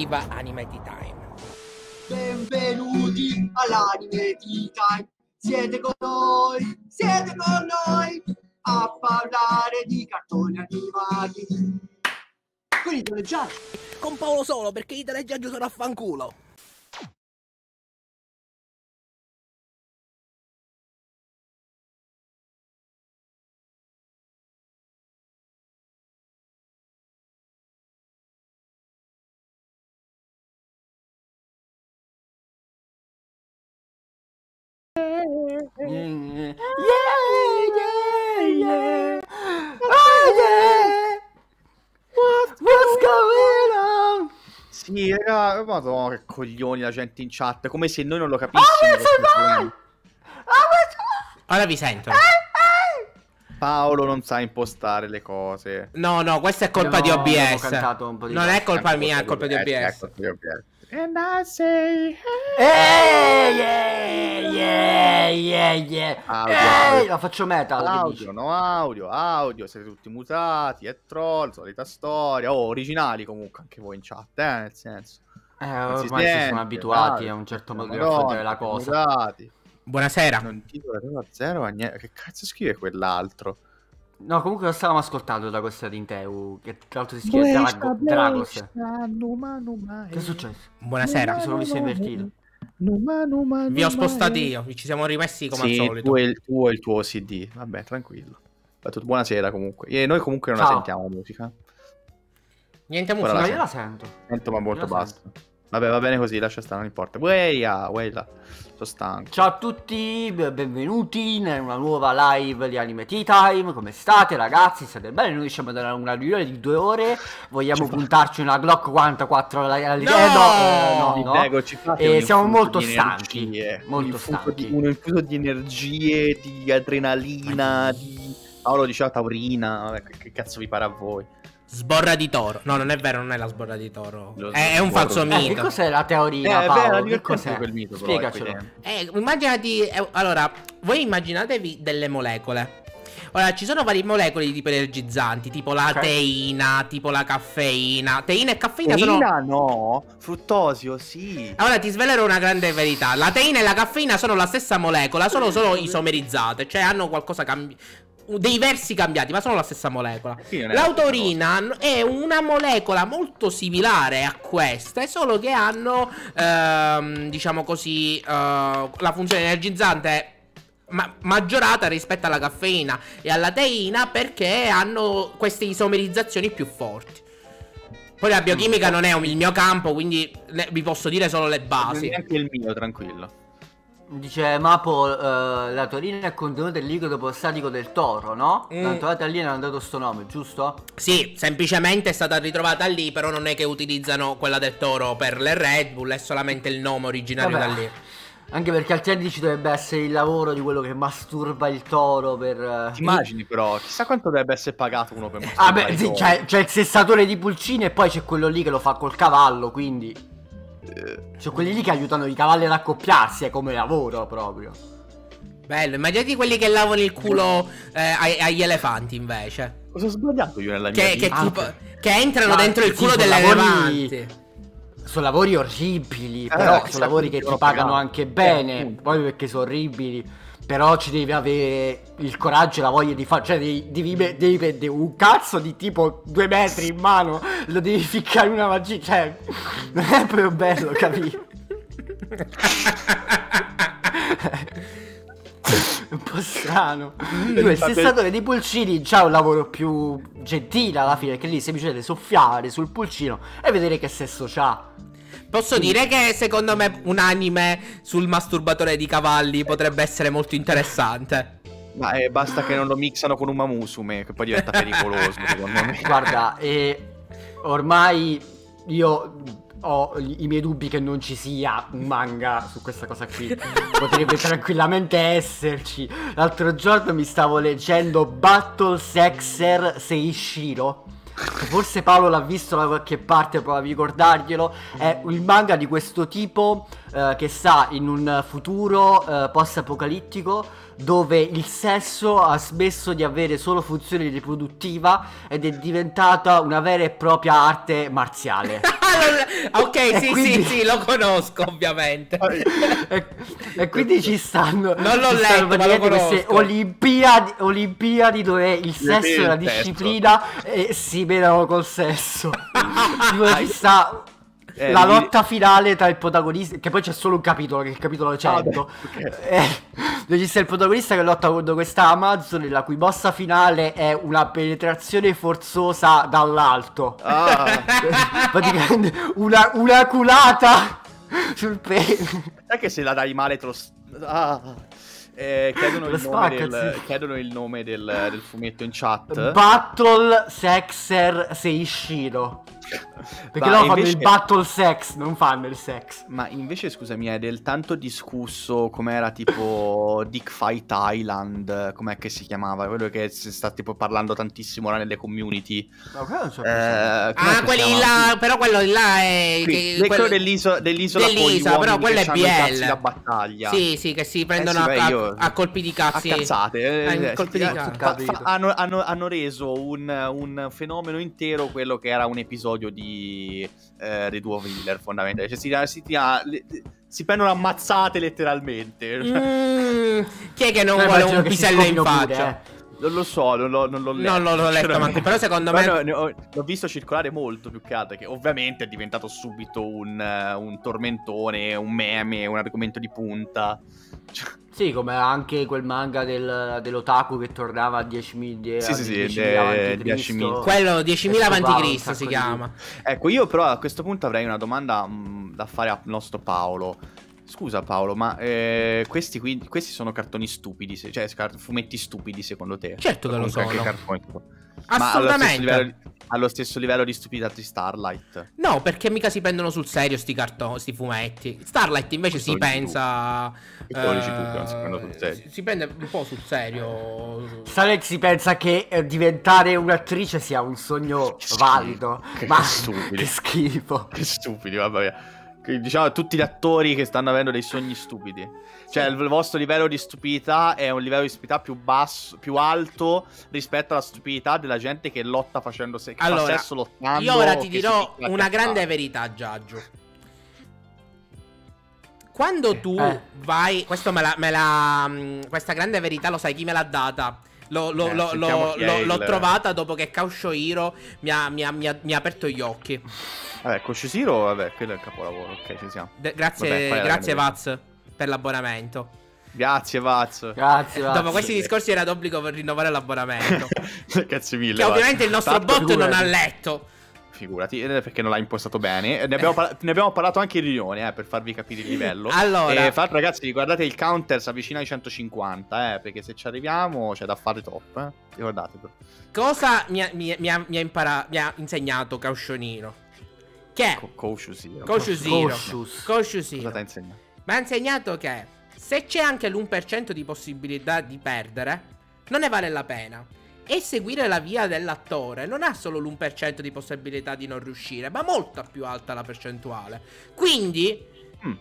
viva Animated Time! Benvenuti all'Animated Time! Siete con noi, siete con noi a parlare di cartoni animati con i teleggiaggi! Con Paolo solo perché i teleggiaggi sono affanculo! Sì, era... Madonna, che coglioni la gente in chat. Come se noi non lo oh, capissimo. Oh, Ora vi sento. Paolo non sa impostare le cose. No, no, questa è colpa no, di OBS. Non è colpa mia, è colpa di OBS. Eh, è colpa di OBS. And I say hey. Yeah, yeah, yeah, yeah. Audio, hey, La faccio metal. Audio, no audio, audio. Siete tutti mutati, è troll, solita storia. Oh, originali comunque anche voi in chat, eh, nel senso. Eh, ormai si, sono abituati a un certo modo di affrontare la cosa. Mutati. Buonasera. Non ti do zero Che cazzo scrive quell'altro? No, comunque lo stavamo ascoltando da questa Rinteu, che tra l'altro si schiera Drago- Dragos. Eh. Che è successo? Buonasera. Mi sono visto invertito. Vi ho spostati eh. io, ci siamo rimessi come sì, al solito. Tu e il tuo e il tuo CD. Vabbè, tranquillo. Buonasera comunque. E noi comunque non Ciao. la sentiamo musica. Niente musica. io la sento. Sento ma molto basta. Sento. Vabbè, va bene così, lascia stare, non importa. Weia, weia, sono stanco. Ciao a tutti, benvenuti in una nuova live di Anime Tea Time. Come state ragazzi? State bene? Noi siamo da una riunione di due ore. Vogliamo ci puntarci fa... una Glock 44 all'interno. No! Eh, no, no. Prego, ci fate e eh, siamo molto stanchi. Energie, molto stanchi. Di, un infuso di energie, di adrenalina, di... Paolo diceva taurina, vabbè, che cazzo vi pare a voi? Sborra di toro. No, non è vero, non è la sborra di toro. è, è, un falso mito. Eh, che cos'è la teoria? Eh, Paolo? È vero, quel mito. Spiegacelo. Eh, eh, immaginati. Eh, allora, voi immaginatevi delle molecole. Ora, ci sono varie molecole di tipo energizzanti, tipo la okay. teina, tipo la caffeina. Teina e caffeina teina sono... Teina no, fruttosio sì. Allora, ti svelerò una grande verità. La teina e la caffeina sono la stessa molecola, solo sono eh, isomerizzate, cioè hanno qualcosa cambiato dei versi cambiati, ma sono la stessa molecola. Sì, L'autorina è una molecola molto similare a questa, è solo che hanno, ehm, diciamo così, eh, la funzione energizzante ma- maggiorata rispetto alla caffeina e alla teina perché hanno queste isomerizzazioni più forti. Poi la biochimica mm. non è il mio campo, quindi le, vi posso dire solo le basi. Non è anche il mio, tranquillo. Dice Mapo, eh, la Torina è contenuta il liquido prostatico del toro, no? Mm. La trovata lì e hanno dato sto nome, giusto? Sì, semplicemente è stata ritrovata lì, però non è che utilizzano quella del toro per le Red Bull, è solamente il nome originario Vabbè. da lì. Anche perché altrimenti ci dovrebbe essere il lavoro di quello che masturba il toro per... Eh, Ti immagini però, chissà quanto dovrebbe essere pagato uno per masturbare Ah beh, sì, c'è, c'è il sessatore di pulcine e poi c'è quello lì che lo fa col cavallo, quindi... Cioè, quelli lì che aiutano i cavalli ad accoppiarsi è come lavoro proprio. Bello, immaginati quelli che lavano il culo eh, agli elefanti invece. Cosa ho sbagliato io nella mia che, vita? Tipo, che entrano Ma dentro il culo degli elefanti. Sono lavori orribili, eh, però sono lavori che ti pagano anche bene, eh, poi perché sono orribili. Però ci devi avere il coraggio e la voglia di fare. Cioè, devi, devi, devi prendere un cazzo di tipo due metri in mano, lo devi ficcare in una magia. Cioè, non è proprio bello, capito? un po' strano. Lui, il sestatore dei pulcini già un lavoro più gentile alla fine, che lì semplicemente soffiare sul pulcino e vedere che sesso c'ha. Posso dire che secondo me un anime sul masturbatore di cavalli potrebbe essere molto interessante. Ma eh, basta che non lo mixano con un mamusume, che poi diventa pericoloso, secondo me. Guarda, eh, ormai io ho i miei dubbi che non ci sia un manga su questa cosa qui. Potrebbe tranquillamente esserci. L'altro giorno mi stavo leggendo Battle Sexer Seishiro forse Paolo l'ha visto da qualche parte, prova a ricordarglielo, è il manga di questo tipo eh, che sta in un futuro eh, post-apocalittico dove il sesso ha smesso di avere solo funzione riproduttiva ed è diventata una vera e propria arte marziale. ah, ok, sì, quindi... sì, sì, lo conosco ovviamente. e, e, quindi ci stanno... Non l'ho letto, ma lo queste olimpiadi, olimpiadi, dove il sesso è la certo. disciplina e si menano col sesso. tipo, ci sta eh, la lotta finale tra il protagonista, che poi c'è solo un capitolo, che è il capitolo 100. Ah, beh, okay. eh, c'è il protagonista che lotta contro questa Amazon, la cui mossa finale è una penetrazione forzosa dall'alto. Ah. Praticamente una, una culata sul pene. Sai che se la dai male te lo... Ah. Eh, chiedono, il del, chiedono, il nome del, del fumetto in chat. Battle Sexer Seishiro. Perché loro fanno il battle sex, non fanno il sex. Ma invece, scusami, è del tanto discusso com'era tipo Dick Fight Island, com'è che si chiamava? Quello che si sta tipo parlando tantissimo là nelle community. Ma quello non so eh, Ah, quelli là, però quello là è... Sì, che, quello dell'isola, dell'isola, dell'isola però quello è BL. La battaglia. Sì, sì, che si eh, prendono eh sì, a, beh, io... a, colpi di cazzi. A cazzate. hanno, hanno, reso un, un fenomeno intero quello che era un episodio di di eh, di Wheeler fondamentalmente. Cioè, si, si, si, prendono ammazzate letteralmente. Mm, chi è che non no, eh, vuole un pisello in faccia? Eh. Non lo so, non, lo, non l'ho letto. Non l'ho letto, ma però secondo me... Però ho, l'ho visto circolare molto più che altro, che ovviamente è diventato subito un, eh, un tormentone, un meme, un argomento di punta. Cioè... Sì, come anche quel manga del, dell'otaku che tornava a 10.000 Sì, sì, sì, 10.000 Quello 10.000 avanti Cristo si chiama. Ecco, io però a questo punto avrei una domanda mm, da fare al nostro Paolo. Scusa Paolo, ma eh, questi, qui, questi sono cartoni stupidi, se, cioè fumetti stupidi secondo te? Certo che lo sono. Assolutamente. Ma, allora, allo stesso livello di stupidità di Starlight. No, perché mica si prendono sul serio sti cartoni, sti fumetti. Starlight invece si pensa. Tu. Eh, tu non si eh, prende sul serio. Si, prende un po' sul serio. Starlight si pensa che eh, diventare un'attrice sia un sogno valido. ma stupido. che schifo. Che stupido, vabbè diciamo tutti gli attori che stanno avendo dei sogni stupidi. Cioè, il vostro livello di stupidità è un livello di stupidità più basso, più alto rispetto alla stupidità della gente che lotta facendo se- che allora, sesso lottando. Io ora ti dirò una grande verità, Giaggio. Quando eh. tu eh. vai, la, la, mm, questa grande verità lo sai chi me l'ha data? Eh, diciamo l'ho, eh, trovata dopo che Kaushohiro mi ha, mi, ha, mi, ha, mi ha aperto gli occhi. Vabbè, Kaushohiro, vabbè, quello è il capolavoro. Ok, ci siamo. De- grazie, vabbè, grazie Vaz, per l'abbonamento. Grazie Vaz. Grazie Vazzo. Dopo questi discorsi era d'obbligo per rinnovare l'abbonamento. Grazie mille. Che ovviamente il nostro Tanto bot non ha letto figurati, perché non l'ha impostato bene. Ne abbiamo, parla- ne abbiamo parlato anche in riunione, eh, per farvi capire il livello. allora... E, fatto, ragazzi, guardate, il counter si avvicina ai 150, eh, perché se ci arriviamo c'è da fare top, eh. Ricordate. Cosa mi ha, mi, mi, ha, mi, ha impara- mi ha insegnato Causcionino? Che... Cautious-ino. Cosa ti ha insegnato? Mi ha insegnato che se c'è anche l'1% di possibilità di perdere, non ne vale la pena e seguire la via dell'attore non ha solo l'1% di possibilità di non riuscire, ma molto più alta la percentuale. Quindi... Mm.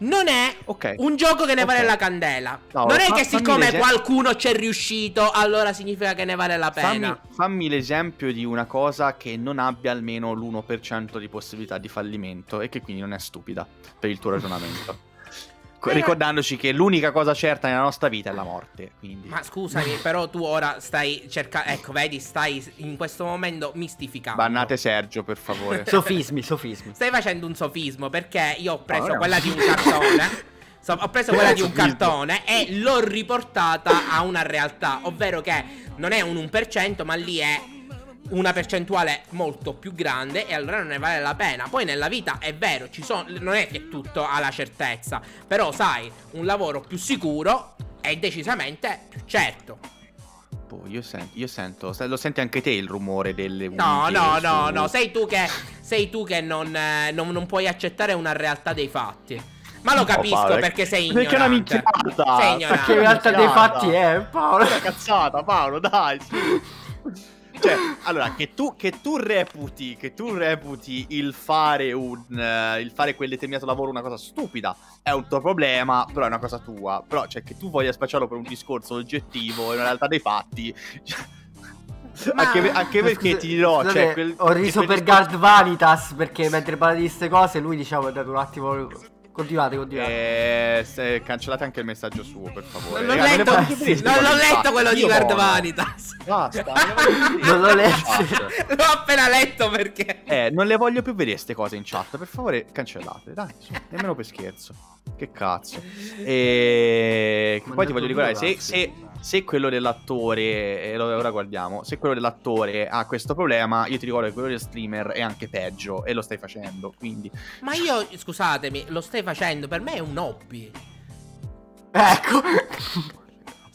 Non è okay. un gioco che ne okay. vale la candela. No, non è che siccome qualcuno ci è riuscito, allora significa che ne vale la pena. Fammi, fammi l'esempio di una cosa che non abbia almeno l'1% di possibilità di fallimento e che quindi non è stupida per il tuo ragionamento. Ricordandoci che l'unica cosa certa nella nostra vita è la morte. Quindi. Ma scusami, però tu ora stai cercando. Ecco, vedi, stai in questo momento mistificando. Bannate Sergio, per favore. sofismi, sofismi. Stai facendo un sofismo perché io ho preso allora. Ah, quella di un cartone. So, ho preso quella di un cartone e l'ho riportata a una realtà, ovvero che non è un 1%, ma lì è una percentuale molto più grande e allora non ne vale la pena. Poi nella vita è vero, sono, non è che tutto ha la certezza, però sai, un lavoro più sicuro è decisamente più certo. Boh, io, sen io, sento, lo senti anche te il rumore delle No, no, su... no, no, sei tu che, sei tu che non, eh, non, non, puoi accettare una realtà dei fatti. Ma lo oh, capisco no, perché sei ignorante. Perché è una minchiata. Sei ignorante. Perché realtà dei fatti è, Paolo? una cazzata, Paolo, dai. Cioè, allora, che tu, che tu, reputi, che tu reputi il fare un, uh, il fare quel determinato lavoro una cosa stupida, è un tuo problema, però è una cosa tua. Però, cioè, che tu voglia spacciarlo per un discorso oggettivo, è una realtà dei fatti. Cioè, ma... Anche, anche, perché ti dirò cioè, Scusate, cioè, quel, ho riso per Gard Vanitas perché mentre parlava di queste cose lui diciamo è dato un attimo Continuate, continuate. Eh, se, cancellate anche il messaggio suo, per favore. Non eh, l'ho letto, non non l'ho letto quello di Guard Vanitas. Basta. non l'ho letto. l'ho appena letto perché... Eh, non le voglio più vedere queste cose in chat. Per favore, cancellate. Dai, su, nemmeno per scherzo. Che cazzo. E... Poi ti voglio ricordare, se, se se quello dell'attore, e eh, ora guardiamo, se quello dell'attore ha questo problema, io ti ricordo che quello del streamer è anche peggio e lo stai facendo, quindi... Ma io, scusatemi, lo stai facendo, per me è un hobby. Ecco.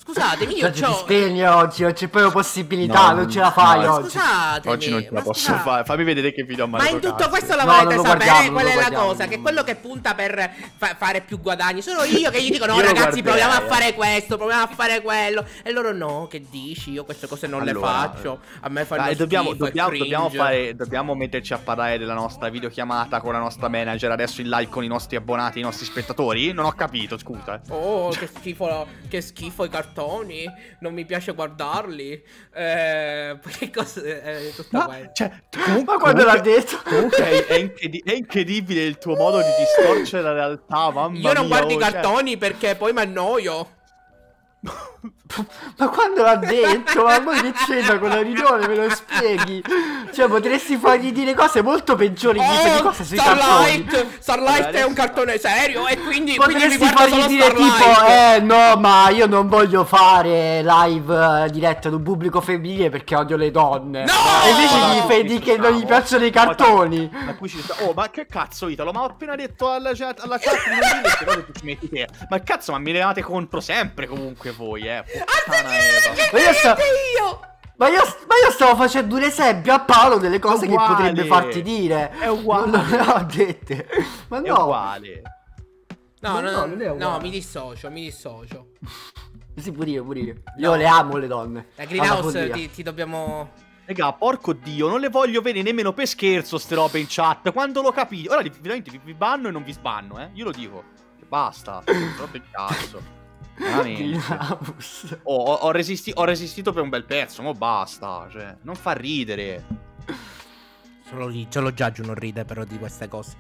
Scusatemi, io ho... ti oggi, non c'è proprio possibilità, no, non ce la fai no, oggi. Scusate. Oggi non ce la posso scusate. fare. Fammi vedere che video ha mandato. Ma in tutto questo la volete no, sapere qual è la cosa? Che quello che punta per fa fare più guadagni sono io che gli dico no ragazzi proviamo a fare questo, proviamo a fare quello. E loro no, che dici? Io queste cose non allora, le faccio. A me fanno dai, dobbiamo, dobbiamo, dobbiamo, fare, dobbiamo metterci a parlare della nostra videochiamata con la nostra manager adesso in live con i nostri abbonati, i nostri spettatori? Non ho capito, scusa. Oh, che schifo, che schifo i cartoni cartoni, non mi piace guardarli. Eh, che cosa eh, è tutta ma, Cioè, comunque, ma quando l'ha detto? Comunque è, incredi- è, incredibile il tuo modo di distorcere la realtà, mamma Io non mia, guardo i oh, cioè. cartoni cioè... perché poi mi annoio. ma quando l'ha detto? Ma voi che c'entra con la riunione? Me lo spieghi? Cioè, potresti fargli dire cose molto peggiori di quelle oh, cose sui Starlight, cartoni. Starlight è un cartone serio e quindi potresti quindi fargli dire Starlight. tipo, eh no, ma io non voglio fare live eh, diretta ad un pubblico femminile perché odio le donne. No! E invece gli no, fai di che non gli piacciono i cartoni. Ma, qui ci sta, oh, ma che cazzo, Italo? Ma ho appena detto alla chat, alla chat di non ci metti te. Ma cazzo, ma mi levate contro sempre comunque voi, eh. Puttana Eva. Io io! Ma io, ma io, stavo facendo un esempio a Paolo delle cose che potrebbe farti dire. È uguale. Non le ho dette. Ma no. È uguale. No, no, no, no, no, mi dissocio, mi dissocio. Sì, pure io, pure io. Io no. le amo le donne. La Greenhouse ti, ti dobbiamo... Raga, porco dio, non le voglio vedere nemmeno per scherzo ste robe in chat. Quando lo capite... Ora, veramente, vi, vi banno e non vi sbanno, eh. Io lo dico. Basta. Proprio il cazzo. Veramente. Ah, oh, ho, resisti ho, resistito per un bel pezzo, ma basta. Cioè, non fa ridere. Solo, solo Giaggio non ride però di queste cose.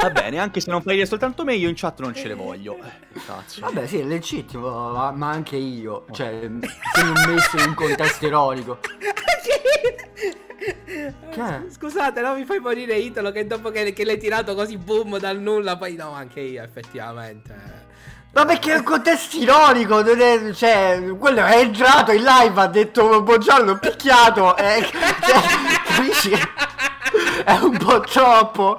Va bene, anche se non fai ridere soltanto me, io in chat non ce le voglio. Eh, cazzo. Vabbè, sì, è legittimo, ma, ma anche io. Oh. Cioè, sono messo in un contesto ironico. Che? Scusate, no, mi fai morire Italo che dopo che, che l'hai tirato così boom dal nulla, poi no, anche io effettivamente. Ma perché è un contesto ironico, è, cioè, quello è entrato in live, ha detto buongiorno, picchiato, è, eh, cioè, capisci? È un po' troppo.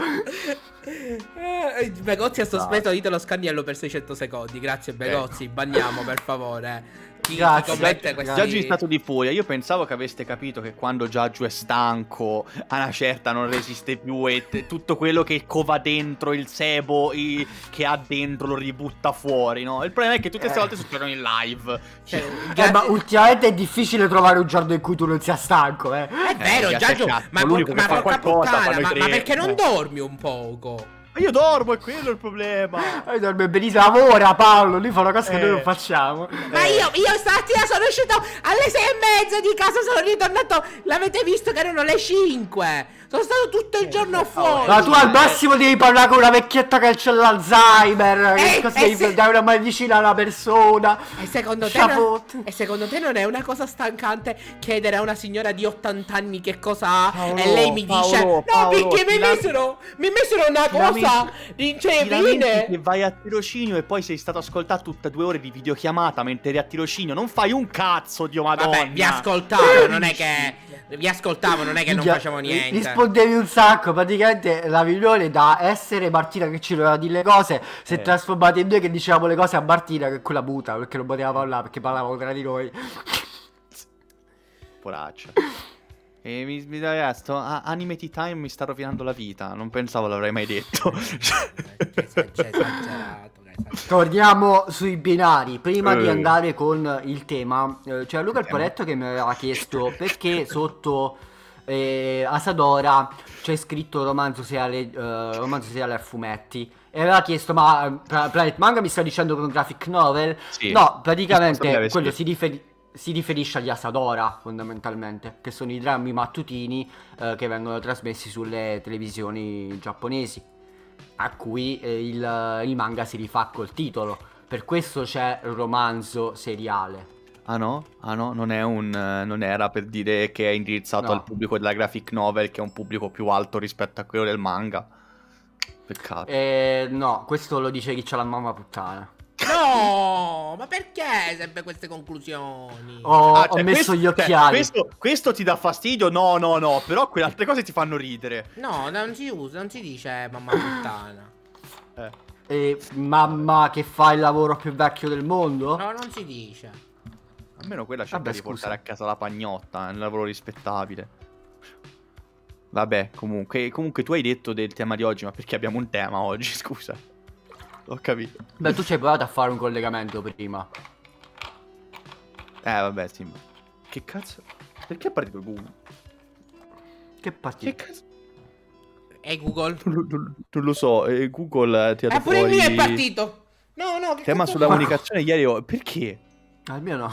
Eh, Begozzi ha sospeso no. Italo Scandiello per 600 secondi, grazie Begozzi, ecco. banniamo per favore chi, grazie, chi questi... Giaggi è stato di furia. Io pensavo che aveste capito che quando Giaggi è stanco, a una certa non resiste più e tutto quello che cova dentro il sebo i, che ha dentro lo ributta fuori, no? Il problema è che tutte queste eh. volte succedono in live. Cioè, Giaggi... Cioè, eh, cioè, ma ultimamente è difficile trovare un giorno in cui tu non sia stanco, eh. È vero, eh, Giaggi, ma, ma, ma, ma, ma perché non eh. dormi un poco? Ma io dormo, è quello il problema. Ma io dormo benissimo. Lavora Paolo, lui fa una cosa eh. che noi non eh. facciamo. Ma eh. io, io stamattina sono uscito alle sei e mezza di casa, sono ritornato. L'avete visto che erano le cinque. Sono stato tutto il giorno fuori. Ma tu al massimo devi parlare con una vecchietta che c'è l'Alzheimer. Eh, che eh, così eh, se... dai una medicina alla persona. E secondo, te non... e secondo te non è una cosa stancante chiedere a una signora di 80 anni che cosa ha? Paolo, e lei mi Paolo, dice: Paolo, No, perché mi messero, mi messero una cosa di cervine. Cioè, e vai a tirocinio e poi sei stato ascoltato tutte due ore di videochiamata mentre eri a tirocinio. Non fai un cazzo, Dio madonna. Vabbè, vi ascoltavo, non è che. Vi ascoltavo, non è che non facciamo niente rispondevi un sacco. Praticamente la migliore da essere Martina che ci doveva dire le cose si è eh. trasformata in noi che dicevamo le cose a Martina che quella buta perché non poteva parlare perché parlavamo tra di noi. Poraccia. E mi, mi dai, sto ah, time mi sta rovinando la vita. Non pensavo l'avrei mai detto. Eh, eh, cioè, cioè, Torniamo sui binari. Prima di eh. andare con il tema, c'è c'era Luca il Paletto che mi aveva chiesto perché sotto eh, a c'è scritto romanzo seriale, eh, romanzo seriale a fumetti e aveva chiesto ma eh, pra- Planet Manga mi sta dicendo che è un graphic novel? Sì. No, praticamente quello si, riferi- si riferisce agli Asadora fondamentalmente, che sono i drammi mattutini eh, che vengono trasmessi sulle televisioni giapponesi, a cui eh, il, il manga si rifà col titolo. Per questo c'è romanzo seriale. Ah no? Ah no, non, un, non era per dire che è indirizzato no. al pubblico della graphic novel, che è un pubblico più alto rispetto a quello del manga. Peccato. Eh, no, questo lo dice chi c'ha la mamma puttana. No, ma perché sempre queste conclusioni? Oh, ah, cioè, ho messo questo, gli cioè, occhiali. Questo, questo, ti dà fastidio? No, no, no. Però quelle altre cose ti fanno ridere. No, non si usa, non si dice mamma puttana. Eh. Eh, mamma che fa il lavoro più vecchio del mondo? No, non si dice. Almeno quella cerca Vabbè, di scusa. portare a casa la pagnotta, è un lavoro rispettabile. Vabbè, comunque, comunque tu hai detto del tema di oggi, ma perché abbiamo un tema oggi, scusa. Ho capito. Beh, tu ci hai provato a fare un collegamento prima. Eh, vabbè, sì. Che cazzo? Perché è partito Google? Che partito? Che cazzo? È Google? Non lo, so, eh, Google ti ha detto. Eh, pure fuori... il mio è partito! No, no, che Tema cazzo? sulla comunicazione ieri ho... Perché? Cioè, il mio no.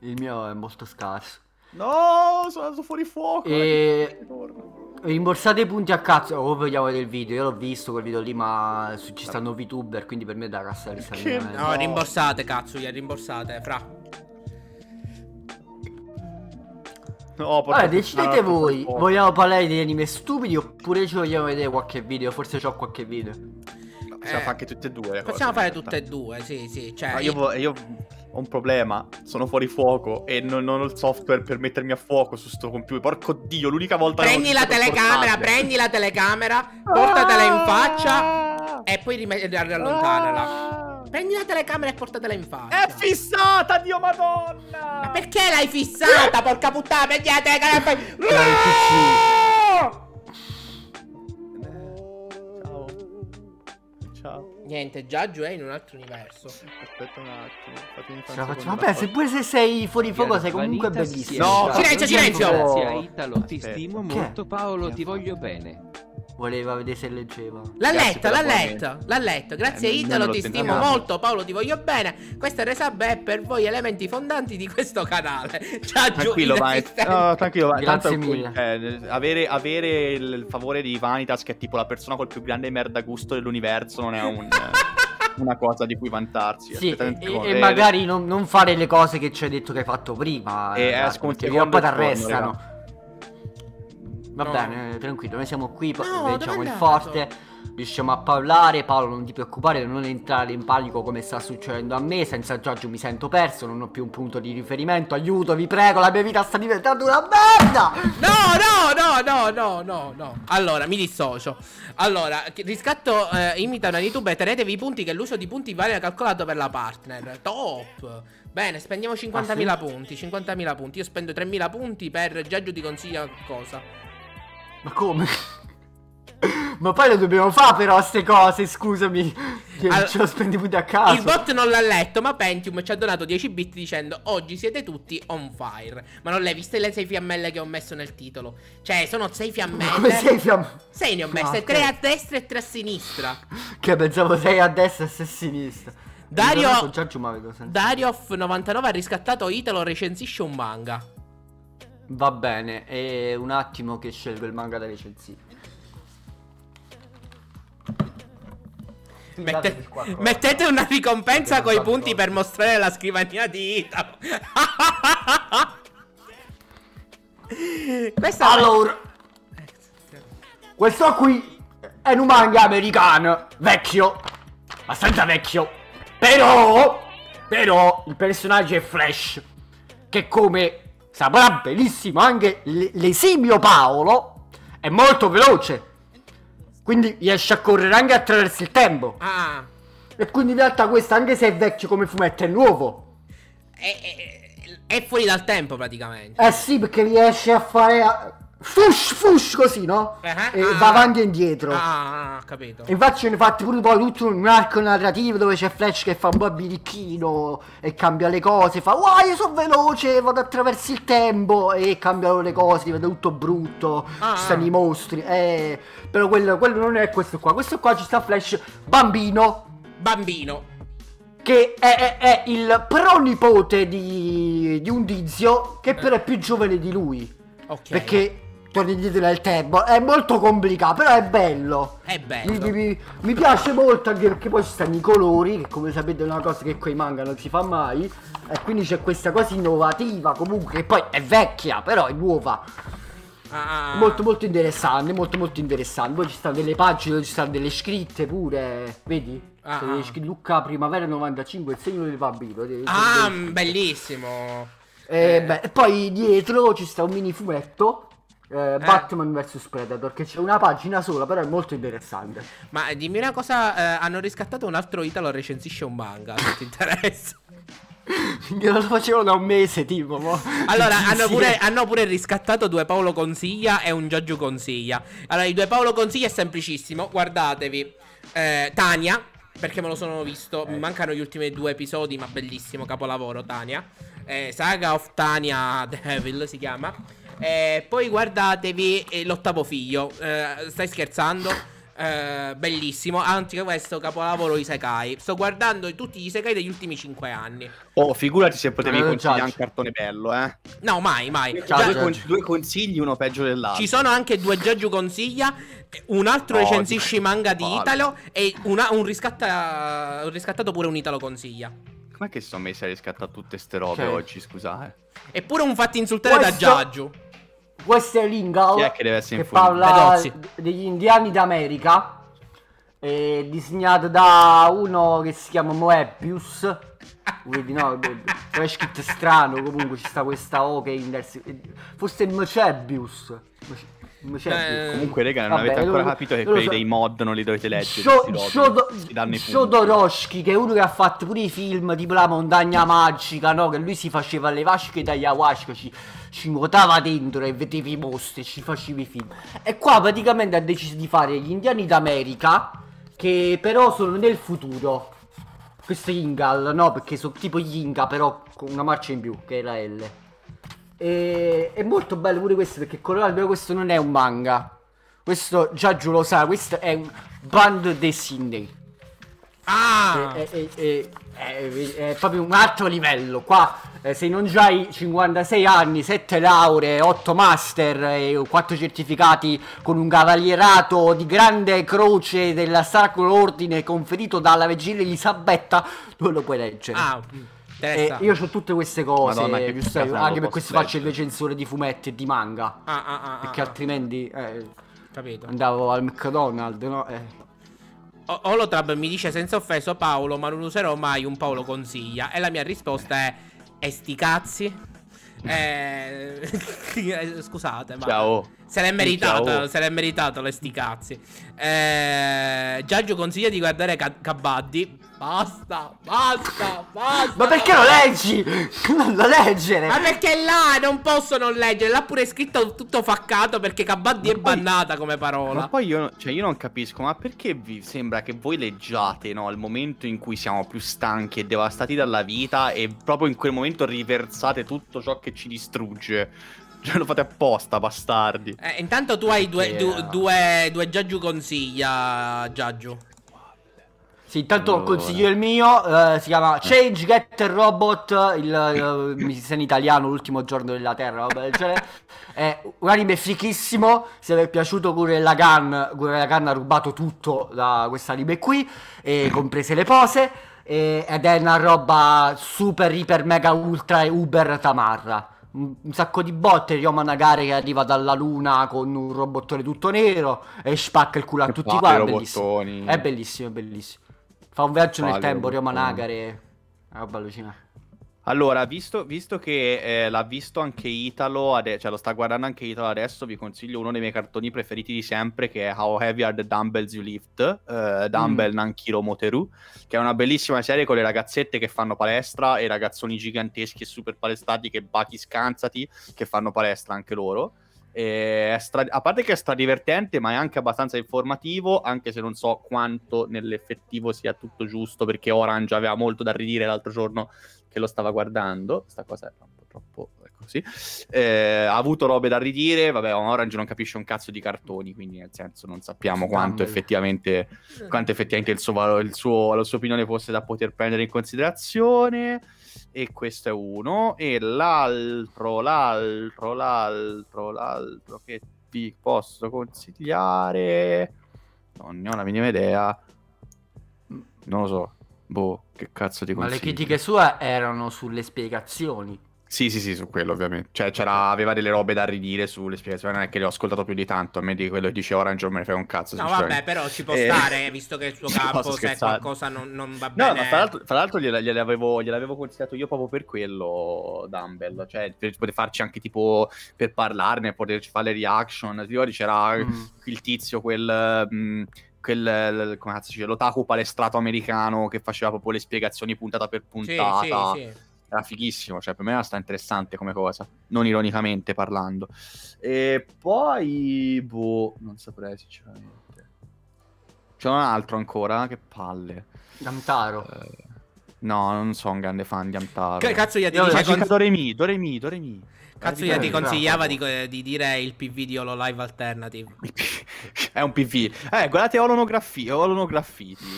Il mio è molto scarso. No, sono andato fuori fuoco. E... Rimborsate i punti a cazzo. Oh, vogliamo vedere il video. Io l'ho visto quel video lì, ma ci stanno VTuber, quindi per me è da cassa risalire. No, rimborsate, cazzo, gli rimborsate, fra. No, Vabbè, decidete no, voi. Vogliamo parlare di anime stupidi oppure ci vogliamo vedere qualche video? Forse ho qualche video. Possiamo eh, fare anche tutte e due. Cose, possiamo fare tutte e due, sì, sì. Cioè, io, io, ho un problema. Sono fuori fuoco e non, non, ho il software per mettermi a fuoco su sto computer. Porco dio, l'unica volta prendi che. Prendi la telecamera, prendi la telecamera, portatela in faccia e poi rim- eh, allontanala. Ah. Prendi la telecamera e portatela in faccia. È fissata, Dio Madonna! Ma perché l'hai fissata, porca puttana? Prendi la telecamera e fai. ciao. Niente, Giaggio è in un altro universo. Aspetta un attimo, fatemi fare un secondo. Vabbè, se pure se sei fuori fuoco sei comunque bellissimo. No, silenzio, silenzio! Silenzio, Italo, ti stimo molto Paolo, ti voglio bene voleva vedere se leggeva. L'ha letto, l'ha letto, l'ha letto. Grazie eh, Italo, ti stimo molto. Paolo, ti voglio bene. Questa resa è per voi elementi fondanti di questo canale. Ciao, tranquillo, vai. No, tranquillo, vai. Grazie Tanto, mille. Eh, avere, avere, il favore di Vanitas, che è tipo la persona col più grande merda gusto dell'universo, non è un. una cosa di cui vantarsi. Sì, e, e, magari eh, non, non, fare le cose che ci hai detto che hai fatto prima. E eh, guarda, poi ti arrestano. Va no. bene, eh, tranquillo, noi siamo qui, no, diciamo il forte, riusciamo a parlare, Paolo non ti preoccupare, non entrare in panico come sta succedendo a me, senza Giorgio mi sento perso, non ho più un punto di riferimento, aiuto, vi prego, la mia vita sta diventando una merda! No, no, no, no, no, no, no. Allora, mi dissocio. Allora, riscatto eh, imita una YouTube e tenetevi i punti che l'uso di punti vale calcolato per la partner. Top! Bene, spendiamo 50.000 ah, punti, 50.000 punti. Io spendo 3.000 punti per Giorgio ti consiglia cosa. Ma come? Ma poi lo dobbiamo fare però queste cose, scusami. Che allora, ce lo spendi pure a casa. Il bot non l'ha letto, ma Pentium ci ha donato 10 bit dicendo "Oggi siete tutti on fire". Ma non l'hai viste le 6 fiammelle che ho messo nel titolo? Cioè, sono 6 fiammelle. Come 6 fiammelle? 6 ne ho messe, ah, 3 okay. a destra e 3 a sinistra. che pensavo 6 a destra e 6 a sinistra. Dario Dario of 99 ha riscattato Italo recensisce un manga. Va bene, è un attimo che scelgo il manga da recensire. Mette, mettete una ricompensa con i punti per mostrare la scrivania di Italo. Questa allora, questo qui è un manga americano, vecchio, abbastanza vecchio. Però, però, il personaggio è Flash, che come saprà benissimo anche l'esimio Paolo è molto veloce. Quindi riesce a correre anche attraverso il tempo. Ah. E quindi in realtà questo, anche se è vecchio come fumetto, è nuovo. È, è, è fuori dal tempo praticamente. Eh sì, perché riesce a fare fush fush così no? Uh-huh. e ah. va avanti e indietro ah, ah, ah capito e infatti ce ne fatti pure poi tutto un arco narrativo dove c'è Flash che fa un po' birichino e cambia le cose fa wow io sono veloce vado attraverso il tempo e cambiano le cose diventa tutto brutto ah. ci stanno i mostri eh, però quello, quello non è questo qua questo qua ci sta Flash bambino bambino che è, è, è, il pronipote di, di un tizio che però è più giovane di lui. Okay. Perché torni indietro nel tempo. È molto complicato, però è bello. È bello. Mi, mi, mi, piace molto anche perché poi ci stanno i colori, che come sapete è una cosa che quei manga non si fa mai. E quindi c'è questa cosa innovativa comunque, che poi è vecchia, però è nuova. Ah. Molto molto interessante, molto molto interessante. Poi ci stanno delle pagine, ci stanno delle scritte pure, vedi? Ah. ah. Lucca Primavera 95, il segno del bambino. Ah, bellissimo. E, eh. Beh, poi dietro ci sta un mini fumetto eh, eh, Batman vs Predator che c'è una pagina sola però è molto interessante ma dimmi una cosa eh, hanno riscattato un altro Italo recensisce un manga se ti interessa Io lo facevo da un mese, tipo. Mo. Allora, hanno, pure, hanno pure, riscattato due Paolo Consiglia e un Giorgio Consiglia. Allora, i due Paolo Consiglia è semplicissimo. Guardatevi. Eh, Tania, perché me lo sono visto. Mi eh. mancano gli ultimi due episodi, ma bellissimo capolavoro, Tania. Eh, Saga of Tania Devil si chiama. Eh, poi guardatevi eh, l'ottavo figlio. Eh, stai scherzando? Eh, bellissimo, anzi questo capolavoro Isekai. Sto guardando tutti gli Isekai degli ultimi 5 anni. Oh, figurati se potevi no, eh, consigliare un cartone bello, eh. No, mai, mai. Già, due, due, consigli, uno peggio dell'altro. Ci sono anche due Giorgio consiglia, un altro no, oh, recensisci manga di Italo e una, un, riscatta, un riscattato pure un Italo consiglia. Com'è che sono messi a riscattare tutte ste robe okay. oggi, scusate? Eh? Eppure un fatto insultare questo... da Giaggio. Westerlingall è che, deve essere che parla Pedozzi. degli indiani d'America eh, disegnato da uno che si chiama Moebius quindi no, è scritto strano comunque ci sta questa O che inders- eh, forse Moebius eh, comunque raga non vabbè, avete ancora lo, capito che quelli so. dei mod non li dovete leggere Jodorowsky che è uno che ha fatto pure i film tipo la montagna magica no? che lui si faceva le vasche dagli awashkaci ci nuotava dentro e vedevi i mostri, ci facevi film. E qua praticamente ha deciso di fare gli indiani d'America, che però sono nel futuro. Questo è Ingal, no? Perché sono tipo gli Inca, però con una marcia in più, che è la L. E, è molto bello pure questo, perché colorato, però questo non è un manga. Questo già giù lo sa, questo è un band dei Sydney. Ah! E, e, e, è, eh, è, eh, proprio un altro livello. Qua eh, se non già hai 56 anni, 7 lauree, 8 master e 4 certificati con un cavalierato di grande croce della Sacro Ordine conferito dalla Regina Elisabetta, tu lo puoi leggere. Ah, eh, io ho tutte queste cose, Madonna, che giusto, anche per questo faccio il recensore di fumetti e di manga. Ah, ah, ah, ah perché ah. altrimenti... Eh, Capito. Andavo al McDonald's, no? O- mi dice senza offeso Paolo, ma non userò mai un Paolo consiglia. E la mia risposta è: E sti cazzi? Eh, eh, scusate, ma. Ciao. Se l'è meritato, oh. se l'è meritato le sti cazzi. Eh, Giorgio consiglia di guardare Cabaddi. Basta, basta, basta. Ma perché lo leggi? Non lo leggere. Ma perché là non posso non leggere. L'ha pure scritto tutto faccato perché Cabaddi ma è poi, bannata come parola. Ma poi io, cioè io non capisco, ma perché vi sembra che voi leggiate, no? Al momento in cui siamo più stanchi e devastati dalla vita e proprio in quel momento riversate tutto ciò che ci distrugge. Cioè, lo fate apposta, bastardi. Eh, intanto tu hai due, du, due, due Giaggiu consiglia, Giaggiu. Sì, intanto allora. consiglio il mio, eh, si chiama eh. Change Get Robot, il, il, mi sa in italiano, l'ultimo giorno della Terra, roba del È un anime fichissimo, se vi è piaciuto Gurren Lagann, Gurren Lagann ha rubato tutto da questo anime qui, e mm. comprese le pose, e, ed è una roba super, iper, mega, ultra e uber tamarra un sacco di botte Ryoma Nagare che arriva dalla luna con un robottone tutto nero e spacca il culo a tutti quanti. è bellissimo. è bellissimo è bellissimo fa un viaggio Fale nel tempo robottoni. Nagare è una roba allucinante allora, visto, visto che eh, l'ha visto anche Italo, ade- cioè lo sta guardando anche Italo adesso, vi consiglio uno dei miei cartoni preferiti di sempre che è How Heavy Are the Dumbbells You Lift, eh, Dumbbell mm. Nankiro Moteru, che è una bellissima serie con le ragazzette che fanno palestra e ragazzoni giganteschi e super palestrati che bachi scanzati, che fanno palestra anche loro. Stra- a parte che è stradivertente, ma è anche abbastanza informativo, anche se non so quanto nell'effettivo sia tutto giusto, perché Orange aveva molto da ridire l'altro giorno che lo stava guardando, sta cosa era un po' troppo così, ecco, eh, ha avuto robe da ridire, vabbè Orange non capisce un cazzo di cartoni, quindi nel senso non sappiamo quanto effettivamente, quanto effettivamente il suo, valore, il suo, la sua opinione fosse da poter prendere in considerazione, e questo è uno, e l'altro, l'altro, l'altro, l'altro che ti posso consigliare, non ne ho la minima idea, non lo so boh, che cazzo di consiglio. Ma le critiche sue erano sulle spiegazioni. Sì, sì, sì, su quello ovviamente. Cioè, aveva delle robe da ridire sulle spiegazioni, non è che le ho ascoltato più di tanto. A me di quello che dice Orange non me ne fai un cazzo. No, vabbè, però ci può e... Eh. stare, visto che il suo capo, se qualcosa non, non, va bene. No, ma fra l'altro, fra l'altro gliela, gliel'avevo, consigliato io proprio per quello, Dumble. Cioè, per poter farci anche tipo, per parlarne, poterci fare le reaction. Ti ricordi c'era mm. il tizio, quel... Mh, mm, quel cioè, l'otaku palestrato americano che faceva proprio le spiegazioni puntata per puntata. Sì, sì, sì. Era fighissimo, cioè per me era sta interessante come cosa, non ironicamente parlando. E poi, boh, non saprei sinceramente. C'è un altro ancora, che palle. Gamtaro. Eh, no, non sono un grande fan di Amtaro. Che cazzo gli ha detto? Ma con... Doremi, Doremi, Doremi. Cazzo, io ti consigliava di, di, dire il PV di Hololive Alternative. è un PV. Eh, guardate Holonograffiti,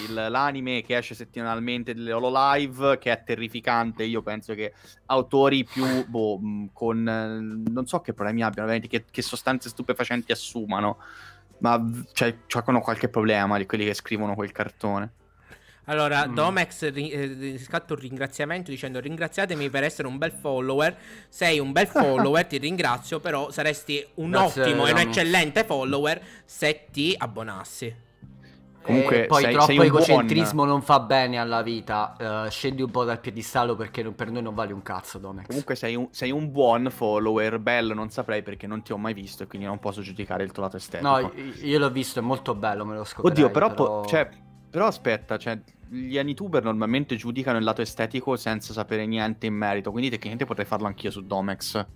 l'anime che esce settimanalmente delle Hololive, che è terrificante. Io penso che autori più, boh, mm, con... non so che problemi abbiano, che, che sostanze stupefacenti assumano, ma cioè, hanno qualche problema di quelli che scrivono quel cartone. Allora, mm. Domex ri- eh, un ringraziamento dicendo ringraziatemi per essere un bel follower. Sei un bel follower, ti ringrazio, però saresti un Grazie, ottimo e un eccellente follower se ti abbonassi. Comunque, e eh, poi sei, troppo sei egocentrismo buon... non fa bene alla vita. Uh, scendi un po' dal piedistallo perché non, per noi non vale un cazzo, Domex. Comunque sei un, sei un, buon follower, bello, non saprei perché non ti ho mai visto e quindi non posso giudicare il tuo lato esterno. No, io l'ho visto, è molto bello, me lo scopo. Oddio, però, però... Po- cioè però aspetta, cioè, gli anituber normalmente giudicano il lato estetico senza sapere niente in merito, quindi tecnicamente potrei farlo anch'io su Domex.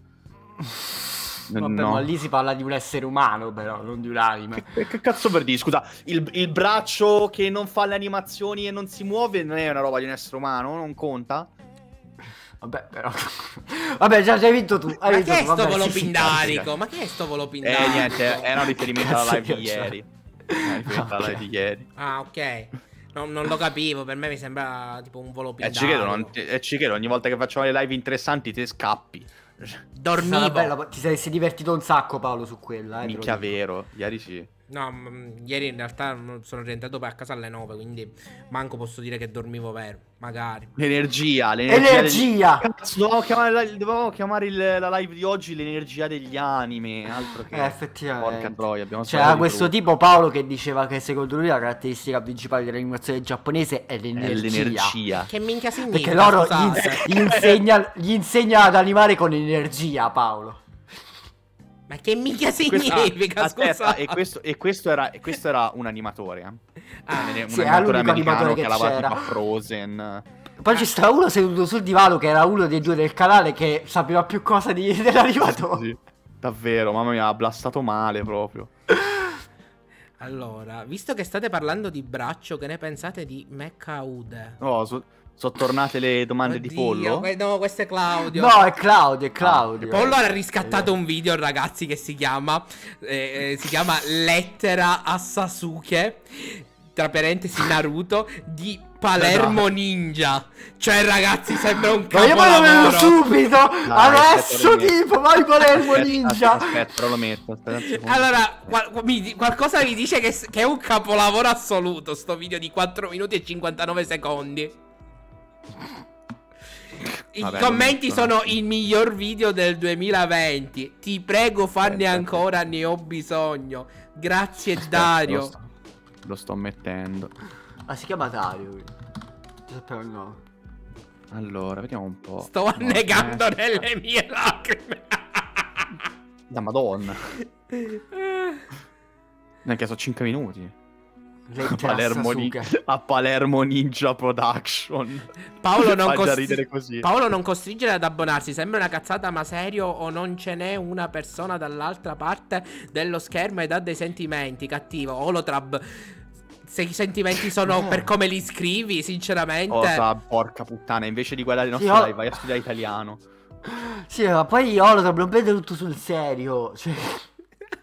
Vabbè, no. ma lì si parla di un essere umano, però, non di un'anima. Che, che cazzo per dire? Scusa, il, il, braccio che non fa le animazioni e non si muove non è una roba di un essere umano? Non conta? Vabbè, però. Vabbè, già hai vinto tu. Hai ma, vinto che tu. ma che è sto volo eh, pindarico? Ma che è sto volo pindarico? Eh, niente, era un riferimento alla live di ieri ah, okay. di ieri. Ah, ok. Non, non, lo capivo, per me mi sembra tipo un volo blindato. Eh, e eh, ci credo, ogni volta che facciamo le live interessanti te scappi. Dormivo. Bella, ti sei, sei, divertito un sacco Paolo su quella. Eh, Micchia vero, ieri sì. No, mm, ieri in realtà sono rientrato poi a casa alle 9, quindi manco posso dire che dormivo vero. Magari. L'energia, l'energia. Energia! Del... Dovevamo chiamare, la, dovevamo chiamare il, la live di oggi l'energia degli anime. Altro che. Eh, effettivamente. Porca troia, abbiamo C'era cioè, questo tipo Paolo che diceva che secondo lui la caratteristica principale dell'animazione giapponese è l'energia. È l'energia. Che minchia significa? Perché loro gli, gli, insegna, gli insegna ad animare con energia, Paolo. Ma che mica significa? Questa, aspetta, e questo, e, questo era, e questo, era, un animatore. Eh? Ah, un sì, animatore americano che, che lavava tipo a Frozen. Poi ci sta uno seduto sul divano che era uno dei due del canale che sapeva più cosa di, dell'animatore. Sì, davvero, mamma mia, ha blastato male proprio. Allora, visto che state parlando di braccio, che ne pensate di Mecca Ude? No, so, sono tornate le domande Oddio, di Pollo. no, questo è Claudio. No, è Claudio, è ah, Claudio. Ah, Pollo ha riscattato un video, ragazzi, che si chiama. Eh, eh, si chiama Lettera a Sasuke. Tra parentesi, Naruto. Di Palermo no. Esatto. Ninja. Cioè, ragazzi, sembra un cazzo. Ma io me lo vedo subito. No, adesso, tipo, vai Palermo Ninja. Aspetta, aspetta, lo metto. Aspetta allora, qual mi qualcosa mi dice che, che, è un capolavoro assoluto. Sto video di 4 minuti e 59 secondi. I Vabbè, commenti sono il miglior video del 2020. Ti prego, fanne ancora, ne ho bisogno. Grazie, Aspetta, Dario. Lo sto, lo sto, mettendo. Ma ah, si chiama Dario? Sapevo no. Allora, vediamo un po'. Sto no, annegando eh. nelle mie lacrime. La madonna. Neanche sono 5 minuti a Palermo, Ninja, a Palermo, Ninja Production. Paolo non, costri- Paolo non costringere ad abbonarsi. Sembra una cazzata, ma serio o non ce n'è una persona dall'altra parte dello schermo ed ha dei sentimenti cattivo. Olotrab. Se i sentimenti sono no. per come li scrivi, sinceramente. Cosa, porca puttana, invece di guardare le nostre sì, live, vai a studiare italiano. Sì, ma poi Holotrab non prende tutto sul serio. Cioè.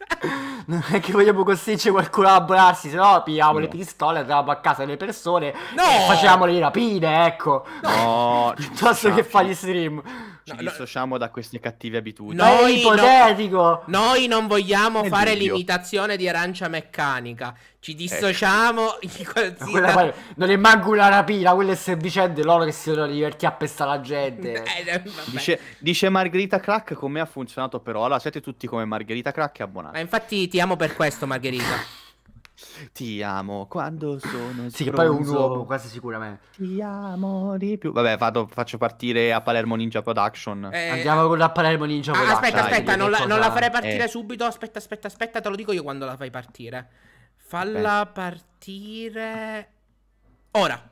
non è che vogliamo costringere qualcuno a abbrarsi, se no pigliamo no. le pistole, andavamo a casa delle persone no! e facevamo le rapine, ecco. No! Piuttosto che fare gli stream ci no, dissociamo no, da queste cattive abitudini. Noi, no, noi non vogliamo Nel fare dubbio. l'imitazione di arancia meccanica. Ci eh. dissociamo. Ecco. Poi, non è manco una rapina, quelle se vicende loro che si sono divertiti a pestare la gente. Eh, eh dice, dice, Margherita Crack come ha funzionato però? Allora Siete tutti come Margherita Crack e abbonati. Ma infatti ti amo per questo, Margherita. Ti amo quando sono Sì, che poi è un uomo, quasi sicuramente. Ti amo di più. Vabbè, vado, faccio partire a Palermo Ninja Production. Eh... Andiamo con la Palermo Ninja ah, Production. aspetta, Dai, aspetta, non la, cosa... non la, farei partire eh. subito. Aspetta, aspetta, aspetta, te lo dico io quando la fai partire. Falla Beh. partire ora.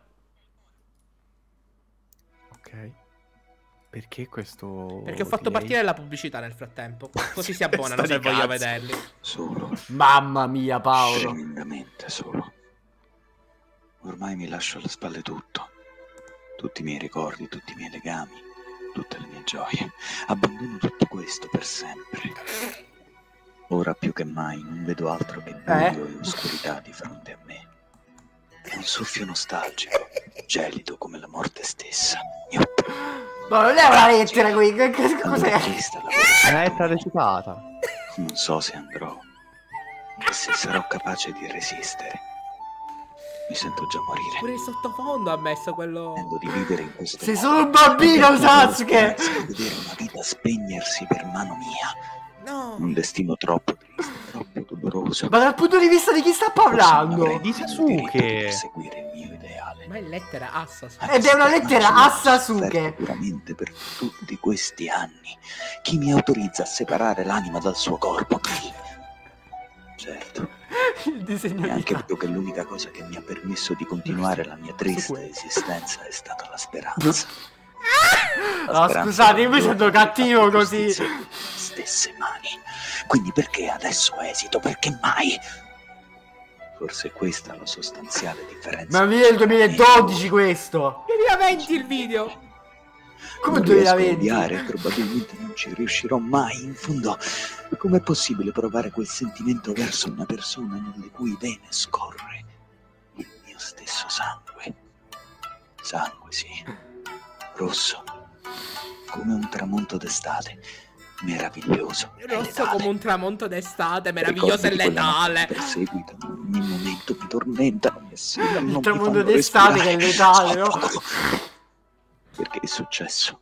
Perché questo. Perché ho fatto delay? partire la pubblicità nel frattempo. Così si abbonano se voglio vederli. Solo. Mamma mia, Paolo. Tremendamente solo. Ormai mi lascio alle spalle tutto. Tutti i miei ricordi, tutti i miei legami, tutte le mie gioie. Abbandono tutto questo per sempre. Ora più che mai non vedo altro che buio eh? e oscurità di fronte a me. È un soffio nostalgico, gelido come la morte stessa. Io ma non è una ah, lettera qui, cos'è? È ah! una lettera recitata. Non so se andrò e se sarò capace di resistere. Mi sento già morire. Pure il sottofondo ha messo quello. Intendo di vivere in questo. Sei solo un bambino, Sasuke! vedere una vita spegnersi per mano mia. No. Un destino troppo triste, troppo doloroso. Ma dal punto di vista di chi sta parlando? Di Sasuke. Seguire il mio ma è lettera Assasuke. Ed è una lettera Assasuke. Sicuramente per tutti questi anni. Chi mi autorizza a separare l'anima dal suo corpo? Chi? Certo. Il disegno e anche credo che l'unica cosa che mi ha permesso di continuare la mia triste esistenza è stata la speranza. Ah! La ah, no, scusate, io mi sento cattivo così. Stesse mani. Quindi perché adesso esito? Perché mai? Forse questa è la sostanziale differenza. Ma via il 2012 questo! 2020 il video! Come non 2020? Odiare, probabilmente non ci riuscirò mai. In fondo, com'è possibile provare quel sentimento verso una persona nelle cui vene scorre il mio stesso sangue? Sangue, sì. Rosso, come un tramonto d'estate meraviglioso. Rosso come un tramonto d'estate, meraviglioso e letale. Perseguita, ogni momento mi tormentano, mi assilano. Il tramonto d'estate che è letale, no? Perché è successo?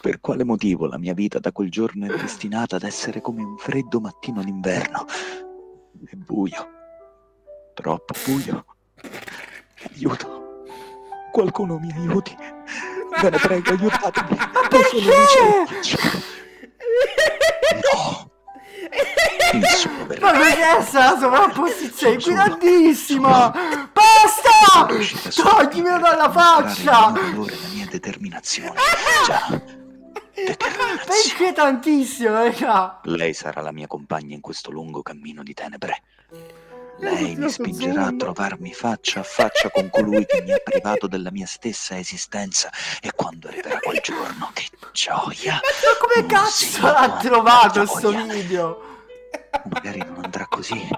Per quale motivo la mia vita da quel giorno è destinata ad essere come un freddo mattino d'inverno? È buio, troppo buio. Aiuto, qualcuno mi aiuti. Ve ne prego, aiutatemi. Perché? Non No. Ma cos'è la sovrapposizione? Guidantissima! Basta! Toglimi dalla faccia! Valore la mia determinazione. Già. Determinazione. Perché tantissimo, raga? Lei sarà la mia compagna in questo lungo cammino di tenebre. Lei mi spingerà a trovarmi faccia a faccia con colui che mi ha privato della mia stessa esistenza e quando arriverà quel giorno, che gioia! Ma Come cazzo l'ha trovato sto video? Magari non andrà così.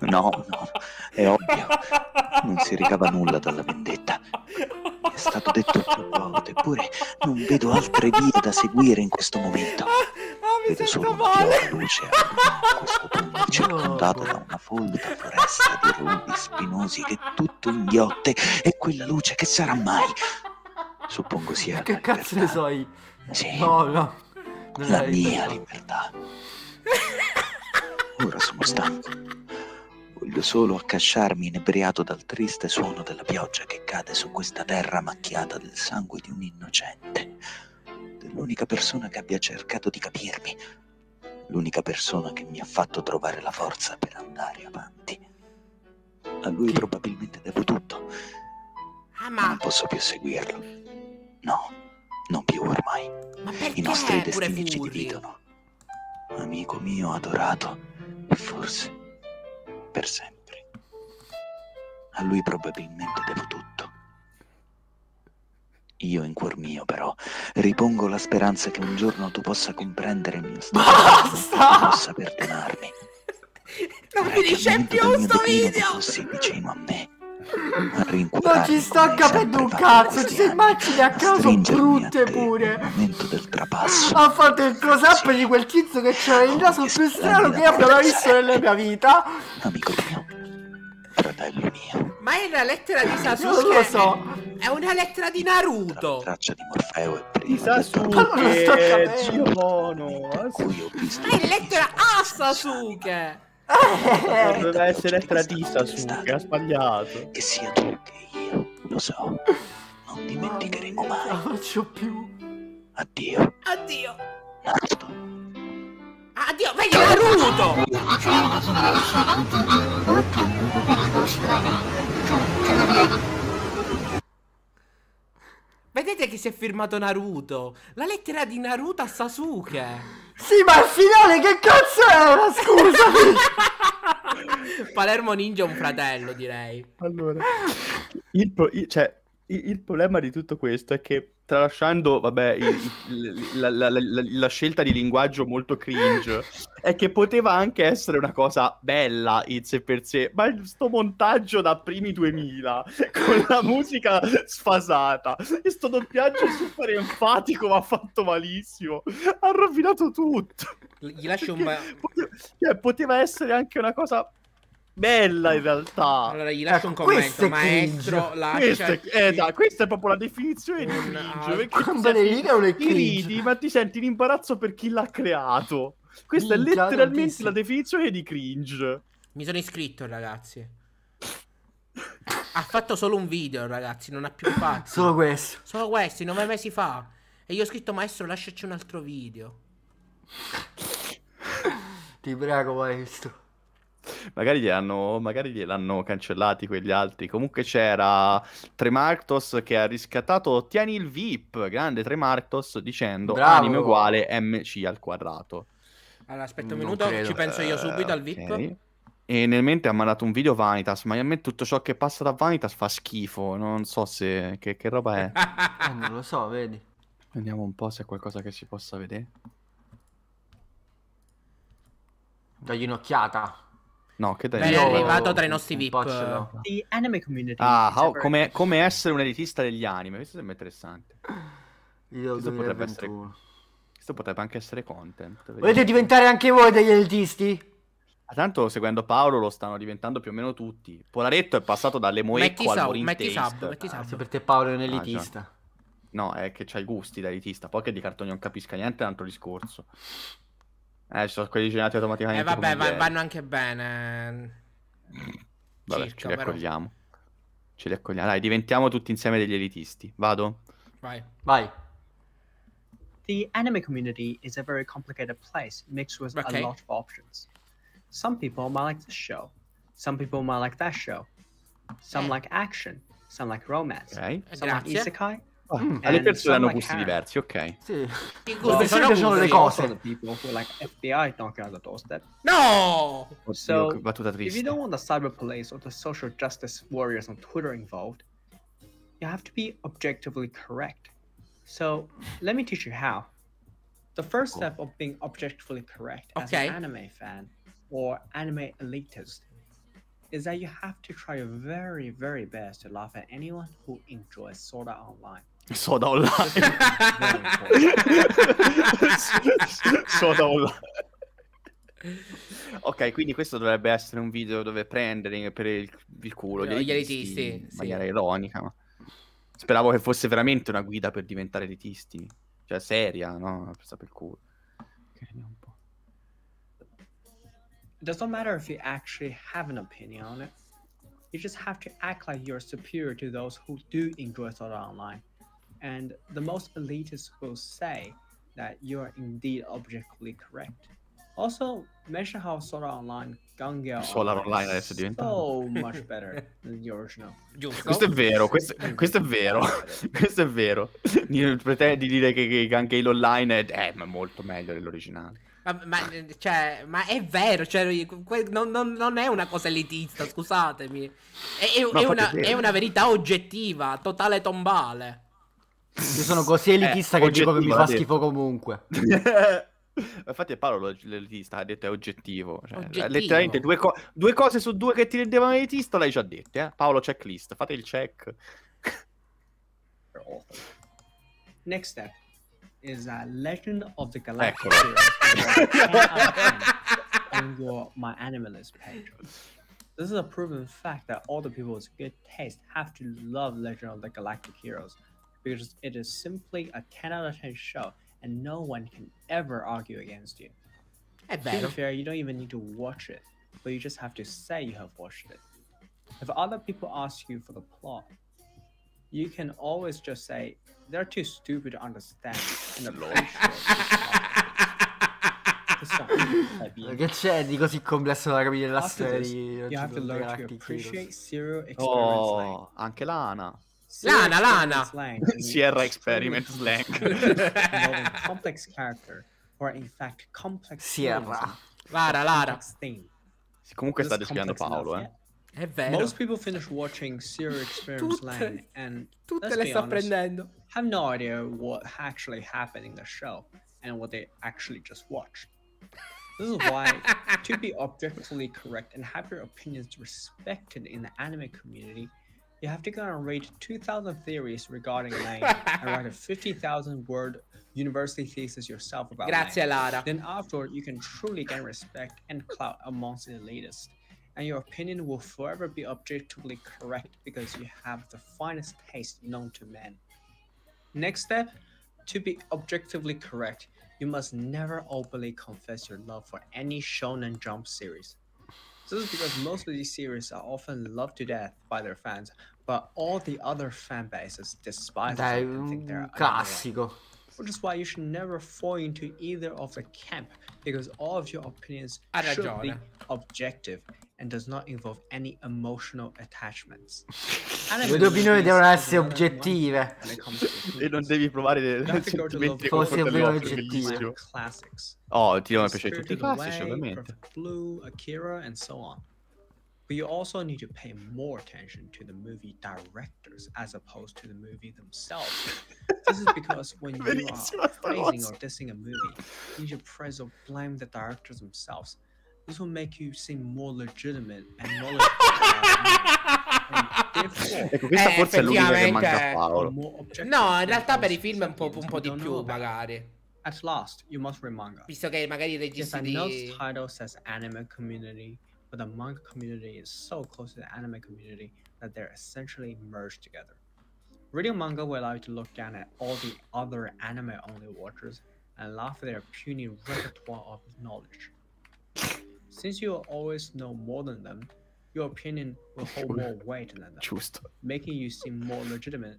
No, no, è ovvio. Non si ricava nulla dalla vendetta. Mi è stato detto più volte, eppure non vedo altre vie da seguire in questo momento solo un fiore di Luce, questo pomeriggio inondato da una folta foresta di rubi spinosi che tutto inghiotte e quella luce che sarà mai? Suppongo sia. Che cazzo libertà. ne so io? Sì. No, no. Non la mia detto. libertà. Ora sono stanco. Voglio solo accasciarmi inebriato dal triste suono della pioggia che cade su questa terra macchiata del sangue di un innocente l'unica persona che abbia cercato di capirmi, l'unica persona che mi ha fatto trovare la forza per andare avanti. A lui probabilmente devo tutto. Ah, ma... Non posso più seguirlo. No, non più ormai. I nostri destini ci dividono. Amico mio adorato, e forse per sempre. A lui probabilmente devo tutto. Io in cuor mio però ripongo la speranza che un giorno tu possa comprendere il mio stato Basta! e possa perdonarmi. Non finisce più sto video! Sei vicino a me. Non ci sto capendo un cazzo, ti immagini a caso brutte a te, pure. Il del trapasso. Ha fatto il close up sì. di quel tizio che c'era il naso più strano che abbia mai visto nella mia vita. Amico mio, fratello mio. Ma è una lettera di Sasuke. Non lo so. È una lettera di Naruto. Tra, traccia di Morfeo e prima. Di Sasuke. Giomono. Eh, Ma è lettera a Sasuke. Eh, doveva essere lettera di Sasuke. Ha sbagliato. Che sia tu che io. Lo so. Non dimenticheremo mai. Non la faccio più. Addio. Addio. Naruto. Addio, vai Naruto! Vedete che si è firmato Naruto? La lettera di Naruto a Sasuke! Sì, ma al finale che cazzo era? Scusami! Palermo Ninja è un fratello, direi. Allora, il cioè, il, problema di tutto questo è che tralasciando vabbè, il, la, la, la, la, scelta di linguaggio molto cringe, è che poteva anche essere una cosa bella in sé per sé, ma sto montaggio da primi 2000 con la musica sfasata, questo doppiaggio super enfatico ma fatto malissimo, ha rovinato tutto. Gli lascio un... Perché, cioè, poteva essere anche una cosa bella in realtà. Allora gli lascio ecco, cioè, eh, un commento, maestro, lascia... Eh, dai, questa è proprio la definizione un... di cringe, perché Quando le righe non è cringe. ridi, ma ti senti in imbarazzo per chi l'ha creato. Questa Minchia, è letteralmente tantissimo. la definizione di cringe. Mi sono iscritto, ragazzi. ha fatto solo un video, ragazzi, non ha più fatto. Solo questo. Solo questi, nove mesi fa. E io ho scritto, maestro, lasciaci un altro video. Ti prego, maestro magari gliel'hanno, magari gliel'hanno cancellati quegli altri. Comunque c'era Tremarctos che ha riscattato Tieni il VIP, grande Tremarctos, dicendo Bravo. anime uguale MC al quadrato. Allora, aspetta un minuto, ci penso io subito al VIP. Okay. E nel mente ha mandato un video Vanitas, ma a me tutto ciò che passa da Vanitas fa schifo, non so se... che, che roba è. Eh, non lo so, vedi. Vediamo un po' se è qualcosa che si possa vedere. Dagli un'occhiata. No, che dai. Beh, è arrivato tra i nostri VIP. The anime community. Ah, cioè, oh, come, come, essere un elitista degli anime. Questo sembra interessante. Io Questo 2021. potrebbe essere... Questo potrebbe anche essere content. Vediamo. Volete diventare anche voi degli elitisti? tanto seguendo Paolo lo stanno diventando più o meno tutti. Polaretto è passato dalle Moecco metti al sub, Metti sub, metti sub. Ah, sì, per te Paolo è un ah, elitista. Ah, no, è che c'ha i gusti da elitista. Poi che di cartoni non capisca niente è un altro discorso. Eh, ci sono quelli generati automaticamente. Eh, vabbè, va- vanno anche bene. Vabbè, Circa, ci Ce li accogliamo. Dai, diventiamo tutti insieme degli elitisti. Vado? Vai. Vai. The anime community is a very complicated place mixed with okay. a lot of options. Some people might like this show. Some people might like that show. Some eh. like action. Some like romance. Okay. Some Grazie. like isekai. Ah, mm. And alle persone hanno gusti diversi, ok. Sì. Gusti le cose. People who like FBI the doorstep. No! so, If you don't want the cyber police or the social justice warriors on Twitter involved, you have to be objectively correct. So, let me teach you how. The first step of being objectively correct okay. as an anime fan or anime elitist is that you have to try your very, very best to laugh at anyone who enjoys Sword Art Online. Soda online. Soda online. Ok, quindi questo dovrebbe essere un video dove prendere per il, il culo no, gli elitisti in sì. maniera ironica. Ma... Speravo che fosse veramente una guida per diventare elitisti, cioè seria, no? Presa per il culo. Doesn't matter if you actually have an opinion on it. You just have to act like you're superior to those who do enjoy Soda Online and the most elitist will say that you are indeed objectively correct. Also, mention how Solar Online Gangel Solar Online adesso diventa so much better than the original. Giusto? Questo è vero, questo, questo è vero, questo è vero. Pretendi dire che, che Gangel Online è eh, molto meglio dell'originale. Ma, ma, cioè, ma è vero, cioè, non, non, non, è una cosa elitista, scusatemi. È, è, è, una, è una verità oggettiva, totale tombale. Io sono così elitista eh, che dico che mi fa schifo comunque. Infatti Paolo l'elitista ha detto è oggettivo, cioè, oggettivo. letteralmente due, co- due, cose su due che ti rendevano elitista l'hai già dette, eh? Paolo checklist, fate il check. Next step is a Legend of the Galactic on your My Animalist page. This is a proven fact that all the people's good taste have to love Legend of the Galactic Heroes. because it is simply a 10 out of 10 show and no one can ever argue against you. To be fair, you don't even need to watch it, but you just have to say you have watched it. If other people ask you for the plot, you can always just say they're too stupid to understand in the lore Che c'è di così complesso da capire la You have to learn to appreciate serial oh, experience oh, like. anche l'Ana Lana, Lana. Slang Sierra experiment slang. complex character, or in fact complex Sierra. Lara, Lara. Comunque sta descrivendo Paolo, eh. È vero. Most people finish watching Sierra Experiment Lang and tutte le sta prendendo. Have no idea what actually happened in the show and what they actually just watched. This is why to be objectively correct and have your opinions respected in the anime community you have to go and read 2,000 theories regarding Lang and write a 50,000 word university thesis yourself about Grazie, Lara. Then afterward, you can truly gain respect and clout amongst the latest. And your opinion will forever be objectively correct because you have the finest taste known to man. Next step, to be objectively correct, you must never openly confess your love for any Shonen Jump series. This is because most of these series are often loved to death by their fans, but all the other fan bases despise them and think they're classico. Which is why you should never fall into either of the camp, because all of your opinions should be objective and does not involve any emotional attachments. L'opinione devono essere oggettive. E non devi provare sentimenti fosse ovvero oggettive. Oh, ti devono piacere tutti i classici, ovviamente. Blue, Akira and so on. But you also need to pay more attention to the movie directors as opposed to the movie themselves. this is because when you are praising or dissing a movie, you should praise or blame the directors themselves. This will make you seem more legitimate and knowledgeable. Um, um, ecco, questa eh, forse è l'unica che manca a eh. Paolo. No, in realtà per i film un po', un po di più, magari. At last, you must read manga. Visto che magari il regista di... Yes, title says anime community, but the manga community is so close to the anime community that they're essentially merged together. Reading manga will allow you to look down at all the other anime-only watchers and laugh at their puny repertoire of knowledge. Since you always know more than them, your opinion will hold more weight than them, Giusto. making you seem more legitimate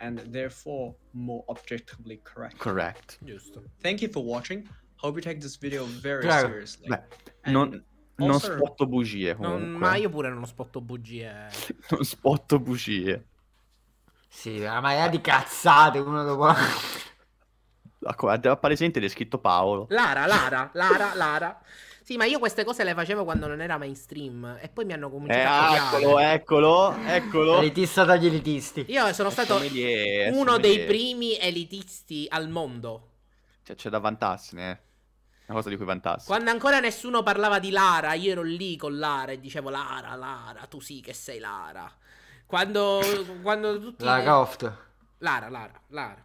and therefore more objectively correct. Correct. Giusto. Thank you for watching. Hope you take this video very Beh, seriously. Beh, non, non spotto bugie comunque. Non, ma io pure non spotto bugie. non spotto bugie. Sì, una marea di cazzate uno dopo l'altro. Guarda, ecco, palesemente è scritto Paolo. Lara, Lara, Lara, Lara. Sì, ma io queste cose le facevo quando non era mainstream e poi mi hanno cominciato eh, a Eccolo, eccolo, eccolo. Elitista dagli elitisti. Io sono stato assomilie, uno dei primi elitisti al mondo. Cioè, c'è da vantarsene, eh. Una cosa di cui vantarsi. Quando ancora nessuno parlava di Lara, io ero lì con Lara e dicevo Lara, Lara, tu sì che sei Lara. Quando, quando tutti... Lara Croft. Lara, Lara, Lara.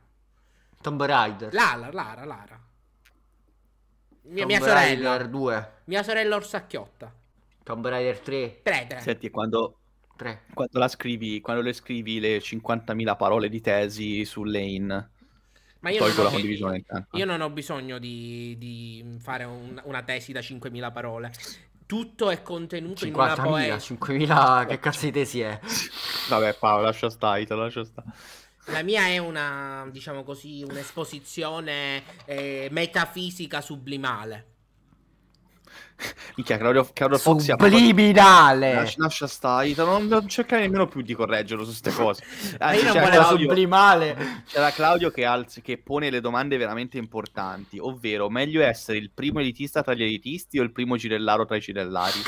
Tomb Raider. Lara, Lara, Lara. Mia, mia sorella. 2. Mia sorella orsacchiotta. Tomb Raider 3. 3, 3. Senti, quando, 3. quando la scrivi, quando le scrivi le 50.000 parole di tesi su Lane... Ma io non, condivisione io non ho bisogno di, di fare un, una tesi da 5.000 parole tutto è contenuto 50 in una poesia. 5.000, che cazzo di tesi è? Vabbè Paolo, lascia stare, te lascia stare. La mia è una, diciamo così, un'esposizione eh, metafisica sublimale. Minchia, Claudio, Claudio Fox Subliminale! Lascia, lascia sta, Ita, non, non cercare nemmeno più di correggerlo su queste cose. Anzi, io non volevo Claudio, C'era Claudio che, alzi, che pone le domande veramente importanti, ovvero meglio essere il primo elitista tra gli elitisti o il primo girellaro tra i girellari?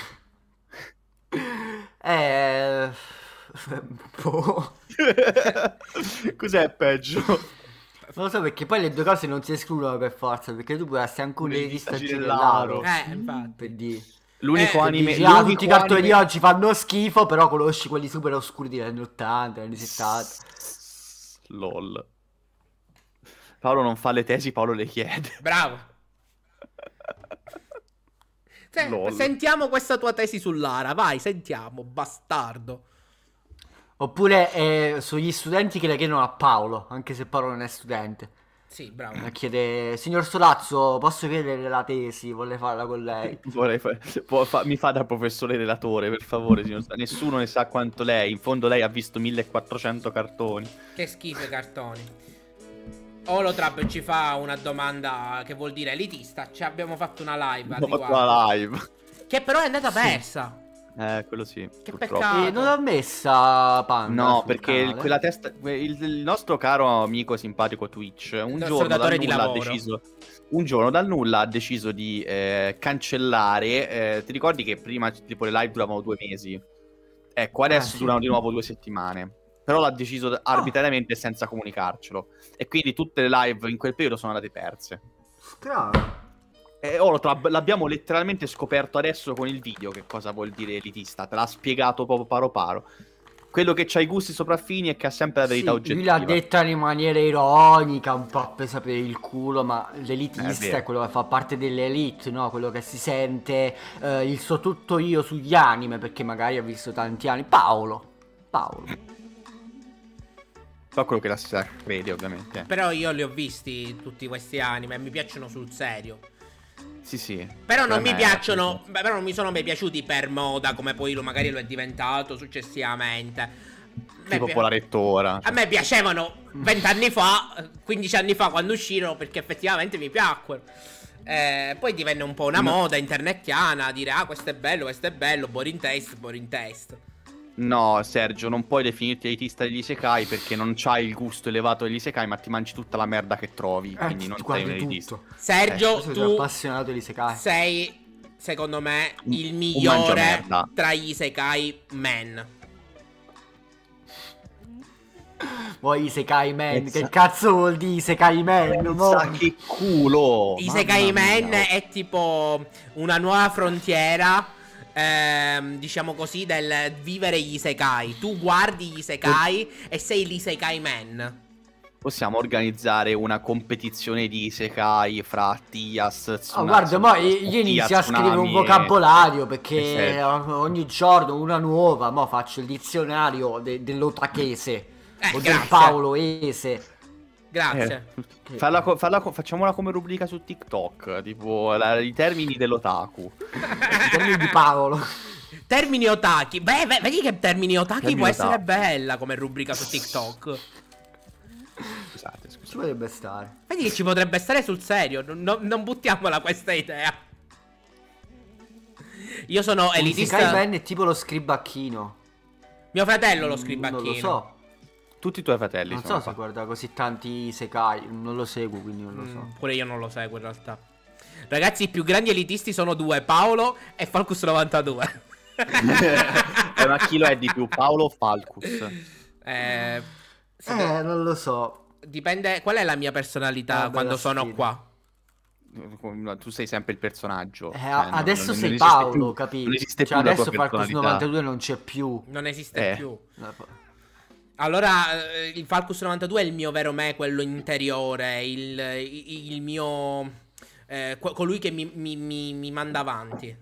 eh... Boh. Cos'è peggio? Non lo so perché poi le due cose non si escludono per forza, perché tu puoi essere anche un regista girellaro. Eh, L'unico eh, anime dici, l'unico ah, tutti i cartoni anime... di oggi fanno schifo, però conosci quelli super oscuri degli anni 80, anni 70. LOL. Paolo non fa le tesi, Paolo le chiede. Bravo. Se, cioè, sentiamo questa tua tesi sull'Ara, vai, sentiamo, bastardo. Oppure eh, sugli studenti che la chiedono a Paolo, anche se Paolo non è studente. Sì, bravo. Eh, chiede, signor Solazzo, posso chiedere la tesi? Vuole farla con lei. Vorrei fa... Fa... Mi fa da professore relatore, per favore, signor Nessuno ne sa quanto lei. In fondo lei ha visto 1400 cartoni. Che schifo i cartoni. Holotrap ci fa una domanda che vuol dire elitista. Ci abbiamo fatto una live. una live. Che però è andata persa. Eh, quello sì. Che purtroppo. peccato. E non l'ha messa Panda. No, perché il, quella testa. Il, il, nostro caro amico simpatico Twitch. Un giorno dal nulla ha deciso. Un giorno dal nulla ha deciso di eh, cancellare. Eh, ti ricordi che prima tipo, le live duravano due mesi? Ecco, ah, adesso ah, sì. durano di nuovo due settimane. Però l'ha deciso ah. arbitrariamente senza comunicarcelo. E quindi tutte le live in quel periodo sono andate perse. Strano. Eh, Oro, oh, l'abbiamo letteralmente scoperto adesso con il video che cosa vuol dire elitista. Te l'ha spiegato proprio paro paro. Quello che ha i gusti sopraffini è che ha sempre la verità sì, oggettiva. Lui l'ha detta in maniera ironica, un po' per sapere il culo, ma l'elitista è, eh, è, quello che fa parte dell'elite, no? Quello che si sente eh, il suo tutto io sugli anime, perché magari ha visto tanti anni. Paolo, Paolo. Fa quello che la sa, crede ovviamente. Però io li ho visti tutti questi anime e mi piacciono sul serio. Sì, sì. Però non mi piacciono. Beh, però non mi sono mai piaciuti per moda, come poi lo, magari lo è diventato successivamente. Tipo Polarettora. Cioè. A me piacevano vent'anni fa, 15 anni fa quando uscirono, perché effettivamente mi piacquero. Eh, poi divenne un po' una moda internettiana, dire ah questo è bello, questo è bello, boring test, boring taste. No, Sergio, non puoi definirti elitista degli Isekai perché non c'hai il gusto elevato degli Isekai, ma ti mangi tutta la merda che trovi. Eh, quindi non sei un elitista. Tutto. Eh, Sergio, eh, tu sei appassionato di Isekai. Sei, secondo me, il migliore tra gli Isekai men. Vuoi Isekai men? che cazzo vuol dire Isekai men? Ma che culo! Isekai men è tipo una nuova frontiera ehm, diciamo così, del vivere gli Isekai. Tu guardi gli Isekai e sei l'Isekai man. Possiamo organizzare una competizione di Isekai fra Tias, Tsunami. Oh, guarda, ma io inizio a scrivere un vocabolario perché certo. ogni giorno una nuova. Mo faccio il dizionario de dell'otakese eh, o grazie. del paoloese. Grazie. Eh, falla, falla, facciamola come rubrica su TikTok, tipo la, i termini dell'otaku. I termini di Paolo. Termini otaki. Beh, beh vedi che termini otaki termini può otaku. essere bella come rubrica su TikTok. Scusate, scusate. Ci potrebbe stare. Vedi che ci potrebbe stare sul serio. No, non buttiamola questa idea. Io sono elitista. Sky Ben è tipo lo scribacchino. Mio fratello lo scribacchino. Mm, non lo so. Tutti i tuoi fratelli. Non so se guarda così tanti Sekai. Non lo seguo, quindi non lo mm, so. Mm, pure io non lo seguo in realtà. Ragazzi, i più grandi elitisti sono due: Paolo e Falcus92. eh, ma chi lo è di più, Paolo o Falcus? Eh, eh, non lo so. Dipende, qual è la mia personalità ah, quando sono sfida. qua? tu sei sempre il personaggio. Eh, cioè, adesso non, sei non Paolo, capito? Non esiste cioè, più adesso Falcus 92 non c'è più. Non esiste eh. più. Allora, eh, il Falcus 92 è il mio vero me, quello interiore, il, il, il mio... Eh, colui che mi, mi, mi, mi manda avanti.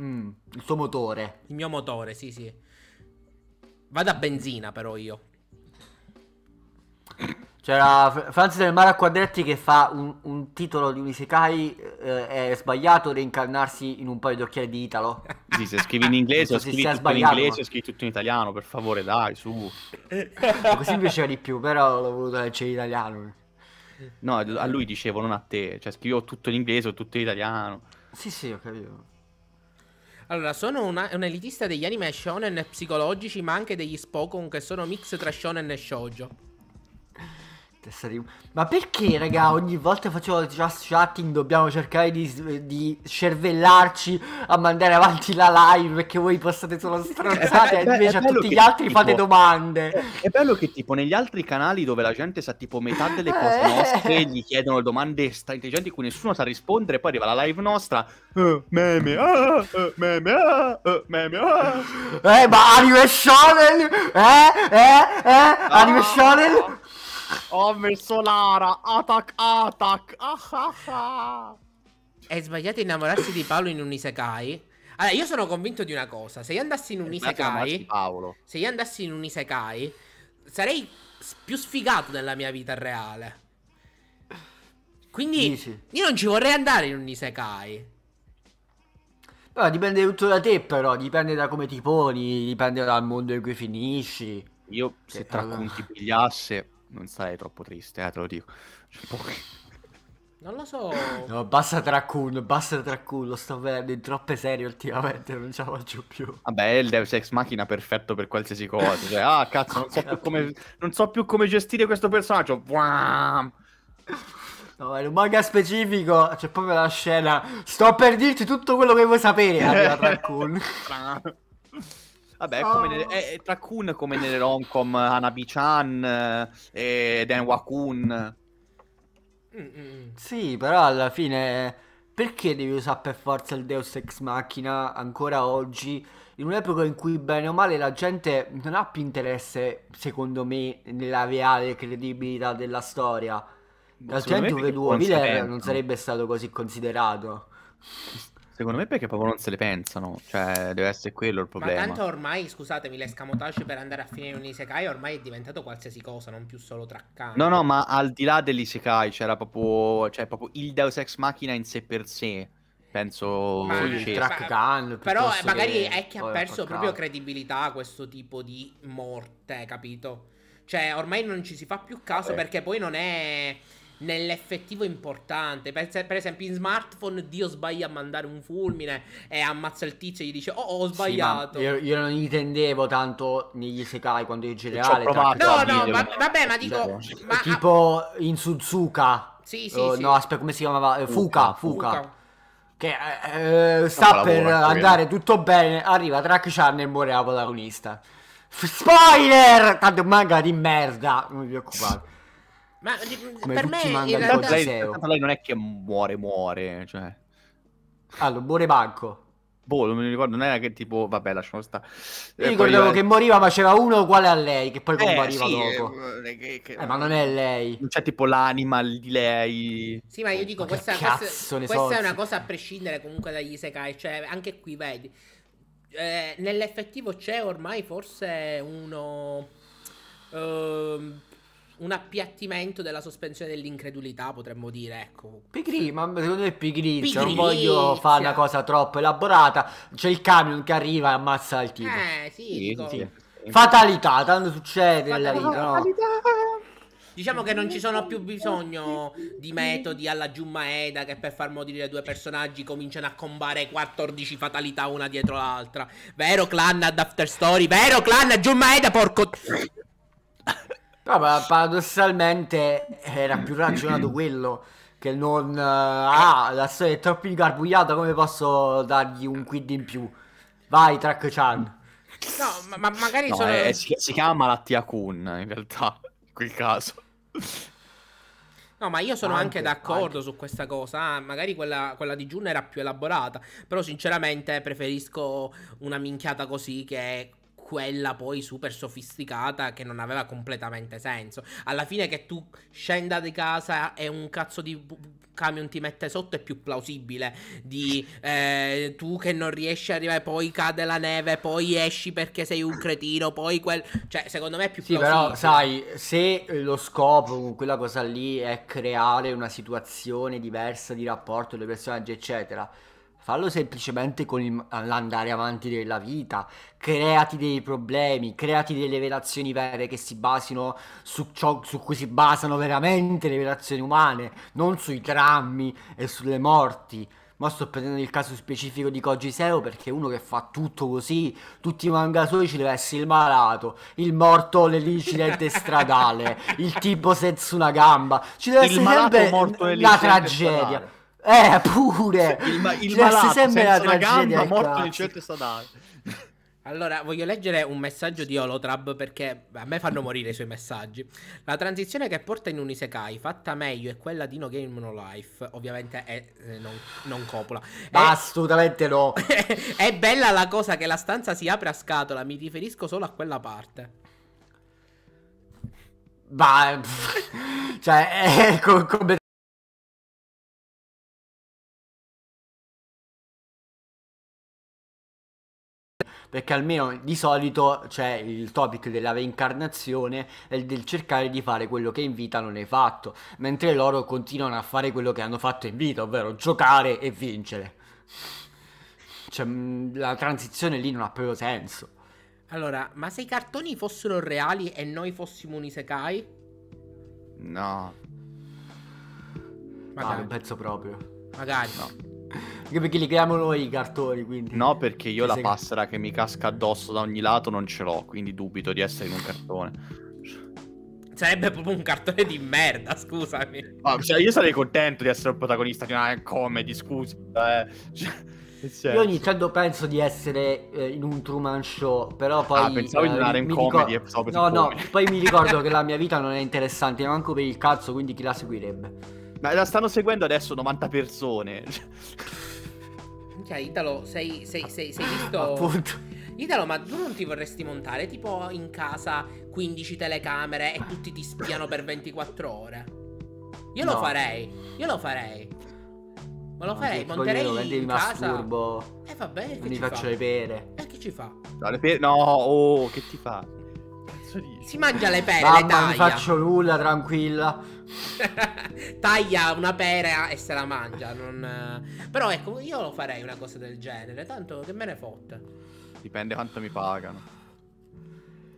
Mm, il suo motore. Il mio motore, sì, sì. Vado a benzina però io. C'era Francis del Mare a quadretti che fa un, un titolo di un isekai eh, è sbagliato reincarnarsi in un paio di occhiali di Italo. Sì, se scrivi in inglese, so scrivi tutto in inglese, ma... scrivi tutto in italiano, per favore, dai, su. Così mi piaceva di più, però l'ho voluto leggere in italiano. No, a lui dicevo, non a te. Cioè, scrivo tutto in inglese o tutto in italiano. Sì, sì, ho capito. Allora, sono una, un elitista degli anime shonen psicologici, ma anche degli spokon che sono mix tra shonen e shoujo. Ma perché, raga, ogni volta che facciamo just chatting dobbiamo cercare di, di, cervellarci a mandare avanti la live perché voi passate solo stronzate e invece a tutti gli altri tipo, fate domande. È, bello che tipo negli altri canali dove la gente sa tipo metà delle cose nostre gli chiedono domande intelligenti cui nessuno sa rispondere poi arriva la live nostra uh, meme, ah, uh, meme, ah, uh, meme, ah. Eh, ma anime shonen, eh, eh, eh, ah, anime shonen ho oh, messo Lara, attack, attack. Ah, ah, ah. È sbagliato innamorarsi di Paolo in un isekai? Allora, io sono convinto di una cosa. Se io andassi in un isekai, se io andassi in un isekai, sarei più sfigato nella mia vita reale. Quindi Dici. io non ci vorrei andare in un isekai. Però dipende tutto da te, però dipende da come ti poni, dipende dal mondo in cui finisci. Io se Tracun ti pigliasse non sarei troppo triste, eh, te lo dico. Cioè, non lo so. No, basta Dracul, basta Dracul, lo sto vedendo in troppe serie ultimamente, non ce la faccio più. Vabbè, è il Deus Ex Machina perfetto per qualsiasi cosa. Cioè, ah, cazzo, non so, più come, non so più come gestire questo personaggio. Buam! No, è un manga specifico, c'è proprio la scena. Sto per dirti tutto quello che vuoi sapere, arriva Vabbè, oh. come nelle, è, è eh, tra Kun come nelle romcom Hanabi-chan eh, e denwa Wakun. Mm, mm, mm Sì, però alla fine perché devi usare per forza il Deus Ex Machina ancora oggi? In un'epoca in cui bene o male la gente non ha più interesse, secondo me, nella reale credibilità della storia. Altrimenti Uve 2 non sarebbe stato così considerato. Secondo me perché proprio non se le pensano, cioè deve essere quello il problema. Ma tanto ormai, scusatemi, l'escamotage per andare a finire un isekai ormai è diventato qualsiasi cosa, non più solo traccante. No, no, ma al di là dell'isekai c'era proprio, cioè, proprio il Deus Ex Machina in sé per sé. Penso il track gun. Però eh, magari che... è che ha perso proprio credibilità questo tipo di morte, capito? Cioè, ormai non ci si fa più caso Vabbè. perché poi non è nell'effettivo importante. Per, per, esempio, in smartphone Dio sbaglia a mandare un fulmine e ammazza il tizio e gli dice: Oh, ho sbagliato. Sì, io, io, non intendevo tanto negli secai quando in generale. Provato, no, no, video. vabbè, ma dico. Cioè, ma, tipo in Suzuka. Sì, sì, uh, sì. No, aspetta, come si chiamava? Fuka. Fuka. Fuka. Che eh, eh sta per lavoro, andare tutto bene, arriva Track Chan e muore la protagonista. Spoiler! Tanto manga di merda, non mi preoccupate. Ma Come per me in realtà... lei, lei non è che muore, muore. Cioè. Allora, muore banco. Boh, non mi ricordo, non era che tipo, vabbè, lasciamo stare. Io ricordavo eh, poi... che moriva, faceva uno uguale a lei, che poi compariva eh, sì, dopo. Eh, che, che... Eh, ma non è lei. Non c'è tipo l'anima di lei. Sì, ma io dico, ma questa, questa, questa è una cosa a prescindere comunque dagli Isekai, cioè anche qui vedi. Eh, nell'effettivo c'è ormai forse uno... Uh, un appiattimento della sospensione dell'incredulità, potremmo dire, ecco. Pigri, ma secondo me è pigri, non voglio fare una cosa troppo elaborata. C'è il camion che arriva e ammazza il tipo. Eh, sì, sì, sì. Fatalità, tanto succede nella vita, no? Diciamo che non ci sono più bisogno di metodi alla Giummaeda che per far morire due personaggi cominciano a combare 14 fatalità una dietro l'altra. Vero Clan ad After Story? Vero Clan Giummaeda porco però paradossalmente era più ragionato quello che non... Uh, ah, la storia è troppo ingarbugliata, come posso dargli un quid in più? Vai, Track-chan. No, ma, ma magari no, sono... È, eh, eh, si, si, chiama malattia Kun, in realtà, in quel caso. No, ma io sono anche, anche d'accordo su questa cosa. Ah, magari quella, quella, di June era più elaborata. Però, sinceramente, preferisco una minchiata così che quella poi super sofisticata che non aveva completamente senso. Alla fine che tu scenda di casa e un cazzo di camion ti mette sotto è più plausibile di eh, tu che non riesci a arrivare, poi cade la neve, poi esci perché sei un cretino, poi quel... Cioè, secondo me è più sì, plausibile. Sì, però sai, se lo scopo, con quella cosa lì è creare una situazione diversa di rapporto delle personaggi, eccetera Fallo semplicemente con l'andare avanti della vita, creati dei problemi, creati delle relazioni vere che si basino su ciò su cui si basano veramente le relazioni umane, non sui drammi e sulle morti. Ma sto prendendo il caso specifico di Koji Seo perché uno che fa tutto così, tutti i manga suoi ci deve essere il malato, il morto nell'incidente stradale, il tipo senza una gamba, ci deve il essere sempre morto la tragedia. Stradale eh, pure! Il, ma- il cioè, malato, sempre senza la gamba, morto in incidente statale. Allora, voglio leggere un messaggio di Holotrab perché a me fanno morire i suoi messaggi. La transizione che porta in Unisekai, fatta meglio, è quella di No Game No Life. Ovviamente è, eh, non, non, copola. Assolutamente no. è bella la cosa che la stanza si apre a scatola, mi riferisco solo a quella parte. Ma, cioè, è co- come perché almeno di solito c'è il topic della reincarnazione e del cercare di fare quello che in vita non hai fatto, mentre loro continuano a fare quello che hanno fatto in vita, ovvero giocare e vincere. Cioè, mm, la transizione lì non ha proprio senso. Allora, ma se i cartoni fossero reali e noi fossimo un isekai? No. Magari. Ah, non penso proprio. Magari. No. Anche perché li creiamo noi i cartoni, quindi... No, perché io la passera che mi casca addosso da ogni lato non ce l'ho, quindi dubito di essere in un cartone. Sarebbe cioè, proprio un cartone di merda, scusami. Ah, cioè, io sarei contento di essere il protagonista di una comedy, scusa. Eh. Cioè, cioè, io ogni tanto penso di essere eh, in un Truman Show, però poi... Ah, pensavo eh, in una rem comedy ricor- No, no, poi mi ricordo che la mia vita non è interessante neanche per il cazzo, quindi chi la seguirebbe? Ma la stanno seguendo adesso 90 persone. Cioè, Italo, sei, sei, sei, sei visto... Appunto. Italo, ma tu non ti vorresti montare tipo in casa 15 telecamere e tutti ti spiano per 24 ore? Io no. lo farei, io lo farei. Ma lo no, farei, monterei voglio, in, in casa. E eh, vabbè, non mi faccio fa? le pere. E eh, che ci fa? No, le pere... No, oh, che ti fa? cazzo Si mangia le pere, Mamma, taglia. mi faccio nulla, tranquilla. taglia una pera e se la mangia. Non... Eh. Però ecco, io farei una cosa del genere. Tanto che me ne fotte. Dipende quanto mi pagano.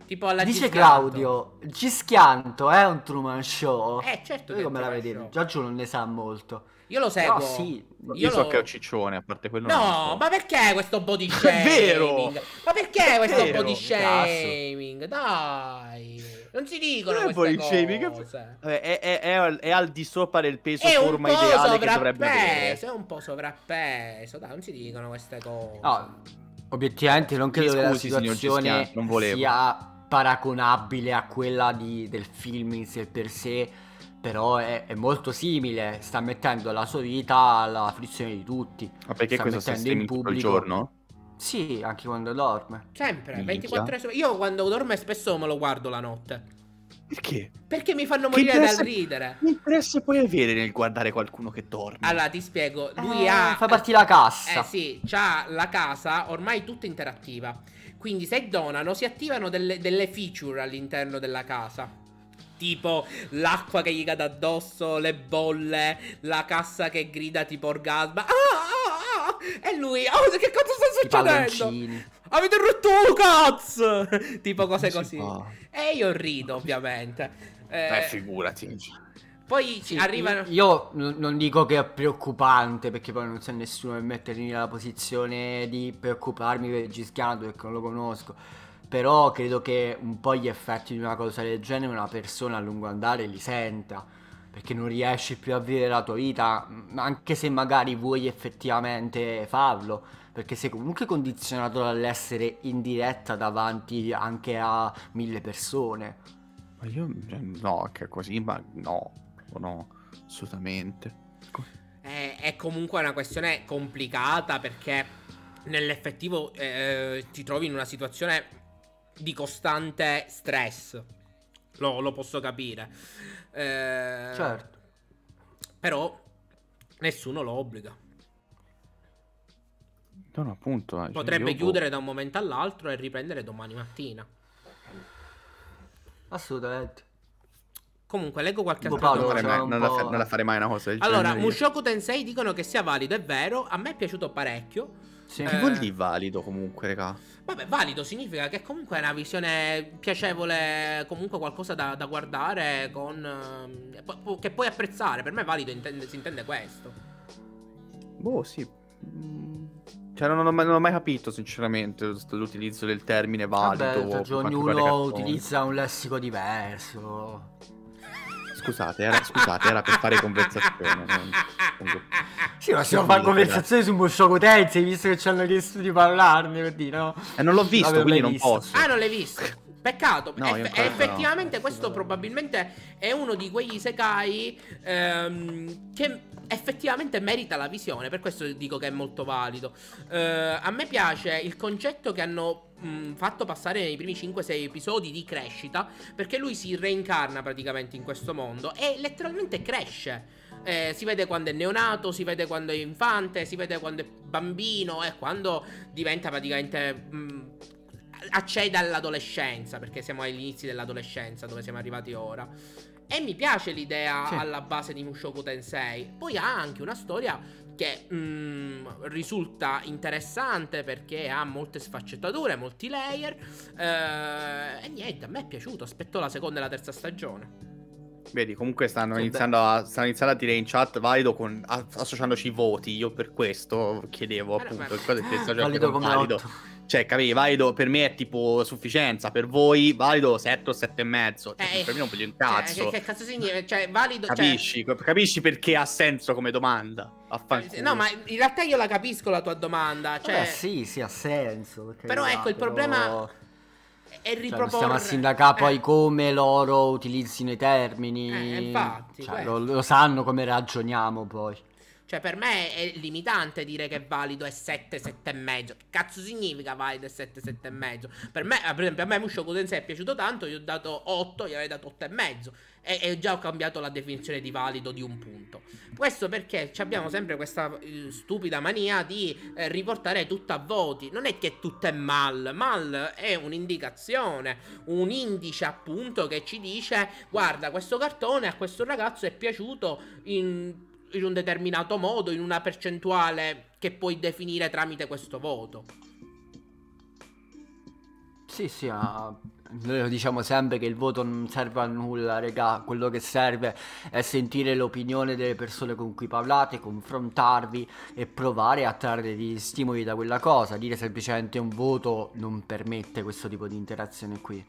Tipo alla Dice Gischianto. Claudio, Gischianto è un Truman Show. Eh, certo. Io come la vedi? Giorgio non ne sa molto. Io lo seguo. No, sì. Io, so lo... che è un ciccione, a parte quello. No, so. ma perché questo body shaming? È vero! Ma perché è questo vero, body shaming? Dai! Non si dicono non è body cose. shaming. È, eh, è, è, al di sopra del peso è forma ideale che dovrebbe avere. È un po' sovrappeso, dai, non si dicono queste cose. No, obiettivamente non credo Scusi, che la situazione sia paragonabile a quella di, del film in sé per sé però è, è, molto simile, sta mettendo la sua vita alla frizione di tutti. Ma perché sta questo mettendo in pubblico il giorno? Sì, anche quando dorme. Sempre, Minchia. 24 ore. Io quando dorme spesso me lo guardo la notte. Perché? Perché mi fanno morire dal ridere. Che interesse puoi avere nel guardare qualcuno che dorme? Allora, ti spiego. Lui eh, ha. Fa partire la eh, cassa. Eh sì, c'ha la casa ormai tutta interattiva. Quindi, se donano, si attivano delle, delle feature all'interno della casa tipo l'acqua che gli cade addosso, le bolle, la cassa che grida tipo orgasma. Ah, ah, ah! E lui, oh, che cosa sta succedendo? Avete rotto un cazzo! tipo cose così. E io rido, ovviamente. Eh, eh figurati. Poi sì, arrivano. Io non dico che è preoccupante, perché poi non c'è nessuno che mettermi nella posizione di preoccuparmi per Gischiando, perché non lo conosco però credo che un po' gli effetti di una cosa del genere una persona a lungo andare li senta perché non riesci più a vivere la tua vita anche se magari vuoi effettivamente farlo perché sei comunque condizionato dall'essere in diretta davanti anche a mille persone ma io cioè, no che è così ma no no assolutamente è, è comunque una questione complicata perché nell'effettivo eh, ti trovi in una situazione di costante stress. Lo, lo posso capire. Eh, certo. Però nessuno lo obbliga. No, appunto. Eh, cioè, Potrebbe boh. chiudere po- da un momento all'altro e riprendere domani mattina. Assolutamente. Comunque, leggo qualche altra Non, mai, non, la non, la farei mai una cosa del allora, genere. Allora, Mushoku Tensei dicono che sia valido, è vero. A me è piaciuto parecchio. Sì. Che eh... vuol dire valido comunque, raga? Vabbè, valido significa che comunque è una visione piacevole, comunque qualcosa da, da guardare, con, eh, che puoi apprezzare. Per me valido intende, si intende questo. Boh, sì. Mm. Cioè, non ho, mai, non ho mai capito, sinceramente, l'utilizzo del termine valido. Vabbè, cioè, ognuno utilizza un lessico diverso scusate, era, scusate, era per fare conversazione. Sì, ma stiamo fare conversazione su Mushoku Tensei, visto che ci hanno chiesto di parlarne, per dire, no? E eh, non l'ho visto, quindi non visto. posso. Ah, non l'hai visto? Peccato, no, Eff- effettivamente no. questo probabilmente è uno di quegli sekai ehm, che effettivamente merita la visione, per questo dico che è molto valido. Eh, a me piace il concetto che hanno mh, fatto passare nei primi 5-6 episodi di crescita, perché lui si reincarna praticamente in questo mondo e letteralmente cresce. Eh, si vede quando è neonato, si vede quando è infante, si vede quando è bambino e eh, quando diventa praticamente... Mh, accede all'adolescenza, perché siamo agli inizi dell'adolescenza dove siamo arrivati ora. E mi piace l'idea sì. alla base di Mushoku Tensei. Poi ha anche una storia che mm, risulta interessante perché ha molte sfaccettature, molti layer. Eh, e niente, a me è piaciuto. Aspetto la seconda e la terza stagione. Vedi, comunque stanno, sì, iniziando, a, stanno iniziando, a, dire in chat valido con, associandoci i voti. Io per questo chiedevo eh, appunto. il no, ma... Valido come valido. 8. Cioè, capì, valido per me è tipo sufficienza, per voi valido 7 o 7 e mezzo. Cioè, eh, per me non voglio un cazzo. Cioè, che, cazzo significa? Cioè, valido... Cioè capisci, cioè... capisci perché ha senso come domanda? Affanculo. No, ma in realtà io la capisco la tua domanda. Cioè... Vabbè, sì, sì, ha senso. Però ecco, il però... problema e cioè, riproporre. Cioè, stiamo a sindacare eh. poi eh. come loro utilizzino i termini. Eh, infatti, cioè, lo, lo, sanno come ragioniamo poi. Cioè, per me è limitante dire che valido è 7, 7,5. Che cazzo significa valido è 7, 7,5? Per me, per esempio, a me Muscio Cosenza è piaciuto tanto, gli ho dato 8, gli avrei dato 8,5. E, e già ho cambiato la definizione di valido di un punto. Questo perché abbiamo sempre questa eh, stupida mania di eh, riportare tutto a voti. Non è che tutto è mal, mal è un'indicazione, un indice appunto che ci dice guarda questo cartone a questo ragazzo è piaciuto in in un determinato modo, in una percentuale che puoi definire tramite questo voto. Sì, sì, ma noi lo diciamo sempre che il voto non serve a nulla, regà, quello che serve è sentire l'opinione delle persone con cui parlate, confrontarvi e provare a trarre degli stimoli da quella cosa, dire semplicemente un voto non permette questo tipo di interazione qui.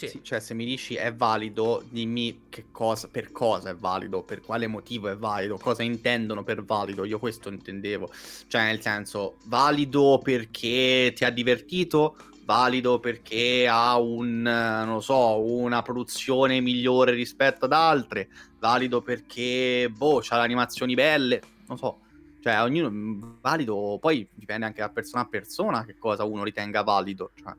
Sì. sì. cioè, se mi dici è valido, dimmi che cosa, per cosa è valido, per quale motivo è valido, cosa intendono per valido. Io questo intendevo. Cioè, nel senso, valido perché ti ha divertito, valido perché ha un, non so, una produzione migliore rispetto ad altre, valido perché, boh, ha le animazioni belle, non so. Cioè, ognuno mm, valido, poi dipende anche da persona a persona che cosa uno ritenga valido. Cioè.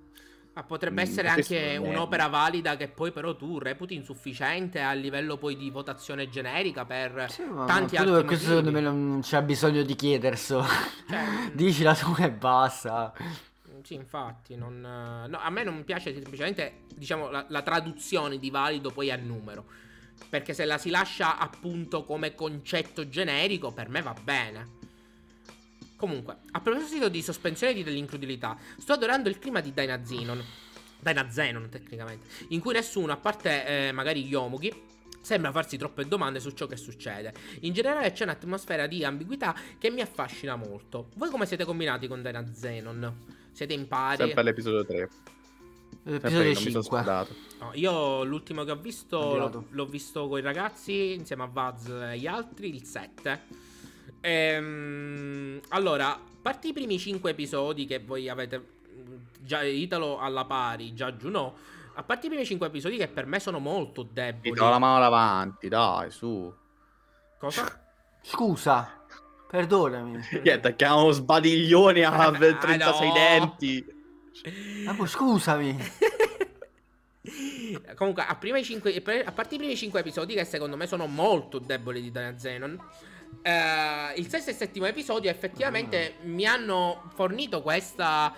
Ma ah, potrebbe mm, essere anche un'opera valida che poi però tu reputi insufficiente a livello poi di votazione generica per sì, tanti altri motivi. Questo secondo me non c'è bisogno di chiederselo. Cioè, Dici la tua e basta. Mm, sì, infatti, non, no, a me non piace semplicemente diciamo, la, la traduzione di valido poi a numero. Perché se la si lascia appunto come concetto generico, per me va bene. Comunque, a proposito di sospensione di dell'incredulità, sto adorando il clima di Dyna Zenon. Dyna Zenon, tecnicamente. In cui nessuno, a parte eh, magari Yomugi, sembra farsi troppe domande su ciò che succede. In generale c'è un'atmosfera di ambiguità che mi affascina molto. Voi come siete combinati con Dena Zenon? Siete in pari? Sempre all'episodio 3. Eh, episodio 5. No, io l'ultimo che ho visto l'ho, l'ho visto con i ragazzi insieme a Vaz e gli altri, il 7 Ehm, allora, a parte i primi 5 episodi che voi avete mm, già Italo alla pari, già giù no. A parte i primi 5 episodi che per me sono molto deboli. Ti do la mano davanti, dai, su. Cosa? Scusa. Perdonami. Yeah, attacchiamo uno sbadiglione a 36 ah, no. denti. Ma ah, scusami. Comunque, a, 5, a, parte i primi 5 episodi che secondo me sono molto deboli di Dana Zenon Uh, il sesto e settimo episodio effettivamente mm. mi hanno fornito questa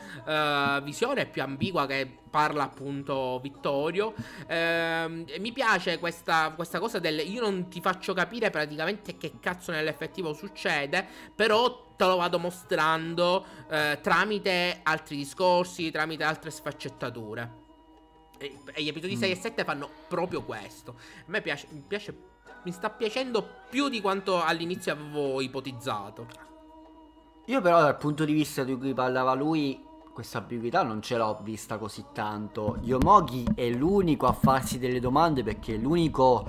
uh, visione più ambigua che parla appunto Vittorio. Uh, mi piace questa, questa, cosa del io non ti faccio capire praticamente che cazzo nell'effettivo succede, però te lo vado mostrando eh, tramite altri discorsi, tramite altre sfaccettature. E, e gli episodi mm. 6 e 7 fanno proprio questo. A me piace, piace mi sta piacendo più di quanto all'inizio avevo ipotizzato. Io però dal punto di vista di cui parlava lui, questa ambiguità non ce l'ho vista così tanto. Yomogi è l'unico a farsi delle domande perché è l'unico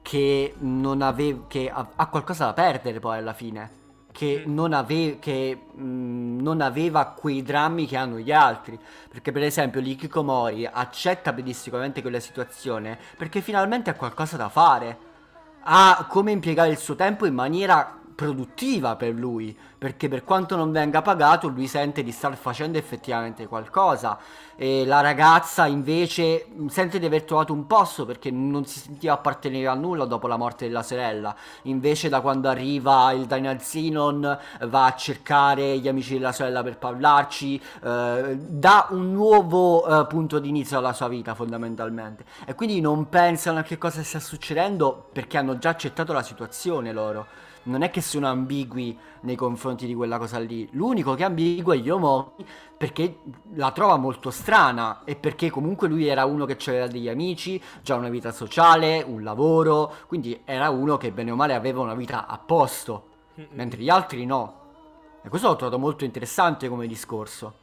che non aveva che ha, ha, qualcosa da perdere poi alla fine. Che, mm. non, ave- che mh, mm, non aveva quei drammi che hanno gli altri. Perché, per esempio, l'Ikikomori accetta pedisticamente quella situazione perché finalmente ha qualcosa da fare a come impiegare il suo tempo in maniera produttiva per lui, perché per quanto non venga pagato lui sente di star facendo effettivamente qualcosa e la ragazza invece sente di aver trovato un posto perché non si sentiva appartenere a nulla dopo la morte della sorella, invece da quando arriva il Daniel Zinon va a cercare gli amici della sorella per parlarci, eh, dà un nuovo eh, punto di inizio alla sua vita fondamentalmente e quindi non pensano a che cosa stia succedendo perché hanno già accettato la situazione loro non è che sono ambigui nei confronti di quella cosa lì. L'unico che è ambiguo è Yomomi perché la trova molto strana e perché comunque lui era uno che aveva degli amici, già una vita sociale, un lavoro, quindi era uno che bene o male aveva una vita a posto, mentre gli altri no. E questo l'ho trovato molto interessante come discorso.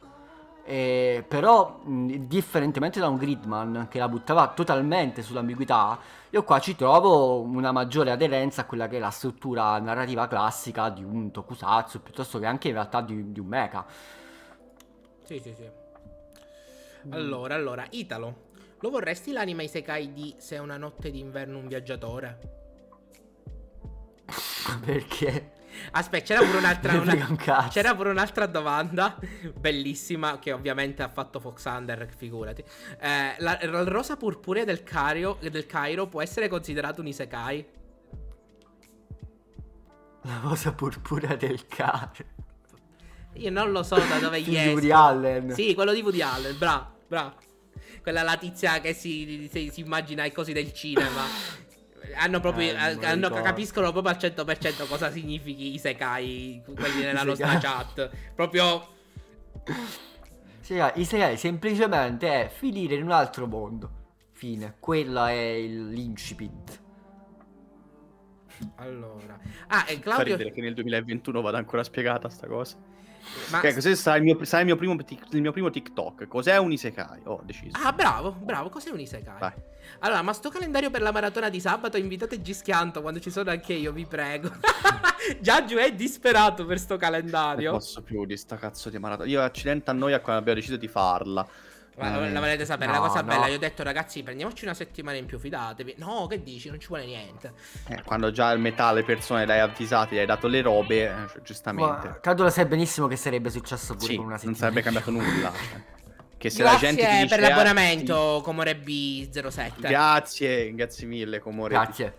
Eh, però, mh, differentemente da un Gridman che la buttava totalmente sull'ambiguità, io qua ci trovo una maggiore aderenza a quella che è la struttura narrativa classica di un tokusatsu, piuttosto che anche in realtà di, di un mecha. Sì, sì, sì. Allora, allora, Italo, lo vorresti l'anima Isekai di Se è una notte d'inverno un viaggiatore? Perché? Aspetta, c'era pure un'altra. una... un c'era pure un'altra domanda. Bellissima. Che ovviamente ha fatto Fox Under, figurati. Eh, la, la, rosa purpurea del, Cario, del Cairo può essere considerata un Isekai? La rosa purpurea del Cairo. Io non lo so da dove gli è. Woody Allen. Sì, quello di Woody Allen. Bravo, bravo. Quella latizia che si, si, si immagina i cosi del cinema. hanno proprio, eh, hanno, capiscono proprio al 100% cosa significhi Isekai, quelli nella nostra chat. Proprio... Sì, i semplicemente è finire in un altro mondo. Fine. Quella è l'incipit. Allora, ah, e Claudio... Fa che nel 2021 vada ancora spiegata sta cosa. Ma... Che cos'è sarà il mio, sarà il mio, primo, il mio primo TikTok? Cos'è un Isekai? Oh, ho oh, deciso. Ah, bravo, bravo. Cos'è un Isekai? Vai. Allora, ma sto calendario per la maratona di sabato, invitate Gischianto quando ci sono anche io, vi prego. Giaggio è disperato per sto calendario. Non posso più di sta cazzo di maratona. Io accidente a noi a quando abbiamo deciso di farla. Ma eh, la volete sapere, no, la cosa no. bella, io ho detto ragazzi prendiamoci una settimana in più, fidatevi. No, che dici, non ci vuole niente. Eh, quando già il metà le persone le hai avvisate, gli hai dato le robe, eh, giustamente. Ma, Caldo lo sai benissimo che sarebbe successo pure sì, con una settimana. Non sarebbe cambiato nulla. Cioè. Che se grazie la gente ti dice, per ah, l'abbonamento, ah, Comore B07. Grazie, grazie mille, Comore. Grazie.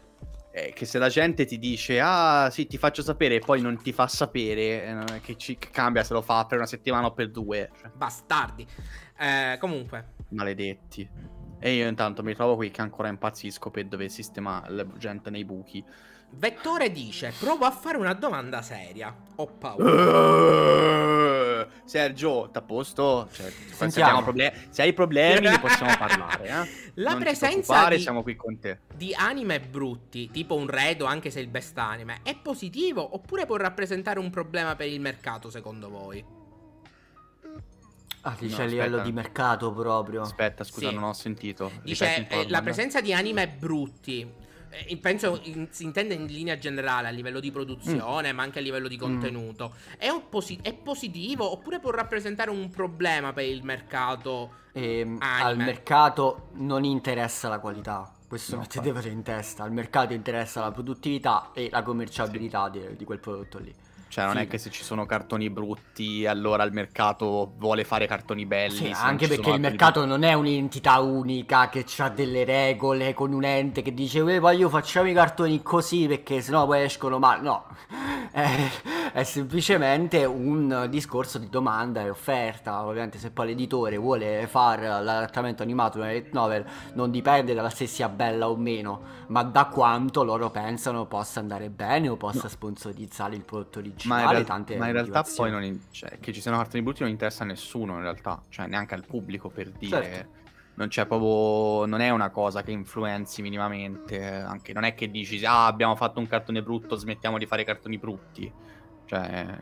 Eh, che se la gente ti dice, ah sì, ti faccio sapere, e poi non ti fa sapere, eh, che, ci, che cambia se lo fa per una settimana o per due. Cioè. Bastardi. Eh, comunque. Maledetti. E io intanto mi trovo qui che ancora impazzisco per dover sistemare la gente nei buchi. Vettore dice: Provo a fare una domanda seria. Ho paura. Eh, Sergio, t'a posto? Cioè, Sentiamo. se hai problemi ne possiamo parlare. Eh? La non presenza di, siamo qui con te. di anime brutti, tipo un redo, anche se il best anime, è positivo oppure può rappresentare un problema per il mercato, secondo voi? Ah, dice no, a livello di mercato proprio. Aspetta, scusa, sì. non ho sentito. Dice, eh, la presenza di anime brutti eh, penso in, si intende in linea generale a livello di produzione, mm. ma anche a livello di mm. contenuto. Mm. È, opposi- è positivo oppure può rappresentare un problema per il mercato? Eh, al mercato non interessa la qualità. Questo no, mettetevelo in testa. Al mercato interessa la produttività e la commerciabilità sì. di, di quel prodotto lì. Cioè, non sì. è che se ci sono cartoni brutti, allora il mercato vuole fare cartoni belli. Sì, anche perché il mercato brutti. non è un'entità unica che ha delle regole con un ente che dice, voglio facciamo i cartoni così perché sennò poi escono male. No, è, è, semplicemente un discorso di domanda e offerta. Ovviamente, se poi l'editore vuole fare l'adattamento animato di una light novel, non dipende dalla se sia bella o meno, ma da quanto loro pensano possa andare bene o possa no. sponsorizzare il prodotto originale ma in, real- tante ma in realtà poi non cioè, che ci siano cartoni brutti non interessa a nessuno in realtà, cioè neanche al pubblico per dire. Certo. Non c'è proprio. Non è una cosa che influenzi minimamente. Anche non è che dici ah, abbiamo fatto un cartone brutto, smettiamo di fare cartoni brutti. Cioè.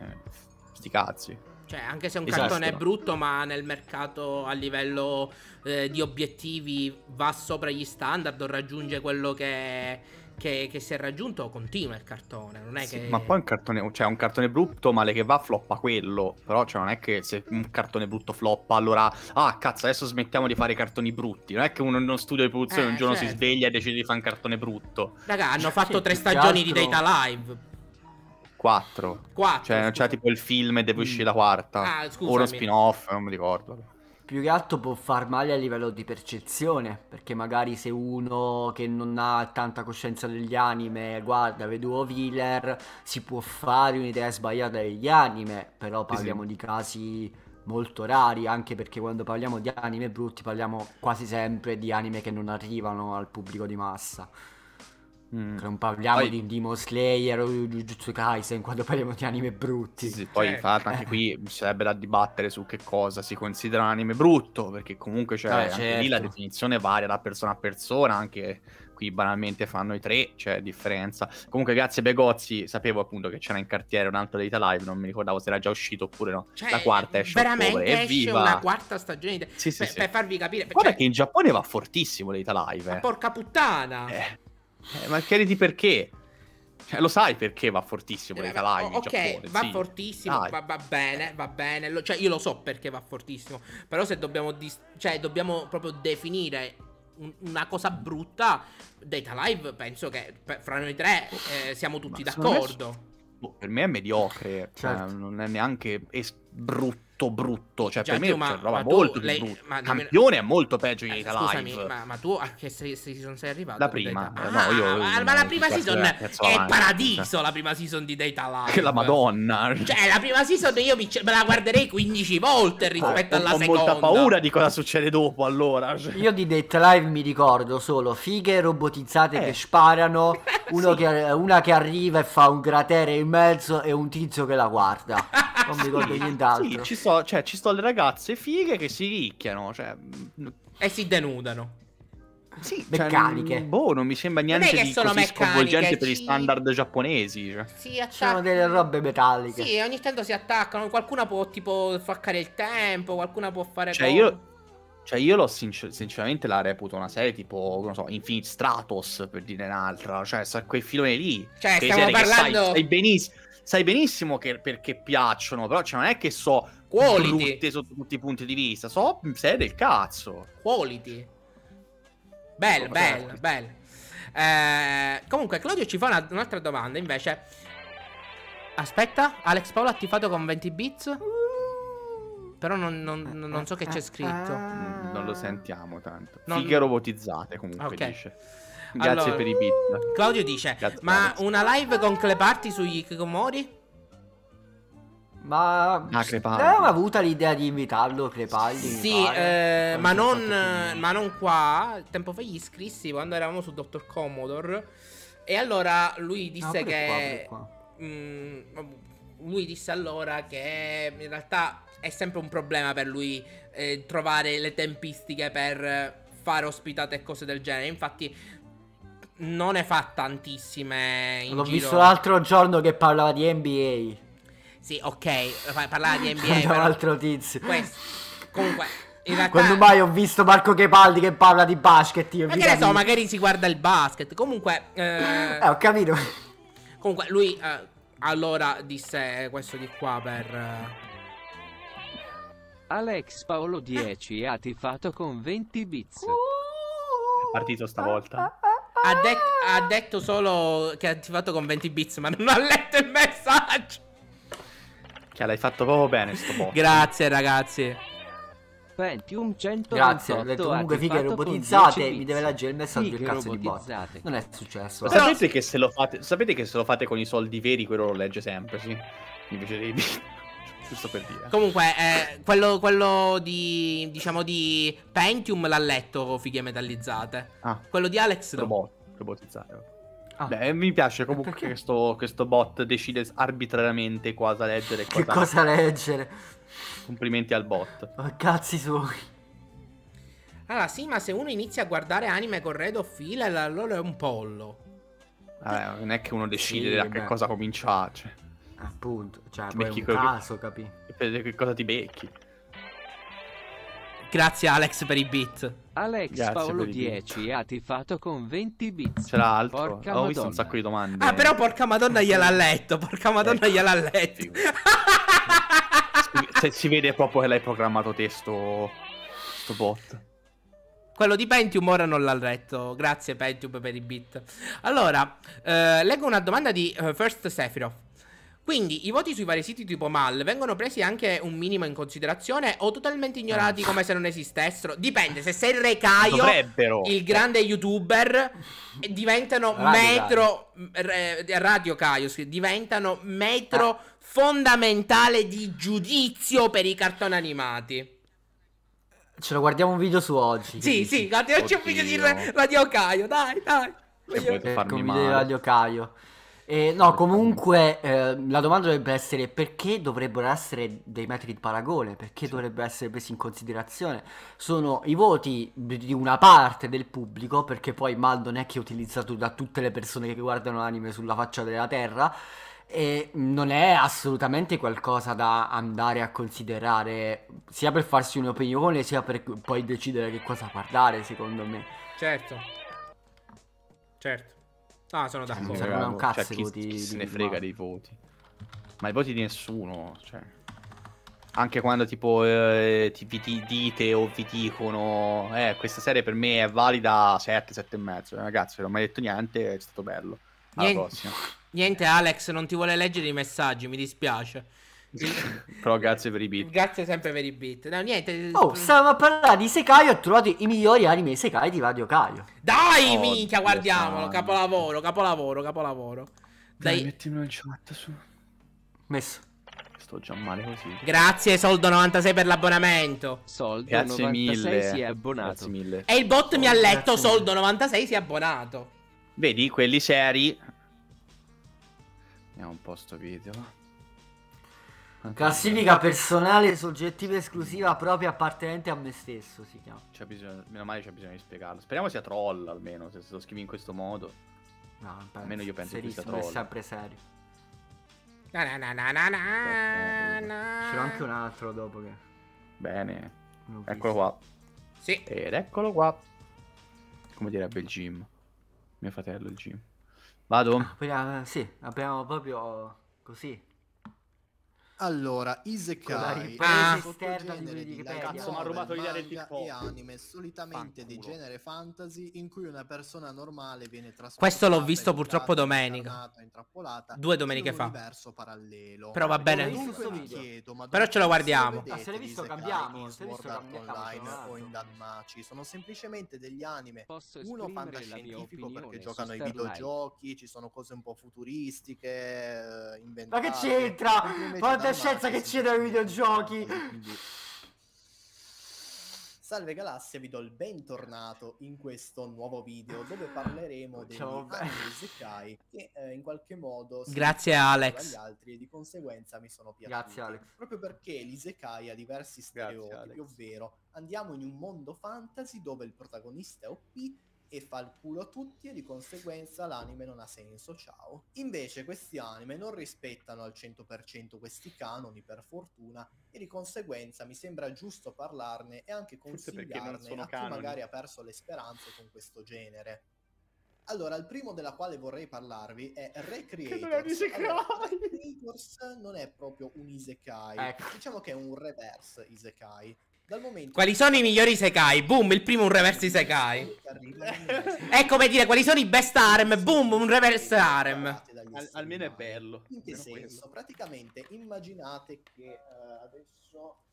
Sti cazzi. Cioè, anche se un esatto. cartone è brutto, ma nel mercato a livello eh, di obiettivi va sopra gli standard o raggiunge quello che che, che, si è raggiunto continua il cartone. Non è sì, che... Ma poi un cartone, cioè un cartone brutto, male che va, floppa quello. Però cioè, non è che se un cartone brutto floppa, allora, ah cazzo, adesso smettiamo di fare cartoni brutti. Non è che uno in uno studio di produzione eh, un giorno certo. si sveglia e decide di fare un cartone brutto. Raga, hanno fatto tre stagioni altro... di Data Live. Quattro. Quattro. Cioè, scusa. c'era tipo il film e deve uscire mm. la quarta. Ah, o uno spin-off, non mi ricordo più che altro può far male a livello di percezione, perché magari se uno che non ha tanta coscienza degli anime guarda Veduo Viller, si può fare un'idea sbagliata degli anime, però parliamo sì. di casi molto rari, anche perché quando parliamo di anime brutti parliamo quasi sempre di anime che non arrivano al pubblico di massa. Mm. Non parliamo poi... di Demon Slayer o di Jujutsu Kaisen quando parliamo di anime brutti. Sì, poi cioè, infatti anche eh. qui sarebbe da dibattere su che cosa si considera un anime brutto, perché comunque cioè, eh, certo. lì la certo. definizione varia da persona a persona, anche qui banalmente fanno i tre, c'è cioè, differenza. Comunque grazie Begozzi, sapevo appunto che c'era in cartiere un'altra Data Live, non mi ricordavo se era già uscito oppure no. Cioè, la quarta esce veramente ottobre, esce una quarta stagione. Sì, sì, per, sì. per farvi capire. Guarda cioè... che in Giappone va fortissimo Data Live. Eh. Porca puttana. Eh. Eh, ma chiariti perché? Cioè, lo sai perché va fortissimo eh, Ecalai oh, Ok, Giappone, va sì. fortissimo, va, va, bene, va bene. Lo, cioè, io lo so perché va fortissimo. Però se dobbiamo, dis- cioè, dobbiamo proprio definire una cosa brutta, Data Live, penso che fra noi tre eh, siamo tutti d'accordo. Me è, boh, per me è mediocre, cioè, certo. non è neanche es- brutto brutto brutto cioè Già, per me ma, c'è roba molto tu, più lei, ma, Campione è molto peggio di eh, Ita scusami, ma, ma, tu a che season sei arrivato? la prima ah, no, io, ah, ma, ma la prima season è, è paradiso la prima season di Data Live che la madonna cioè la prima season io mi, me la guarderei 15 volte rispetto oh, alla ho, seconda ho molta paura di cosa succede dopo allora io di Data Live mi ricordo solo fighe robotizzate eh. che sparano sì. che, una che arriva e fa un cratere in mezzo e un tizio che la guarda non mi ricordo nient'altro sì, sto, cioè, ci sto le ragazze fighe che si ricchiano, cioè... Mm, e si denudano. Sì, cioè, meccaniche. Cioè, boh, non mi sembra niente di così sconvolgente per gli standard giapponesi. Cioè. Si attaccano. Sono delle robe metalliche. Sì, ogni tanto si attaccano. Qualcuna può, tipo, faccare il tempo, qualcuna può fare... Cioè, con... io... Cioè, io l'ho sincer sinceramente la reputo una serie tipo, non so, Infinite Stratos, per dire un'altra. Cioè, sa, quel filone lì. Cioè, stiamo parlando... Sai, sai, benissimo, sai benissimo che, perché piacciono, però cioè, non è che so quality. brutte sotto tutti i punti di vista. So, sei del cazzo. Quality. Bello, bello, bello. Eh, comunque, Claudio ci fa una, un'altra domanda invece. Aspetta, Alex Paolo ha tifato con 20 bits? Però non, non, non so che c'è scritto. Mm, non lo sentiamo tanto. Non... Fighe robotizzate comunque okay. dice. Grazie allora, per i bit. Claudio dice, Grazie ma una live con Cleparti sugli Kikomori? Ma ah, Crepagli. Eh, avevamo avuto l'idea di invitarlo Crepagli. Sì, eh, ma, non, ma, non, qua. Tempo fa gli scrissi quando eravamo su Dr. Commodore. E allora lui ah, disse no, che. Qua, mh, mm, lui disse allora che in realtà è sempre un problema per lui eh, trovare le tempistiche per fare ospitate e cose del genere. Infatti, non ne fa tantissime. L'ho giro. visto l'altro giorno che parlava di NBA. Sì, ok, parlava di NBA. C'è un altro tizio. Questo. Comunque, in realtà... Quando mai ho visto Marco Chepaldi che parla di basket? Io ma che ne so, magari si guarda il basket. Comunque... Eh, eh ho capito. Comunque, lui eh, allora disse questo di qua per... Eh... Alex Paolo 10 ha tifato con 20 bits. È partito stavolta. Ha, de ha detto solo che ha tifato con 20 bits, ma non ha letto il messaggio. Minchia, l'hai fatto proprio bene sto bot. Grazie ragazzi. Senti, un 100 Grazie, ho detto comunque eh, figa robotizzate, mi deve leggere il messaggio il cazzo di bot. Non è successo. Però... Sapete, che se lo fate, sapete che se lo fate con i soldi veri quello lo legge sempre, sì? Invece dei giusto per dire. Comunque, eh, quello, quello, di diciamo di Pentium l'ha letto fighe metallizzate. Ah. Quello di Alex Robot, no. Robotizzare. Ah. Beh, mi piace comunque che questo, questo, bot decide arbitrariamente cosa leggere e cosa... Che cosa leggere. Complimenti al bot. Oh, cazzi suoi. Allora, sì, ma se uno inizia a guardare anime con Red of Fila, allora è un pollo. Vabbè, non è che uno decide sì, da che beh. cosa cominciare. Cioè. Appunto, cioè, ti poi è un caso, che... capì? Che cosa ti becchi. Grazie Alex per i beat. Alex Grazie Paolo 10 ha tifato con 20 bit. C'era altro. Porca Avevo Madonna. visto un sacco di domande. Ah, però porca Madonna gliel'ha letto. Porca Madonna ecco. gliel'ha letto. Sì. si vede proprio che l'hai programmato te sto, sto bot. Quello di Pentium ora non l'ha letto. Grazie Pentium per i bit. Allora, eh, leggo una domanda di uh, First Sephiroth. Quindi i voti sui vari siti tipo Mal vengono presi anche un minimo in considerazione o totalmente ignorati ah. come se non esistessero? Dipende, se sei il Re Caio, Dovrebbero. il grande youtuber, eh. diventano radio metro, radio. Eh, radio Caio, diventano metro ah. fondamentale di giudizio per i cartoni animati. Ce lo guardiamo un video su oggi. Sì, sì, guardiamoci un video di Radio Caio, dai, dai. Se un ecco, video di Radio Caio. Eh, no, comunque eh, la domanda dovrebbe essere perché dovrebbero essere dei metri di paragone, perché dovrebbero essere presi in considerazione. Sono i voti di una parte del pubblico, perché poi Mal non è che è utilizzato da tutte le persone che guardano anime sulla faccia della Terra, e non è assolutamente qualcosa da andare a considerare sia per farsi un'opinione sia per poi decidere che cosa guardare, secondo me. Certo. Certo. Ah, sono cioè, d'accordo. Cioè, non un cazzo cioè, chi, voti, chi se ne frega ma... dei voti. Ma i voti di nessuno, cioè. Anche quando tipo eh, ti, ti, dite o vi dicono eh, questa serie per me è valida 7, 7 e mezzo. Eh, ragazzi, non ho mai detto niente, è stato bello. Alla niente, prossima. Niente Alex, non ti vuole leggere i messaggi, mi dispiace. Però grazie per i beat. Grazie sempre per i beat. No, niente. Eh, oh, stavamo a parlare di Sekai. Ho trovato i migliori anime Sekai di Radio Caio. Dai, oh, minchia, guardiamolo. Capolavoro, capolavoro, capolavoro. Dai, Dai mettimelo in chat su. Messo. Sto già male così. Grazie, Soldo96 per l'abbonamento. Soldo96 mille. si è abbonato. Grazie mille. E il bot oh, mi ha letto: Soldo96 si è abbonato. Vedi, quelli seri. Andiamo un po' sto video. Classifica personale soggettiva esclusiva propria appartenente a me stesso si chiama. C'è bisogno, meno male c'è bisogno di spiegarlo. Speriamo sia troll almeno, se lo scrivi in questo modo. No, penso. almeno io penso che sia troll. è sempre serio. Na na na na C'era anche un altro dopo che. Bene. Eccolo qua. Sì. Ed eccolo qua. Come direbbe il Jim. Mio fratello il Jim. Vado? Ah, apriamo, sì, abbiamo proprio così. Allora, Isekai ah, genere di cazzo, ma ha rubato l'idea del TikTok. E anime, solitamente Fanculo. di genere fantasy in cui una persona normale viene trasportata Questo l'ho visto purtroppo domenica. Due domeniche fa. Parallelo. Però va bene. Chiedo, Però ce lo guardiamo. Ma ah, se l'hai visto cambiamo, se l'hai visto cambiamo online o in Danmaci, sono semplicemente degli anime, Posso uno fantascientifico perché giocano ai videogiochi, ci sono cose un po' futuristiche, inventate. Eh, ma che c'entra? quanta scienza che c'è dai videogiochi! Salve Galassia, vi do il bentornato in questo nuovo video dove parleremo dei Zekai che eh, in qualche modo Grazie Alex. agli altri e di conseguenza mi sono piaciuti. Grazie Alex. Proprio perché l'Isekai ha diversi stereotipi, Grazie, ovvero andiamo in un mondo fantasy dove il protagonista è OP e fa il culo a tutti e di conseguenza l'anime non ha senso, ciao. Invece questi anime non rispettano al 100% questi canoni per fortuna e di conseguenza mi sembra giusto parlarne e anche consigliarne a chi magari ha perso le speranze con questo genere. Allora, il primo della quale vorrei parlarvi è Recreators. Che non è Allora, Recreators non è proprio un isekai. Ecco. Diciamo che è un reverse isekai. Dal momento quali sono i migliori Sekai? Boom, il primo un reverse Sekai. è come dire quali sono i best harem? Boom, un reverse harem. Al, almeno è bello. In che senso? Praticamente immaginate che uh, adesso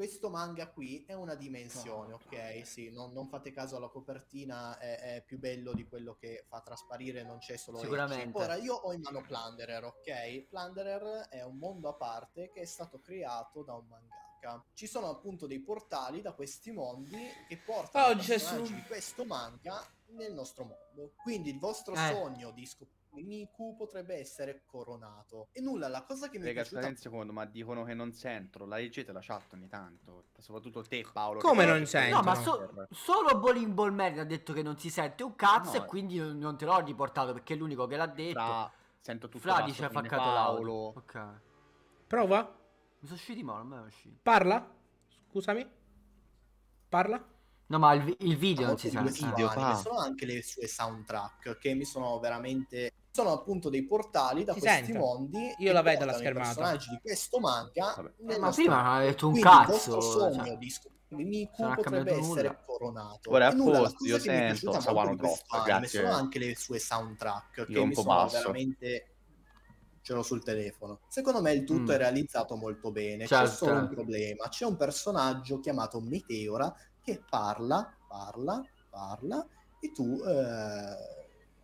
questo manga qui è una dimensione, ok? Sì, non, non fate caso alla copertina, è, è, più bello di quello che fa trasparire, non c'è solo... Sicuramente. Ora, io ho in mano Plunderer, ok? Plunderer è un mondo a parte che è stato creato da un mangaka. Ci sono appunto dei portali da questi mondi che portano oh, i personaggi Gesù. di questo manga nel nostro mondo. Quindi il vostro eh. sogno di scoprire Niku potrebbe essere coronato. E nulla, la cosa che mi Rega, è piaciuta... un secondo, ma dicono che non c'entro. La leggete la chat ogni tanto. Soprattutto te, Paolo. Come non c'entro? No, ma so- solo Bolin Bolmer ha detto che non si sente un cazzo no, e quindi non te l'ho riportato perché è l'unico che l'ha detto. Fra... Sento tutto Fra dice fa Paolo. Ok. Prova. Mi sono usciti male, non me è uscito. Parla. Scusami. Parla. No, ma il, il video non si sa. il video, ah. sono anche le sue soundtrack che mi sono veramente sono appunto dei portali da si questi sento. mondi. Io la vedo la schermata. I personaggi di questo manga. ma prima ha detto un cazzo. Il sogno cioè. di Miku potrebbe essere nulla. coronato. Ora è a posto, io sento Sawano troppo, grazie. Sono anche le sue soundtrack io che mi sono basso. veramente ce l'ho sul telefono. Secondo me il tutto mm. è realizzato molto bene, certo. c'è solo un problema. C'è un personaggio chiamato Meteora che parla, parla, parla e tu eh,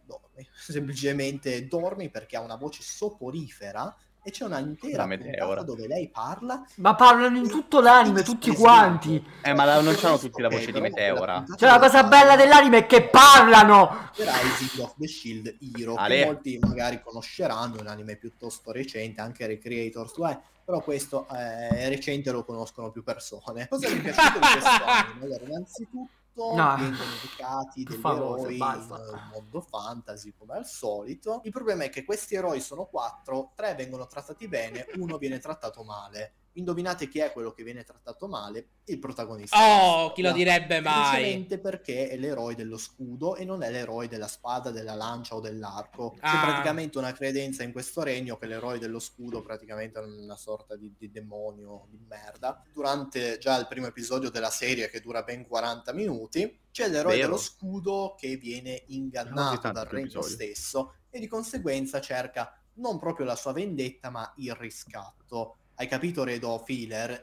dormi, semplicemente dormi perché ha una voce soporifera e c'è un'intera puntata dove lei parla. Ma parlano in tutto l'anime, tutti quanti. Eh, ma non c'hanno tutti la voce okay, di Meteora. Cioè, la cosa bella dell'anime è che parlano! The Rising of the Shield Hero, Ale. che molti magari conosceranno, un anime piuttosto recente, anche Recreators 2 però questo eh, è recente lo conoscono più persone. Cosa mi è piaciuto di quest'anime? Allora, innanzitutto no. vengono indicati degli eroi nel mondo fantasy come al solito. Il problema è che questi eroi sono quattro, tre vengono trattati bene, uno viene trattato male indovinate chi è quello che viene trattato male? Il protagonista. Oh, chi lo direbbe mai? Semplicemente perché è l'eroe dello scudo e non è l'eroe della spada, della lancia o dell'arco. C'è ah. praticamente una credenza in questo regno che l'eroe dello scudo praticamente è una sorta di, di demonio di merda. Durante già il primo episodio della serie, che dura ben 40 minuti, c'è l'eroe Vero. dello scudo che viene ingannato dal regno stesso e di conseguenza cerca non proprio la sua vendetta, ma il riscatto hai capito Redo Filler,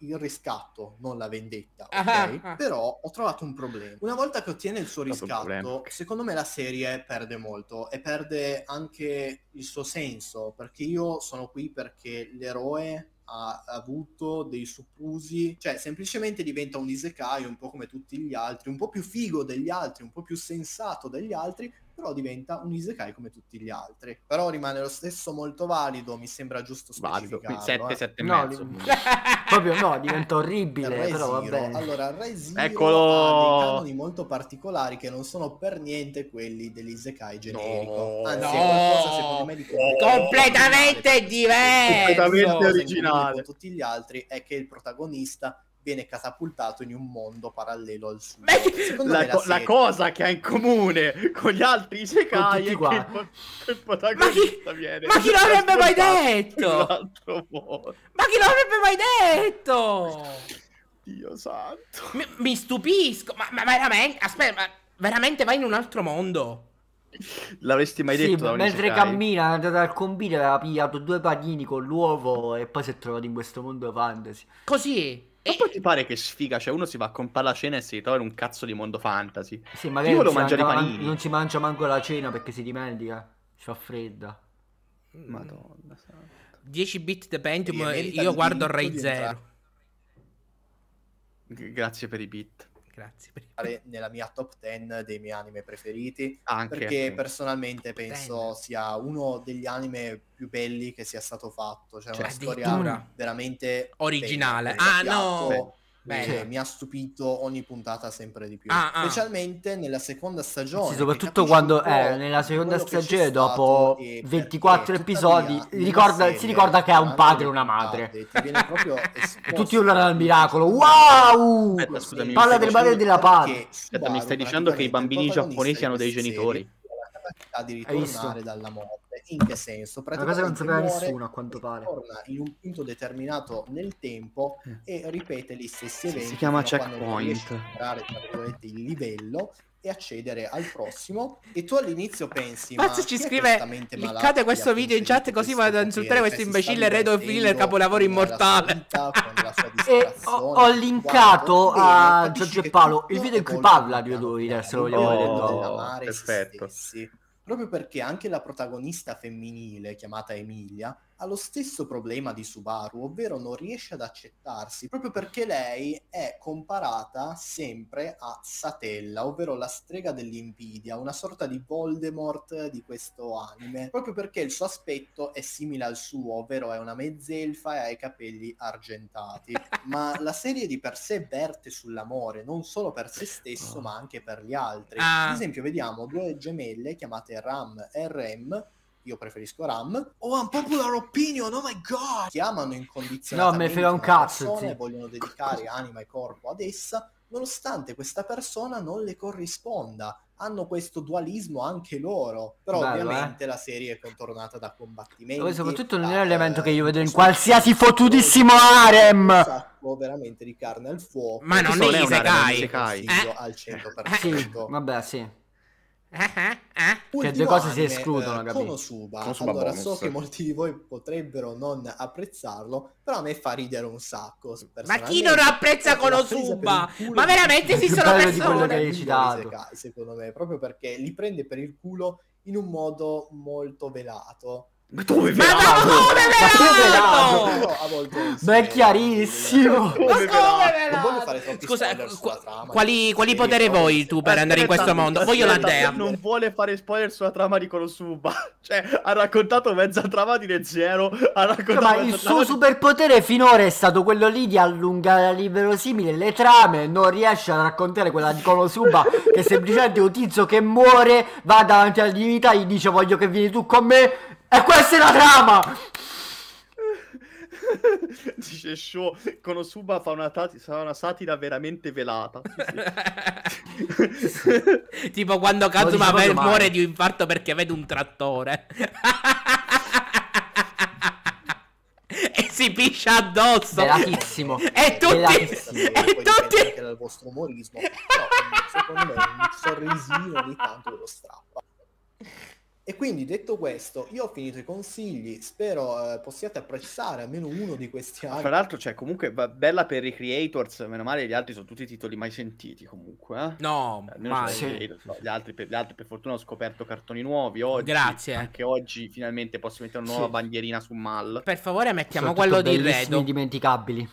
il riscatto, non la vendetta, ah, ok? Ah, ah, Però ho trovato un problema. Una volta che ottiene il suo riscatto, secondo me la serie perde molto e perde anche il suo senso, perché io sono qui perché l'eroe ha avuto dei supplusi cioè semplicemente diventa un isekai un po' come tutti gli altri, un po' più figo degli altri, un po' più sensato degli altri, però diventa un isekai come tutti gli altri. Però rimane lo stesso molto valido, mi sembra giusto specificarlo. Valido, 7, 7 eh. no, proprio no, diventa orribile, Re però vabbè. Allora, Re Eccolo! ha dei canoni molto particolari che non sono per niente quelli dell'isekai generico. No, Anzi, no, è qualcosa secondo me di completamente, completamente diverso. Completamente originale. Con tutti gli altri è che il protagonista viene catapultato in un mondo parallelo al suo. La, co- la, cosa che ha in comune con gli altri Isekai è che il, po- il protagonista ma chi, viene Ma chi l'avrebbe mai detto? Ma chi l'avrebbe mai detto? Dio santo. Mi, mi stupisco, ma, ma, veramente, aspetta, ma veramente vai in un altro mondo? L'avresti mai detto? Sì, mentre Isekai? cammina, è andato al combino, aveva pigliato due panini con l'uovo e poi si è trovato in questo mondo fantasy. Così? E... Ma poi ti pare che sfiga, cioè uno si va a comprare la cena e si ritrova in un cazzo di mondo fantasy. Sì, magari Io non, mangiare manca, panini. non si mangia manco la cena perché si dimentica, c'ha fredda. Mm. Madonna. Santa. 10 bit the Pentium, io guardo Ray 0. Grazie per i bit grazie. Nella mia top 10 dei miei anime preferiti, Anche, perché sì. personalmente penso Ten. sia uno degli anime più belli che sia stato fatto, cioè, cioè una storia veramente originale. Bella, ah no! Piatto, Bene. Cioè, mi ha stupito ogni puntata sempre di più. Ah, ah. Specialmente nella seconda stagione. Sì, soprattutto quando eh, nella seconda stagione, dopo 24 episodi, ricorda, serie, si ricorda che ha un padre e una madre. e tutti urlano al miracolo. Wow! Aspetta, Parla del padre e della padre. Aspetta, mi stai dicendo che i bambini giapponesi hanno dei genitori. La capacità di ritornare dalla morte in che senso? Una cosa che non sapeva nessuno a quanto pare. Torna in un punto determinato nel tempo eh. e ripete gli stessi eventi. Si chiama checkpoint. Entrare, tra virgolette, il livello e accedere al prossimo e tu all'inizio pensi Pazzo ci scrive cliccate questo video in chat così vado ad insultare questo cioè, imbecille Red of Hill capolavoro immortale e ho, ho linkato a Giorgio e Paolo il video in cui parla di Odori adesso lo vogliamo vedere perfetto proprio perché anche la protagonista femminile, chiamata Emilia, ha lo stesso problema di Subaru, ovvero non riesce ad accettarsi, proprio perché lei è comparata sempre a Satella, ovvero la strega dell'invidia, una sorta di Voldemort di questo anime, proprio perché il suo aspetto è simile al suo, ovvero è una mezzelfa e ha i capelli argentati. Ma la serie di per sé verte sull'amore, non solo per se stesso, oh. ma anche per gli altri. Ah. Ad esempio, vediamo due gemelle chiamate Ram e Rem io preferisco RAM. Oh, un unpopular opinion, oh my god! Chiamano incondizionatamente no, me frega un cazzo, persona vogliono dedicare anima e corpo ad essa, nonostante questa persona non le corrisponda. Hanno questo dualismo anche loro, però Bello, ovviamente eh? la serie è contornata da combattimenti. Poi soprattutto non è un elemento che io eh, vedo in qualsiasi fottutissimo harem! Un sacco veramente di carne al fuoco. Ma non so, è Isekai! Eh? Al 100%. Eh. Sì, vabbè, sì. Ah, ah, ah. due cose si escludono, eh, Konosuba. Konosuba allora, bonus. so che molti di voi potrebbero non apprezzarlo, però a me fa ridere un sacco. Ma chi non apprezza Konosuba? Ma veramente si sono persone di quello che hai citato. Secondo me, proprio perché li prende per il culo in un modo molto velato ma dove ma velato? Ma come velato? Ma velato? A volte Ma è chiarissimo. Ma come velato? Scusa, eh, qu trama, quali, quali poteri vuoi tu per andare in questo mondo? Voglio la dea. Non vuole fare spoiler sulla trama di Konosuba. Cioè, ha raccontato mezza trama di Zero. Ha raccontato ma il suo superpotere finora è stato quello lì di allungare la simile. le trame. Non riesce a raccontare quella di Konosuba che semplicemente un tizio che muore va davanti alla divinità e gli dice voglio che vieni tu con me e questa è la trama! Dice Show, Konosuba fa una, fa una satira veramente velata. Sì, sì. tipo quando Kazuma no, muore di un infarto perché vede un trattore. e si piscia addosso. Belatissimo. E tutti... Belatissimo. E tutti... E Anche dal vostro umorismo. Però, secondo me un sorrisino ogni tanto lo strappa. E quindi detto questo, io ho finito i consigli, spero eh, possiate apprezzare almeno uno di questi altri. Tra l'altro, cioè, comunque, bella per i creators, meno male gli altri sono tutti titoli mai sentiti comunque. Eh? No, eh, mai. Creators, Gli, altri, per, gli, altri, per, fortuna ho scoperto cartoni nuovi oggi. Grazie. Anche oggi finalmente posso mettere una nuova sì. bandierina su Mal. Per favore mettiamo sono quello di Redo. indimenticabili.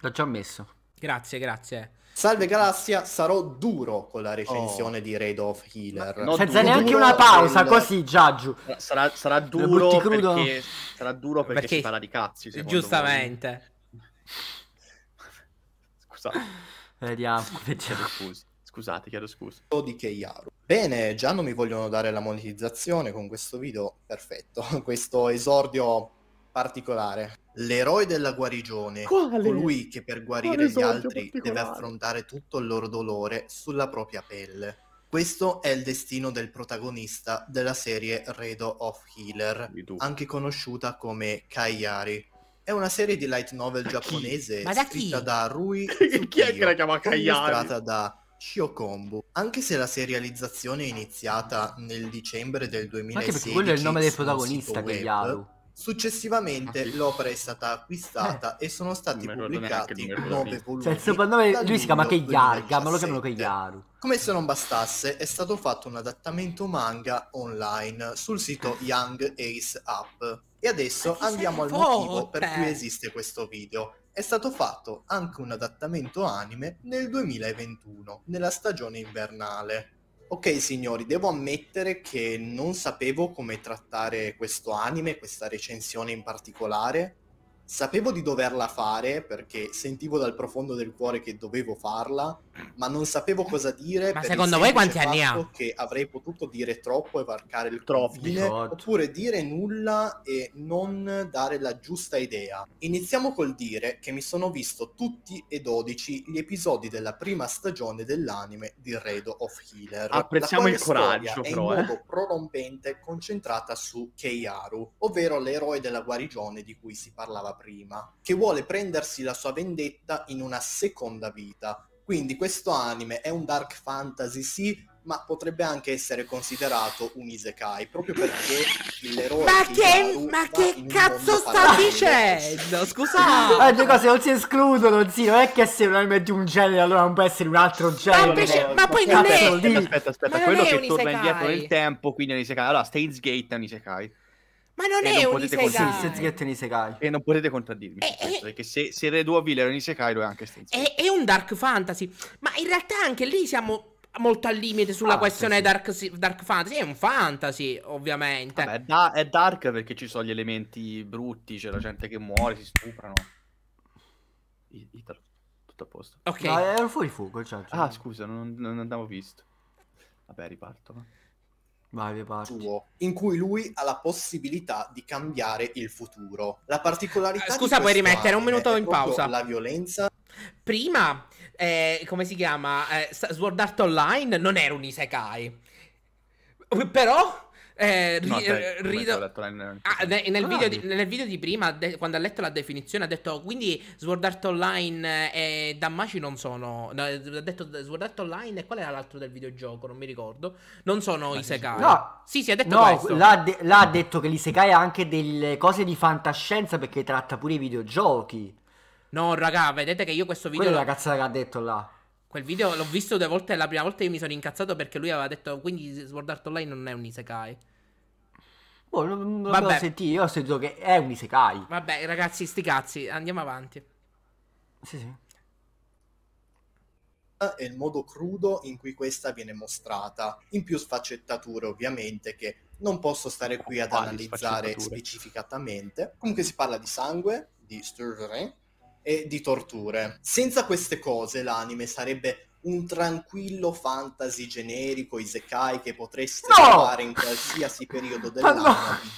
L'ho già messo. Grazie, grazie. Salve Galassia, sarò duro con la recensione oh. di Raid of Healer. No, Senza duro, neanche una pausa, del... così giù. Sarà, sarà, duro perché, sarà duro perché, perché si parla di cazzi. Giustamente. Scusate. Vediamo. Vediamo. Scusate, chiedo scusa. Di Keiaru. Bene, già non mi vogliono dare la monetizzazione con questo video. Perfetto. Questo esordio particolare. L'eroe della guarigione, Quale? colui che per guarire gli altri deve affrontare tutto il loro dolore sulla propria pelle. Questo è il destino del protagonista della serie Redo of Healer, anche conosciuta come Kaiari. È una serie di light novel da giapponese da scritta da Rui Tsukio, Chi è che la chiama Kaiyari? illustrata da Shiokombu. Anche se la serializzazione è iniziata nel dicembre del 2016 Anche perché quello è il nome del protagonista, Kaiyari Successivamente ah, l'opera è stata acquistata eh. e sono stati pubblicati nove volumi. Cioè, secondo me lui si chiama Keiarga, ma lo chiamano Keiaru. Come se non bastasse, è stato fatto un adattamento manga online sul sito eh. Young Ace App. E adesso andiamo al motivo per cui esiste questo video. È stato fatto anche un adattamento anime nel 2021, nella stagione invernale. Ok signori, devo ammettere che non sapevo come trattare questo anime, questa recensione in particolare. Sapevo di doverla fare perché sentivo dal profondo del cuore che dovevo farla, ma non sapevo cosa dire. Ma secondo voi quanti anni ha? Che avrei potuto dire troppo e varcare il confine, oppure dire nulla e non dare la giusta idea. Iniziamo col dire che mi sono visto tutti e dodici gli episodi della prima stagione dell'anime di Redo of Healer. Apprezziamo il coraggio, è però. È in eh. modo eh? prorompente concentrata su Keiaru, ovvero l'eroe della guarigione di cui si parlava prima, che vuole prendersi la sua vendetta in una seconda vita quindi questo anime è un dark fantasy sì, ma potrebbe anche essere considerato un isekai, proprio perché l'eroe... Ma che, ma che cazzo sta dicendo? Scusa! Ah, eh, due cose non si escludono, zio, non è che se un anime è di un genere allora non può essere un altro genere. Ma, invece, ma poi non è... Aspetta, aspetta, aspetta, quello che torna indietro nel tempo, quindi è un isekai. Allora, Stainsgate è un isekai. Ma non è non un Isekai. E non potete contraddirmi. È, questo, Perché se, se Redouble era un Isekai lo è anche Steins Gate. È, è un Dark Fantasy. Ma in realtà anche lì siamo molto al limite sulla ah, questione sì. dark, dark, fantasy. È un fantasy, ovviamente. Vabbè, è, da è, dark perché ci sono gli elementi brutti, c'è la gente che muore, si stuprano. tutto a posto. Ok. No, era fuori fuoco. Cioè, cioè. Ah, scusa, non, non, non visto. Vabbè, riparto. Vai, suo, in cui lui ha la possibilità di cambiare il futuro. La particolarità... Eh, scusa, puoi rimettere un minuto in pausa. La violenza... Prima, eh, come si chiama? Eh, Sword Art Online non era un isekai. Però eh, ri- no, te, eh, rido... nel... Ah, nel, ah, video di, nel... video di, prima, de- quando ha letto la definizione, ha detto quindi Sword Art Online e Dammaci non sono. No, ha detto Sword Art Online e qual era l'altro del videogioco? Non mi ricordo. Non sono Ma Isekai. No, sì, sì, ha detto no, questo. L'ha, de- l'ha detto che l'Isekai ha anche delle cose di fantascienza perché tratta pure i videogiochi. No, raga, vedete che io questo video. Quello è la cazzata che ha detto là. Quel video l'ho visto due volte la prima volta io mi sono incazzato perché lui aveva detto quindi Sword Art Online non è un isekai. Boh, non, non l'ho sentito, io ho sentito che è un isekai. Vabbè, ragazzi, sti cazzi, andiamo avanti. Sì, sì. È il modo crudo in cui questa viene mostrata, in più sfaccettature ovviamente che non posso stare qui ad analizzare specificatamente. Comunque si parla di sangue, di sturgeon, e di torture. Senza queste cose l'anime sarebbe un tranquillo fantasy generico isekai che potresti no! trovare in qualsiasi periodo dell'anno no!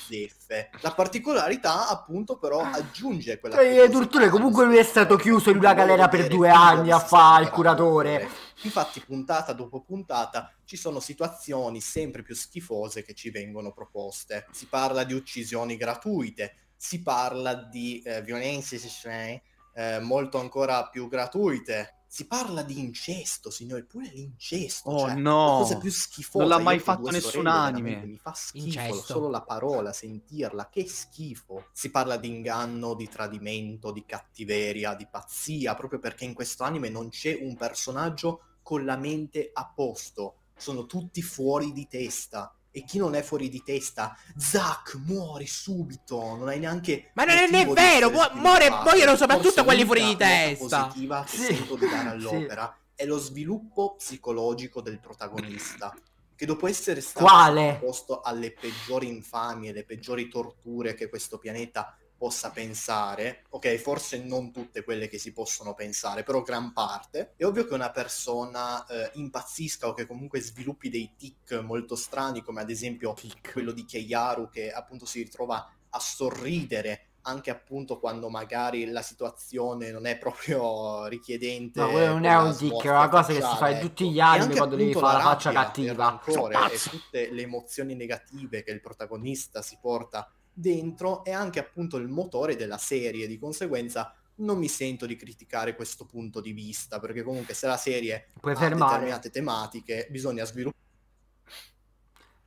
di zeffe. La particolarità, appunto, però aggiunge quella cioè, torture. Comunque lui è stato chiuso in una galera per due anni a fare il curatore. Infatti, puntata dopo puntata ci sono situazioni sempre più schifose che ci vengono proposte. Si parla di uccisioni gratuite, si parla di eh, violenze sessuali eh, molto ancora più gratuite. Si parla di incesto, signore, pure l'incesto. Oh cioè, no! La cosa più schifosa. Non l'ha mai fatto nessun sorelle, anime. Mi fa schifo incesto. solo la parola, sentirla, che schifo. Si parla di inganno, di tradimento, di cattiveria, di pazzia, proprio perché in questo anime non c'è un personaggio con la mente a posto. Sono tutti fuori di testa e chi non è fuori di testa, Zack muore subito, non hai neanche... Ma non è vero, muore, muoiono soprattutto quelli fuori di testa. positiva sì. sento di dare all'opera sì. è lo sviluppo psicologico del protagonista, che dopo essere stato Quale? esposto alle peggiori infamie, le peggiori torture che questo pianeta possa pensare, ok, forse non tutte quelle che si possono pensare, però gran parte, è ovvio che una persona eh, impazzisca o che comunque sviluppi dei tic molto strani, come ad esempio tic. quello di Keiyaru che appunto si ritrova a sorridere anche appunto quando magari la situazione non è proprio richiedente. Ma quello non è un tic, è una cosa che si fa in tutti ecco. gli anni quando devi fare la faccia cattiva. Il e tutte le emozioni negative che il protagonista si porta dentro è anche appunto il motore della serie, di conseguenza non mi sento di criticare questo punto di vista, perché comunque se la serie Puoi ha fermare. determinate tematiche bisogna sviluppare.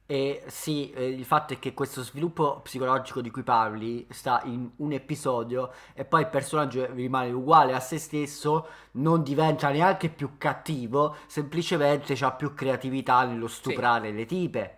Eh, sì, eh, il fatto è che questo sviluppo psicologico di cui parli sta in un episodio e poi il personaggio rimane uguale a se stesso, non diventa neanche più cattivo, semplicemente ha più creatività nello stuprare sì. le tipe.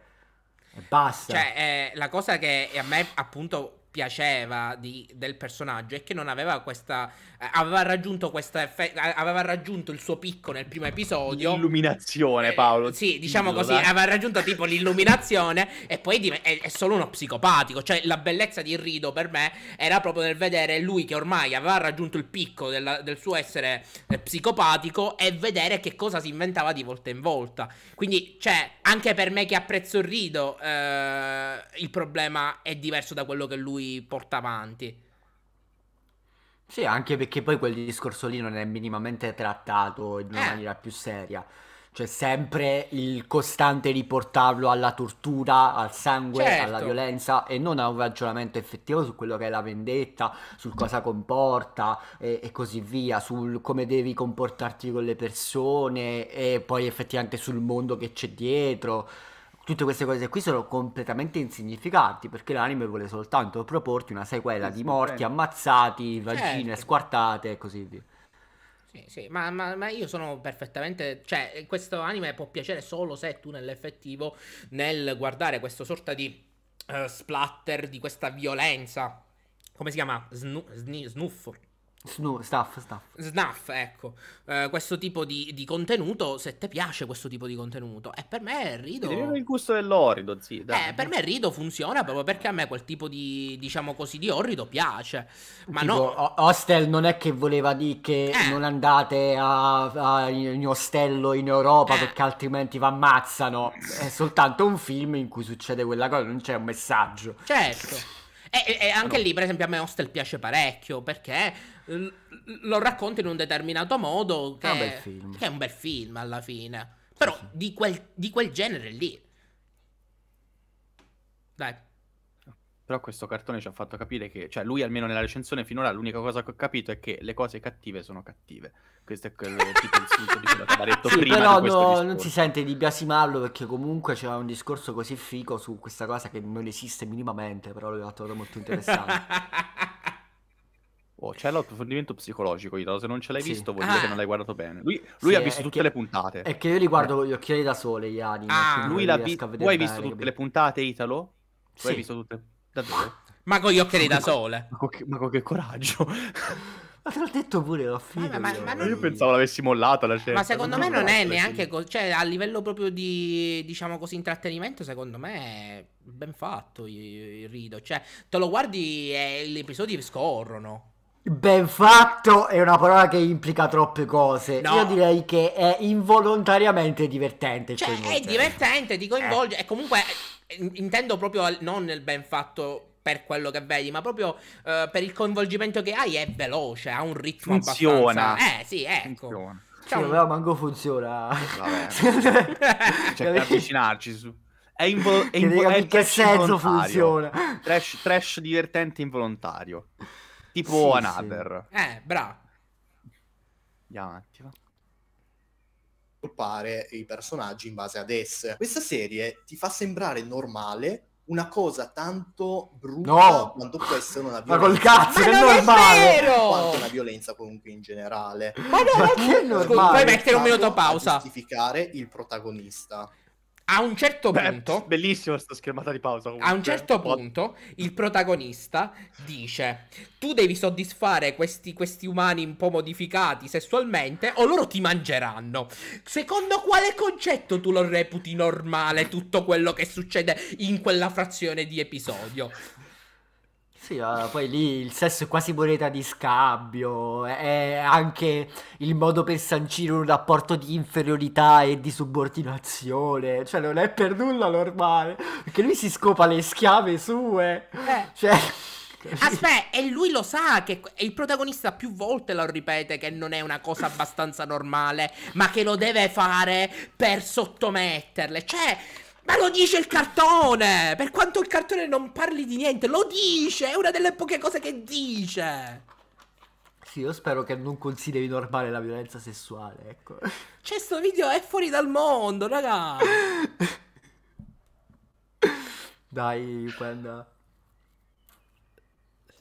Basta. Cioè, eh, la cosa che a me appunto piaceva di, del personaggio è che non aveva questa. Eh, aveva raggiunto questa effe- eh, aveva raggiunto il suo picco nel primo episodio. L'illuminazione, eh, Paolo. Eh, sì, diciamo così, dai. aveva raggiunto tipo l'illuminazione e poi div- è, è, solo uno psicopatico. Cioè, la bellezza di Rido per me era proprio nel vedere lui che ormai aveva raggiunto il picco della, del suo essere psicopatico e vedere che cosa si inventava di volta in volta. Quindi, cioè, anche per me che apprezzo Rido, eh, il problema è diverso da quello che lui lui porta avanti. Sì, anche perché poi quel discorso lì non è minimamente trattato in una eh. maniera più seria. Cioè, sempre il costante riportarlo alla tortura, al sangue, certo. alla violenza e non a un ragionamento effettivo su quello che è la vendetta, sul cosa comporta e, e così via, sul come devi comportarti con le persone e poi effettivamente sul mondo che c'è dietro tutte queste cose qui sono completamente insignificanti perché l'anime vuole soltanto proporti una sequela sì, di morti, bene. Certo. ammazzati, vagine certo. squartate e così via. Sì, sì, ma, ma, ma, io sono perfettamente. Cioè, questo anime può piacere solo se tu, nell'effettivo, nel guardare questa sorta di uh, splatter di questa violenza. Come si chiama? Snu- sni- snuffo. Snu- staff, staff. Snuff, ecco. Eh, questo tipo di, di, contenuto, se te piace questo tipo di contenuto, e per me Rido... Devi il gusto dell'orrido, sì. dai. Eh, per me Rido funziona proprio perché a me quel tipo di, diciamo così, di orrido piace. Ma tipo, no... Hostel non è che voleva dire che eh. non andate a, a, in ostello in Europa eh. perché altrimenti vi ammazzano. È soltanto un film in cui succede quella cosa, non c'è un messaggio. Certo. E, e anche no. lì, per esempio, a me Hostel piace parecchio perché lo racconta in un determinato modo che è un bel film, è un bel film alla fine. Però sì, sì. Di, quel, di quel genere lì. Dai. Però questo cartone ci ha fatto capire che, cioè lui almeno nella recensione finora l'unica cosa che ho capito è che le cose cattive sono cattive. Questo è quello tipo il di quello che aveva detto sì, prima. Però no, non si sente di biasimarlo perché comunque c'era un discorso così figo su questa cosa che non esiste minimamente, però l'ho trovato molto interessante. Oh, c'è l'approfondimento psicologico, Ito. Se non ce l'hai sì. visto, vuol dire ah. che non l'hai guardato bene. Lui, lui sì, ha visto tutte che, le puntate. È che io li guardo eh. con gli occhiali da sole, gli anime. Ah, lui l'ha visto. Tu hai visto tutte le puntate, Italo? Tu sì. hai visto tutte. Da dove? Ma con gli occhiali da sole. Ma con che, ma con che coraggio. Ma te l'ho detto pure, ho finito. Ma, ma, ma non... Io pensavo l'avessi mollata la scena. Ma secondo me non è neanche. Co- cioè, a livello proprio di diciamo così, intrattenimento, secondo me è ben fatto. Il rido. Cioè, te lo guardi e gli episodi scorrono. Ben fatto è una parola che implica troppe cose. No. Io direi che è involontariamente divertente. Cioè, è divertente, ti coinvolge. Eh. E comunque eh, intendo proprio non il ben fatto per quello che vedi, ma proprio uh, per il coinvolgimento che hai è veloce, ha un ritmo Funziona. abbastanza. Eh, sì, ecco. Funziona. Sì, però manco funziona. Vabbè. Cioè, cioè, per avvicinarci su. È, invol- è, invo- che, è che senso funziona? Trash, trash divertente involontario. Tipo sì, Another. Sì. Eh, bravo. Andiamo un attimo sviluppare i personaggi in base ad esse. Questa serie ti fa sembrare normale una cosa tanto brutta no. quanto può essere una violenza. Ma col cazzo, Ma è normale! È vero! Quanto una violenza comunque in generale. Ma no, cioè, che è normale? Puoi mettere un minuto a pausa. giustificare il protagonista. A un certo Beh, punto... Bellissima sta schermata di pausa. Comunque. A un certo punto il protagonista dice tu devi soddisfare questi, questi umani un po' modificati sessualmente o loro ti mangeranno. Secondo quale concetto tu lo reputi normale tutto quello che succede in quella frazione di episodio? Sì, poi lì il sesso è quasi moneta di scambio, è anche il modo per sancire un rapporto di inferiorità e di subordinazione, cioè non è per nulla normale, perché lui si scopa le schiave sue, eh. cioè... Ah, aspetta, e lui lo sa che il protagonista più volte lo ripete che non è una cosa abbastanza normale, ma che lo deve fare per sottometterle. Cioè, ma lo dice il cartone! Per quanto il cartone non parli di niente, lo dice! È una delle poche cose che dice! Sì, io spero che non consideri normale la violenza sessuale, ecco. Cioè, sto video è fuori dal mondo, raga! Dai, Panda.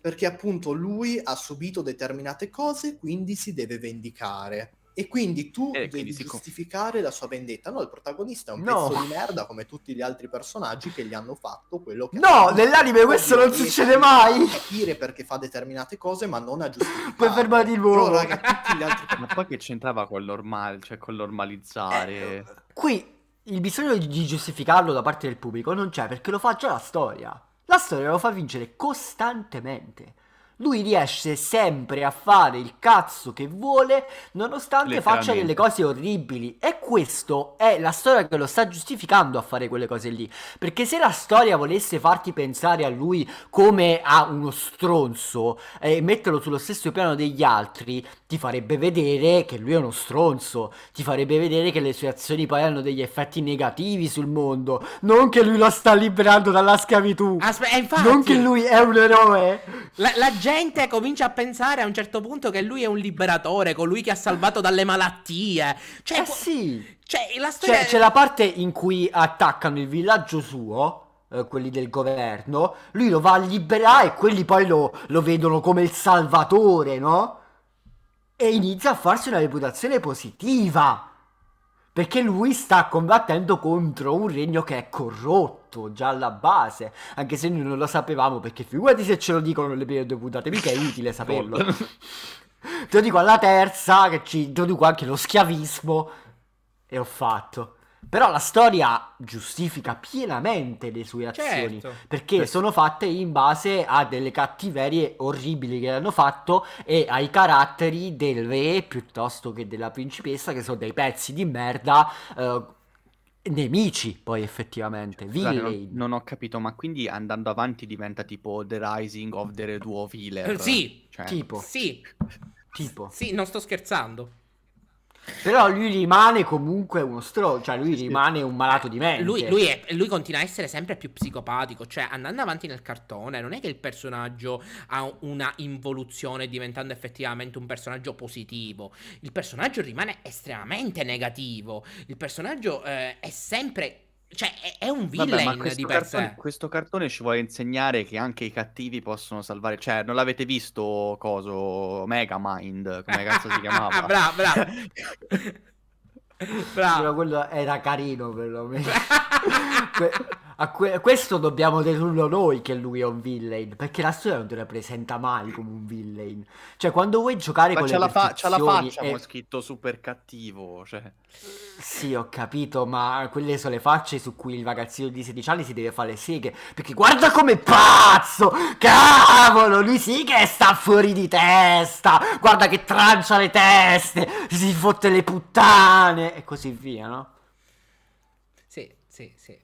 Perché appunto lui ha subito determinate cose, quindi si deve vendicare. E quindi tu eh, devi quindi si... giustificare la sua vendetta. No, il protagonista è un no. pezzo di merda come tutti gli altri personaggi che gli hanno fatto quello che. No, nell'anime questo non succede mai! Capire perché fa determinate cose, ma non a giustificare. Puoi fermare di nuovo. Però, raga, tutti gli altri... ma poi che c'entrava con normale, cioè con normalizzare. Eh, qui il bisogno di giustificarlo da parte del pubblico non c'è perché lo fa già la storia. La storia lo fa vincere costantemente. Lui riesce sempre a fare il cazzo che vuole nonostante faccia delle cose orribili. E questo è la storia che lo sta giustificando a fare quelle cose lì. Perché se la storia volesse farti pensare a lui come a uno stronzo e eh, metterlo sullo stesso piano degli altri, ti farebbe vedere che lui è uno stronzo. Ti farebbe vedere che le sue azioni poi hanno degli effetti negativi sul mondo. Non che lui lo sta liberando dalla schiavitù. Aspe- eh, infatti, non che lui è un eroe. La, la gente gente comincia a pensare a un certo punto che lui è un liberatore, colui che ha salvato dalle malattie. Cioè, eh sì. Cioè, la cioè, storia... Cioè, c'è la parte in cui attaccano il villaggio suo eh, quelli del governo, lui lo va a liberare e quelli poi lo, lo, vedono come il salvatore, no? E inizia a farsi una reputazione positiva. Perché lui sta combattendo contro un regno che è corrotto già alla base, anche se noi non lo sapevamo, perché figurati se ce lo dicono nelle prime due puntate, mica è utile saperlo. Te lo dico alla terza, che ci introduco anche lo schiavismo, e ho fatto. Però la storia giustifica pienamente le sue azioni, certo. perché certo. sono fatte in base a delle cattiverie orribili che hanno fatto e ai caratteri del re piuttosto che della principessa, che sono dei pezzi di merda. Eh, nemici poi effettivamente Scusate, non, non, ho capito ma quindi andando avanti diventa tipo The Rising of the Red Dwarf Healer sì cioè... tipo sì tipo sì non sto scherzando però lui rimane comunque uno stro, cioè lui rimane un malato di mente. Lui, lui, è, lui, continua a essere sempre più psicopatico, cioè andando avanti nel cartone non è che il personaggio ha una involuzione diventando effettivamente un personaggio positivo, il personaggio rimane estremamente negativo, il personaggio eh, è sempre cioè, è, è un villain Vabbè, ma questo cartone, questo cartone ci vuole insegnare che anche i cattivi possono salvare. Cioè, non l'avete visto, coso, Megamind, come cazzo si chiamava? Ah, bravo, bravo. Bravo. quello era carino perlomeno. que- a que- questo dobbiamo dedurlo noi che lui è un villain, perché la storia non te la presenta mai come un villain. Cioè, quando vuoi giocare Ma con c'ha le la fa- c'ha la faccia, e... scritto super cattivo, cioè. Sì, ho capito, ma quelle sono le facce su cui il ragazzino di 16 anni si deve fare le seghe, perché guarda come pazzo! Cavolo, lui sì che sta fuori di testa! Guarda che trancia le teste, si fotte le puttane! e così via, no? Sì, sì, sì.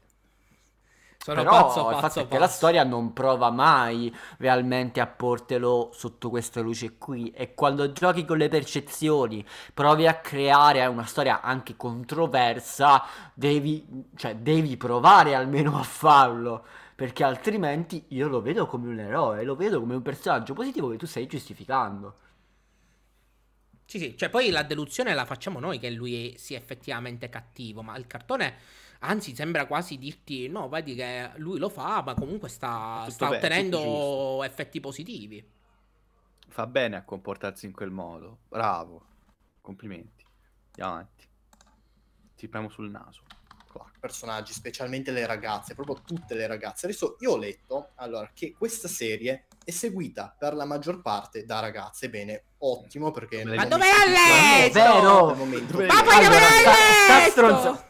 Sono Però pazzo, pazzo, il fatto pazzo. che la storia non prova mai realmente a portelo sotto questa luce qui e quando giochi con le percezioni, provi a creare una storia anche controversa, devi, cioè, devi provare almeno a farlo, perché altrimenti io lo vedo come un eroe, lo vedo come un personaggio positivo che tu stai giustificando. Sì, sì, cioè poi la delusione la facciamo noi che lui sia effettivamente cattivo, ma il cartone anzi sembra quasi dirti no, vedi che lui lo fa, ma comunque sta, sta bene, ottenendo effetti positivi. Fa bene a comportarsi in quel modo, bravo, complimenti, andiamo avanti. Ti premo sul naso. Qua. Personaggi, specialmente le ragazze, proprio tutte le ragazze. Adesso io ho letto allora, che questa serie è seguita per la maggior parte da ragazze. Ebbene, ottimo eh, perché... Ma dove è all'estero? Vero! Ma poi allora, dove è all'estero?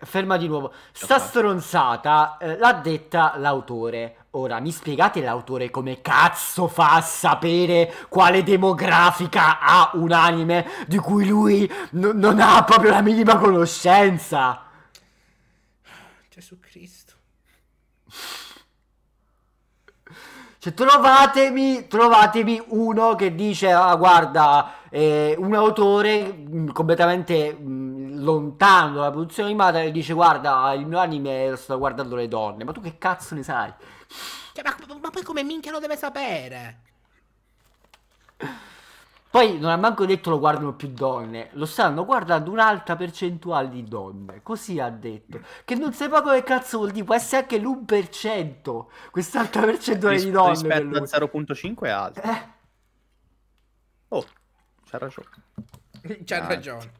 ferma di nuovo. Sta stronzata eh, l'ha detta l'autore. Ora mi spiegate l'autore come cazzo fa a sapere quale demografica ha un anime di cui lui n- non ha proprio la minima conoscenza? Gesù Cristo. Cioè, trovatemi, trovatemi uno che dice, ah, guarda, eh, un autore mh, mm, completamente mh, mm, lontano dalla produzione animata e dice, guarda, il mio anime lo sto guardando le donne. Ma tu che cazzo ne sai? Cioè, ma, ma poi come minchia lo deve sapere? Poi non ha manco detto lo guardano più donne, lo stanno guardando un'alta percentuale di donne, così ha detto. Che non sai proprio che cazzo vuol dire, può essere anche l'1%, quest'alta percentuale di donne. Rispetto al 0.5 è alto. Eh. Oh, c'ha ragione. C'ha ragione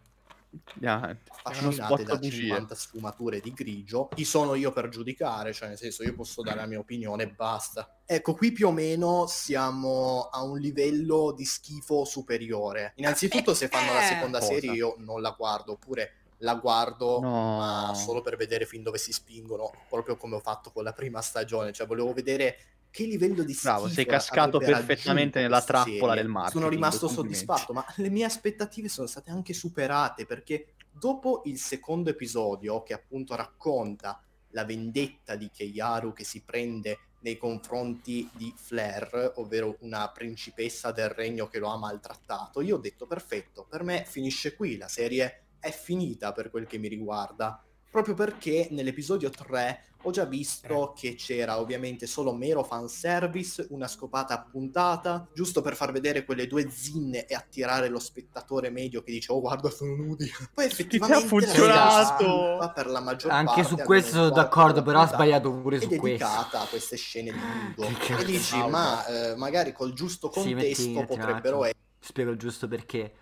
affascinate da 50 sfumature di grigio. Chi sono io per giudicare? Cioè, nel senso, io posso dare la mia opinione e basta. Ecco, qui più o meno siamo a un livello di schifo superiore. Innanzitutto, se fanno la eh. seconda Cosa? serie, io non la guardo, oppure la guardo no. ma solo per vedere fin dove si spingono, proprio come ho fatto con la prima stagione. Cioè, volevo vedere che livello di schifo Bravo, sei cascato perfettamente nella trappola serie. del marketing. Sono rimasto soddisfatto, ma le mie aspettative sono state anche superate perché dopo il secondo episodio che appunto racconta la vendetta di Keiaru che si prende nei confronti di Flair, ovvero una principessa del regno che lo ha maltrattato, io ho detto perfetto, per me finisce qui, la serie è finita per quel che mi riguarda proprio perché nell'episodio 3 ho già visto eh. che c'era ovviamente solo mero fanservice, una scopata appuntata, giusto per far vedere quelle due zinne e attirare lo spettatore medio che dice oh guarda sono nudi. Poi effettivamente ha funzionato per la maggior Anche parte. Anche su questo sono d'accordo, però ha sbagliato pure su questo. È dedicata a queste scene di nudo. e dici ma eh, magari col giusto contesto sì, metti, potrebbero essere... Spiego il giusto perché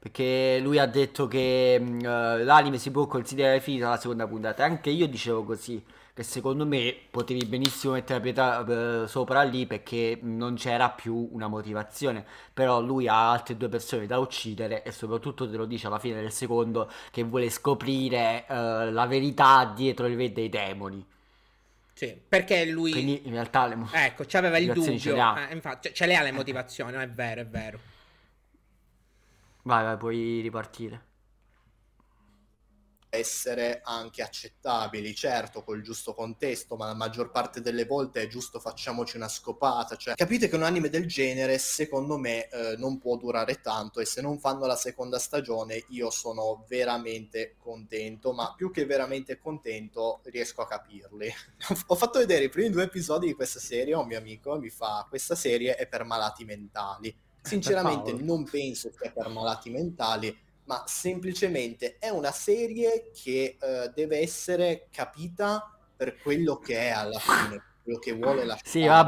perché lui ha detto che uh, l'anime si può considerare finita la seconda puntata. Anche io dicevo così, che secondo me potevi benissimo mettere la pietra uh, eh, sopra lì perché non c'era più una motivazione. Però lui ha altre due persone da uccidere e soprattutto te lo dice alla fine del secondo che vuole scoprire uh, la verità dietro il re dei demoni. Sì, perché lui... Quindi in realtà... Le mo- ecco, c'aveva il dubbio. Ce, eh, infatti, ce le ha le motivazioni, no? è vero, è vero. Vai, vai, puoi ripartire. Essere anche accettabili, certo, col giusto contesto, ma la maggior parte delle volte è giusto facciamoci una scopata. Cioè, capite che un anime del genere, secondo me, eh, non può durare tanto e se non fanno la seconda stagione io sono veramente contento, ma più che veramente contento riesco a capirli. Ho fatto vedere i primi due episodi di questa serie a oh un mio amico mi fa questa serie è per malati mentali Sinceramente non penso sia per malati mentali, ma semplicemente è una serie che uh, deve essere capita per quello che è alla fine, quello che vuole la Sì, va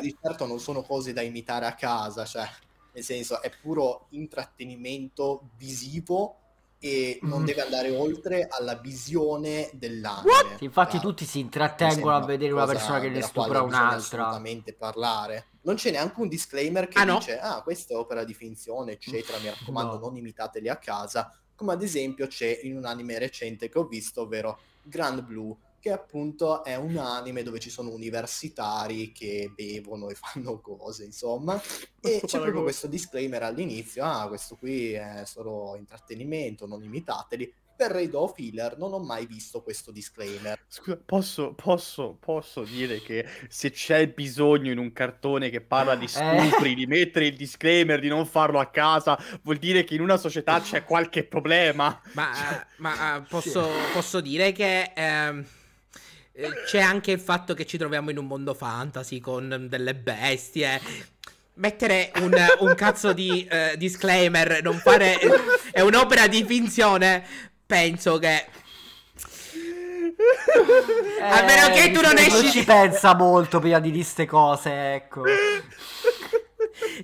Di certo non sono cose da imitare a casa, cioè, nel senso è puro intrattenimento visivo e non mm. deve andare oltre alla visione dell'anime. What? Cioè, Infatti, la... tutti si intrattengono a vedere una persona che ne stupra un'altra. Assolutamente parlare. Non c'è neanche un disclaimer che ah, dice: no? Ah, questa è opera di finzione, eccetera. Mi raccomando, no. non imitateli a casa. Come ad esempio c'è in un anime recente che ho visto, ovvero Grand Blue che appunto è un anime dove ci sono universitari che bevono e fanno cose, insomma. E c'è proprio questo disclaimer all'inizio, ah, questo qui è solo intrattenimento, non imitateli. Per Raid Filler non ho mai visto questo disclaimer. Scusa, posso, posso, posso dire che se c'è bisogno in un cartone che parla di eh. stupri, eh. di mettere il disclaimer, di non farlo a casa, vuol dire che in una società c'è qualche problema. Ma, cioè... ma eh, posso, posso, dire che... Eh c'è anche il fatto che ci troviamo in un mondo fantasy con delle bestie. Mettere un, un cazzo di uh, disclaimer, non fare... è un'opera di finzione, penso che... Eh, A meno che tu non esci... Non ci pensa molto prima di dire queste cose, ecco.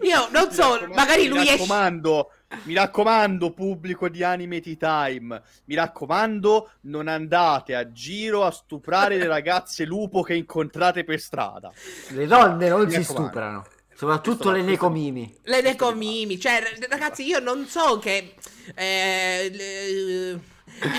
Io non so, magari lui esce... Mi raccomando, mi raccomando, pubblico di Anime Time, mi raccomando, non andate a giro a stuprare le ragazze lupo che incontrate per strada. Le donne non si stuprano. Soprattutto le necomimi. Le necomimi, cioè ragazzi io non so che... Eh, le,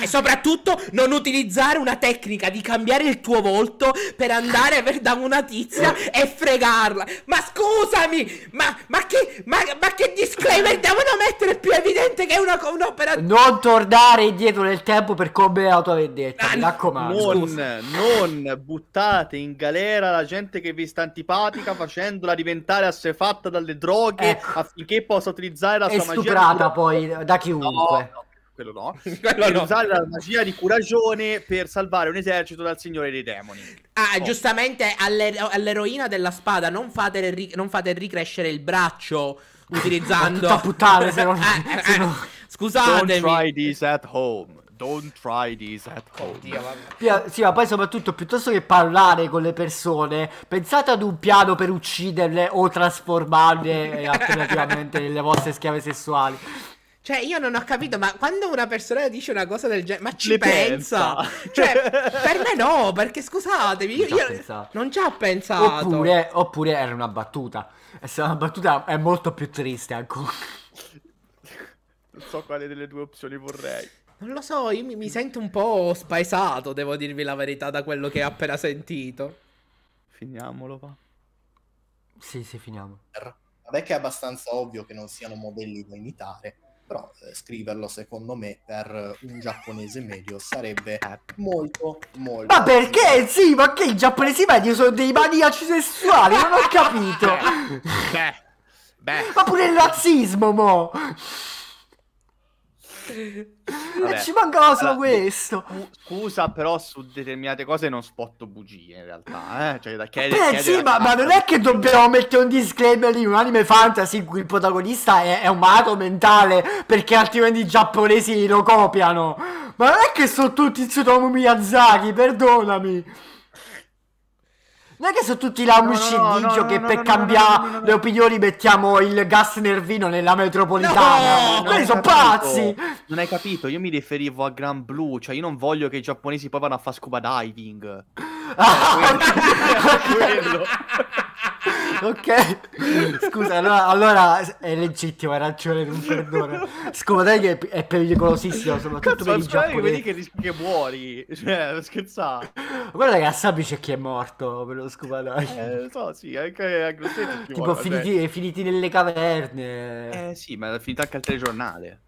e soprattutto non utilizzare una tecnica di cambiare il tuo volto per andare per, da una tizia e fregarla. Ma scusami, ma, ma, che, ma, ma che disclaimer devono mettere più evidente che una, un'opera? Non tornare indietro nel tempo per come autovedetta, ah, mi raccomando. Non, non, buttate in galera la gente che vi sta antipatica facendola diventare assefatta dalle droghe ecco. affinché possa utilizzare la e sua magia. E stuprata poi da chiunque. No, no quello no, quello no. usare la magia di Curagione per salvare un esercito dal signore dei demoni. Ah, oh. giustamente all'ero- all'eroina della spada non fate, ri- non fate ricrescere il braccio utilizzando... Ma puttana, se non... eh, eh, no... Scusatemi. Don't try this at home. Don't try this at home. sì, ma poi soprattutto piuttosto che parlare con le persone, pensate ad un piano per ucciderle o trasformarle eh, alternativamente nelle vostre schiave sessuali. Cioè, io non ho capito, ma quando una persona dice una cosa del genere, ma ci pensa? pensa. cioè, per me no, perché scusatevi, io, io non ci ho pensato. Oppure, oppure, era una battuta. È stata una battuta, è molto più triste ancora. Non so quale delle due opzioni vorrei. Non lo so, io mi, mi sento un po' spaesato, devo dirvi la verità, da quello che ho appena sentito. Finiamolo, va. Sì, sì, finiamo. Vabbè che è abbastanza ovvio che non siano modelli da imitare però eh, scriverlo secondo me per un giapponese medio sarebbe eh. molto molto ma perché sì ma che i giapponesi medio sono dei maniaci sessuali non ho capito beh, beh. ma pure il razzismo mo Vabbè. Ci mancava solo allora, questo. Scusa, però su determinate cose non spotto bugie in realtà. Eh? Cioè, da chiedere, Beh, chiedere sì, ma, ma, non è che dobbiamo mettere un disclaimer in un anime fantasy in cui il protagonista è, è un malato mentale perché altrimenti i giapponesi lo copiano. Ma non è che sono tutti Tsutomu Miyazaki, perdonami. Non è che sono tutti la no, no, no, che per cambiare le opinioni mettiamo il gas nervino nella metropolitana. No, Quelli sono pazzi! Non hai capito, io mi riferivo a Gran Blue, cioè io non voglio che i giapponesi poi vanno a fare scuba diving. Ah, quello. ok? Scusa, allora, allora è legittimo, hai ragione, non perdono. Scusate che è, è pericolosissimo, soprattutto Cazzo, per i giapponesi. Vedi che rischi che muori, cioè, scherzare. Guarda che a Sabi c'è chi è morto, per lo scupadai. Eh, so, sì, anche a Grossetti Tipo muore, cioè. finiti, vabbè. Eh, finiti nelle caverne. Eh sì, ma è finita anche al telegiornale.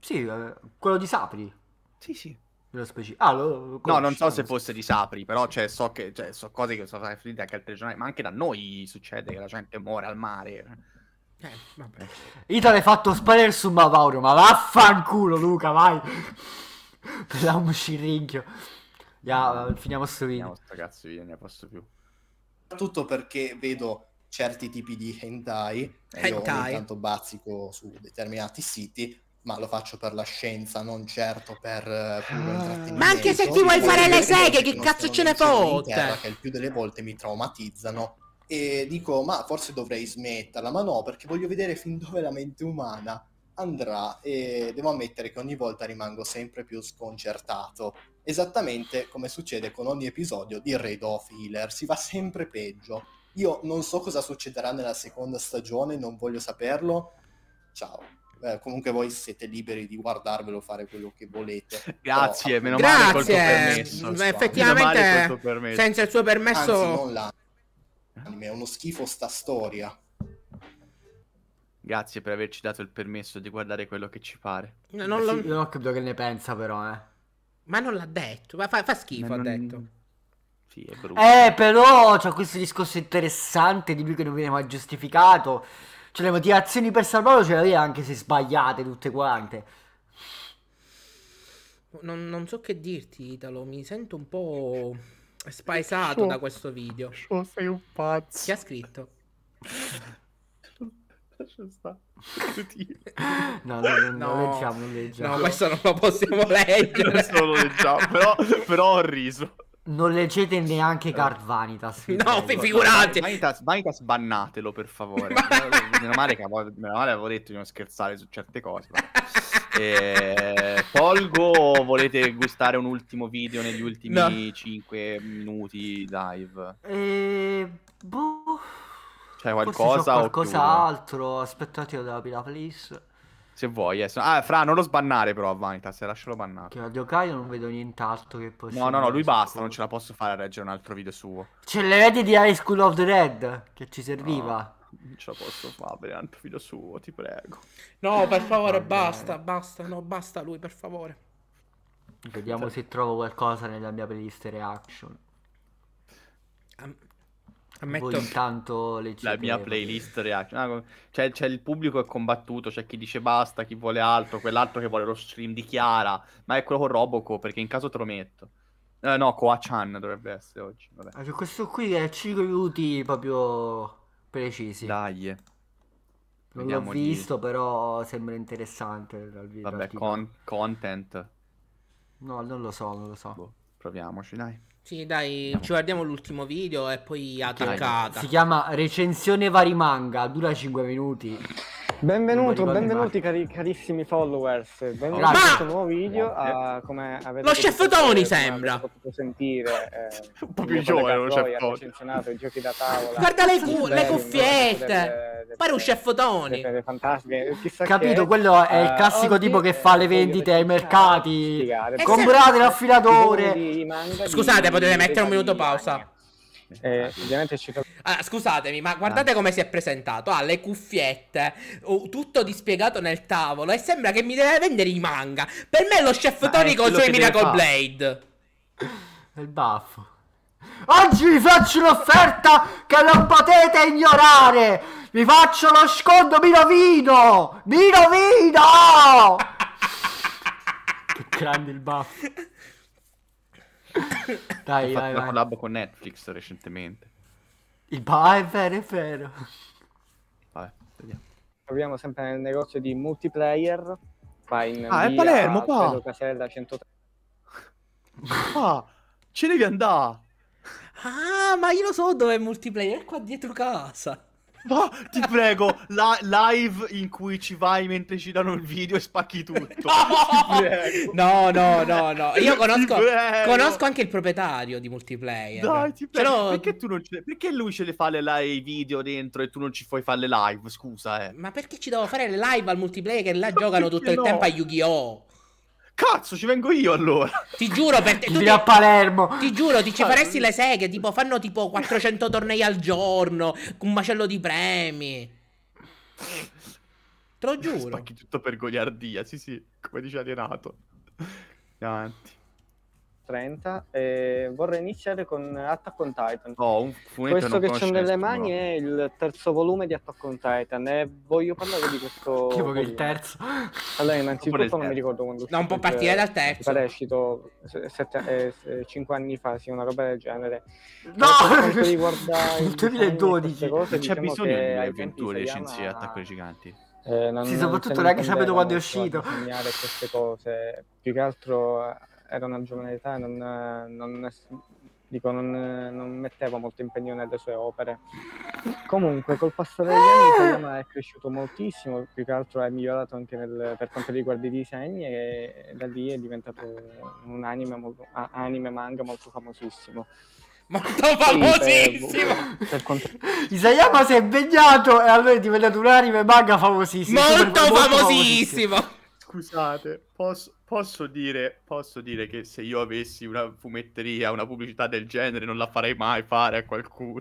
Sì, eh, quello di Sapri. Sì, sì. Speci- ah, lo, no, non so se fosse di Sapri, però cioè, so che cioè, so cose che sono state finite anche al telegiornale, ma anche da noi succede che la gente muore al mare. Eh, vabbè. Italia è fatto sparare su Mavaurio, ma vaffanculo Luca, vai. Prendiamoci il rinchio. Yeah, finiamo sto video. Ragazzi, io ne posso più. Soprattutto perché vedo certi tipi di hentai, hentai. e ho ogni tanto bazzico su determinati siti, ma lo faccio per la scienza, non certo per uh, Ma anche se ti vuoi fare le seghe, che cazzo ce ne fotte? Che il più delle volte mi traumatizzano e dico ma forse dovrei smetterla, ma no, perché voglio vedere fin dove la mente umana andrà e devo ammettere che ogni volta rimango sempre più sconcertato. Esattamente come succede con ogni episodio di Raid of Healer, si va sempre peggio. Io non so cosa succederà nella seconda stagione, non voglio saperlo. Ciao eh, comunque voi siete liberi di guardarvelo, fare quello che volete. Grazie, però, meno grazie. male col tuo permesso. Beh, effettivamente, tuo permesso. senza il suo permesso... Anzi, è uno schifo sta storia. Grazie per averci dato il permesso di guardare quello che ci pare. non, lo... sì, non ho capito che ne pensa però, eh. Ma non l'ha detto, ma fa, fa schifo, ma non... ha detto. Sì, è brutto. Eh, però c'è questo discorso interessante di lui che non viene mai giustificato cioè le motivazioni per salvarlo ce l'aveva anche se sbagliate tutte quante. Non, non, so che dirti, Italo. Mi sento un po' spaesato da questo video. Show, sei un pazzo. Chi ha scritto? No, no, no, no, non leggiamo, non leggiamo. No, questo non lo possiamo leggere. questo lo leggiamo, però, però ho riso. Non leggete neanche eh. Card Vanitas. No, figurate! Vanitas, Vanitas, bannatelo per favore. meno, male che, meno male avevo detto di non scherzare su certe cose. eh, Polgo, volete gustare un ultimo video negli ultimi no. 5 minuti live? E... Eh, boh. C'è qualcosa? C'è qualcos'altro. Aspettate, io devo aprire la playlist. Se vuoi, eh. Ah, Fra, non lo sbannare però a Vanitas, lascialo bannare. Che a Yokai non vedo nient'altro che possa... No, no, no, lui basta, non ce la posso fare a reggere un altro video suo. C'è l'erede di High School of the Red, che ci serviva. No, ah, non ce la posso fare, un altro video suo, ti prego. No, per favore, basta, basta, no, basta lui, per favore. Vediamo se trovo qualcosa nella mia playlist reaction. Um, Ammetto. Voi intanto leggete... La mia playlist reaction. Cioè, c'è cioè, il pubblico è combattuto, c'è chi dice basta, chi vuole altro, quell'altro che vuole lo stream di Chiara. Ma è quello con Roboco, perché in caso te lo metto. Eh, no, Koa-chan dovrebbe essere oggi. Vabbè. Ah, cioè, questo qui è 5 minuti proprio precisi. Dai. Non l'ho visto, lì. però sembra interessante dal video. Vabbè, con- content. No, non lo so, non lo so. Boh, proviamoci, dai. Sì, dai, no. ci guardiamo l'ultimo video e poi attaccata. Si chiama Recensione vari manga, dura 5 minuti. Benvenuto, benvenuti cari, carissimi followers, benvenuti a questo nuovo video, a, come avete Lo chef Tony sembra! potuto sentire, eh, un po' più giovane lo chef Tony. recensionato i giochi Guarda le, cu- le cuffiette! Pare un chef Tony! Eh, Capito, che, quello è il eh, classico uh, tipo che eh, fa le vendite ai mercati. Comprate l'affilatore! Scusate, potete mettere un minuto pausa. Eh, ah, ovviamente ci... ah, scusatemi, ma guardate ah. come si è presentato. Ha ah, le cuffiette, tutto dispiegato nel tavolo. E sembra che mi deve vendere i manga. Per me è lo chef ma Tony con i suoi Miracle Blade. È il baffo. Oggi vi faccio un'offerta che non potete ignorare. Vi faccio lo sconto, mi rovino. Mi rovino. che grande il baffo. Dai, Ho fatto vai, una collab con Netflix recentemente. Il ba- è vero, è vero. Vabbè, vediamo. Proviamo sempre nel negozio di multiplayer. Va in Ah, è Palermo, qua. Alfredo Casella 103. Ah, ci devi andare. Ah, ma io lo so dove è multiplayer, è qua dietro casa. Ma ti prego, la- live in cui ci vai mentre ci danno il video e spacchi tutto. no, no, no, no. Io conosco, conosco anche il proprietario di multiplayer. Dai, ti prego. Però... Perché, tu non ce... perché lui ce le fa le live video dentro e tu non ci puoi fare le live? Scusa, eh. Ma perché ci devo fare le live al multiplayer che là no, giocano tutto no. il tempo a Yu-Gi-Oh! Cazzo, ci vengo io allora. Ti giuro, per te. Tu ti, a Palermo. Ti giuro, ti ci ah, faresti le seghe. Tipo, fanno tipo 400 tornei al giorno. Con Un macello di premi. Te lo giuro. Spacchi tutto per goliardia. Sì, sì, come dice Alienato. Avanti. 30 e vorrei iniziare con Attack on Titan. Oh, un questo che c'è nelle mani è il terzo volume di Attack on Titan e voglio parlare di questo... Che il terzo? Allora, innanzitutto non mi ricordo quando... No, un po' partire dal terzo. Pare è uscito 5 eh, anni fa, sì, una roba del genere. No! Per riguarda il 2012. Cose, c'è diciamo bisogno che del 2021 licenzi chiama... Attacco ai giganti. Eh, non, sì, soprattutto neanche sapevo quando è uscito. Queste cose. Più che altro era una giovane età e non, non, dico, non, non, metteva molto impegno nelle sue opere. Comunque, col passare degli anni, Toriyama è cresciuto moltissimo, più che altro è migliorato anche nel, per quanto riguarda i disegni e da lì è diventato un anime, molto, anime manga molto famosissimo. Molto famosissimo! Isayama si è impegnato e allora è diventato un anime manga famosissimo. Molto, famosissimo. famosissimo! Scusate, posso, Posso dire, posso dire che se io avessi una fumetteria, una pubblicità del genere, non la farei mai fare a qualcuno.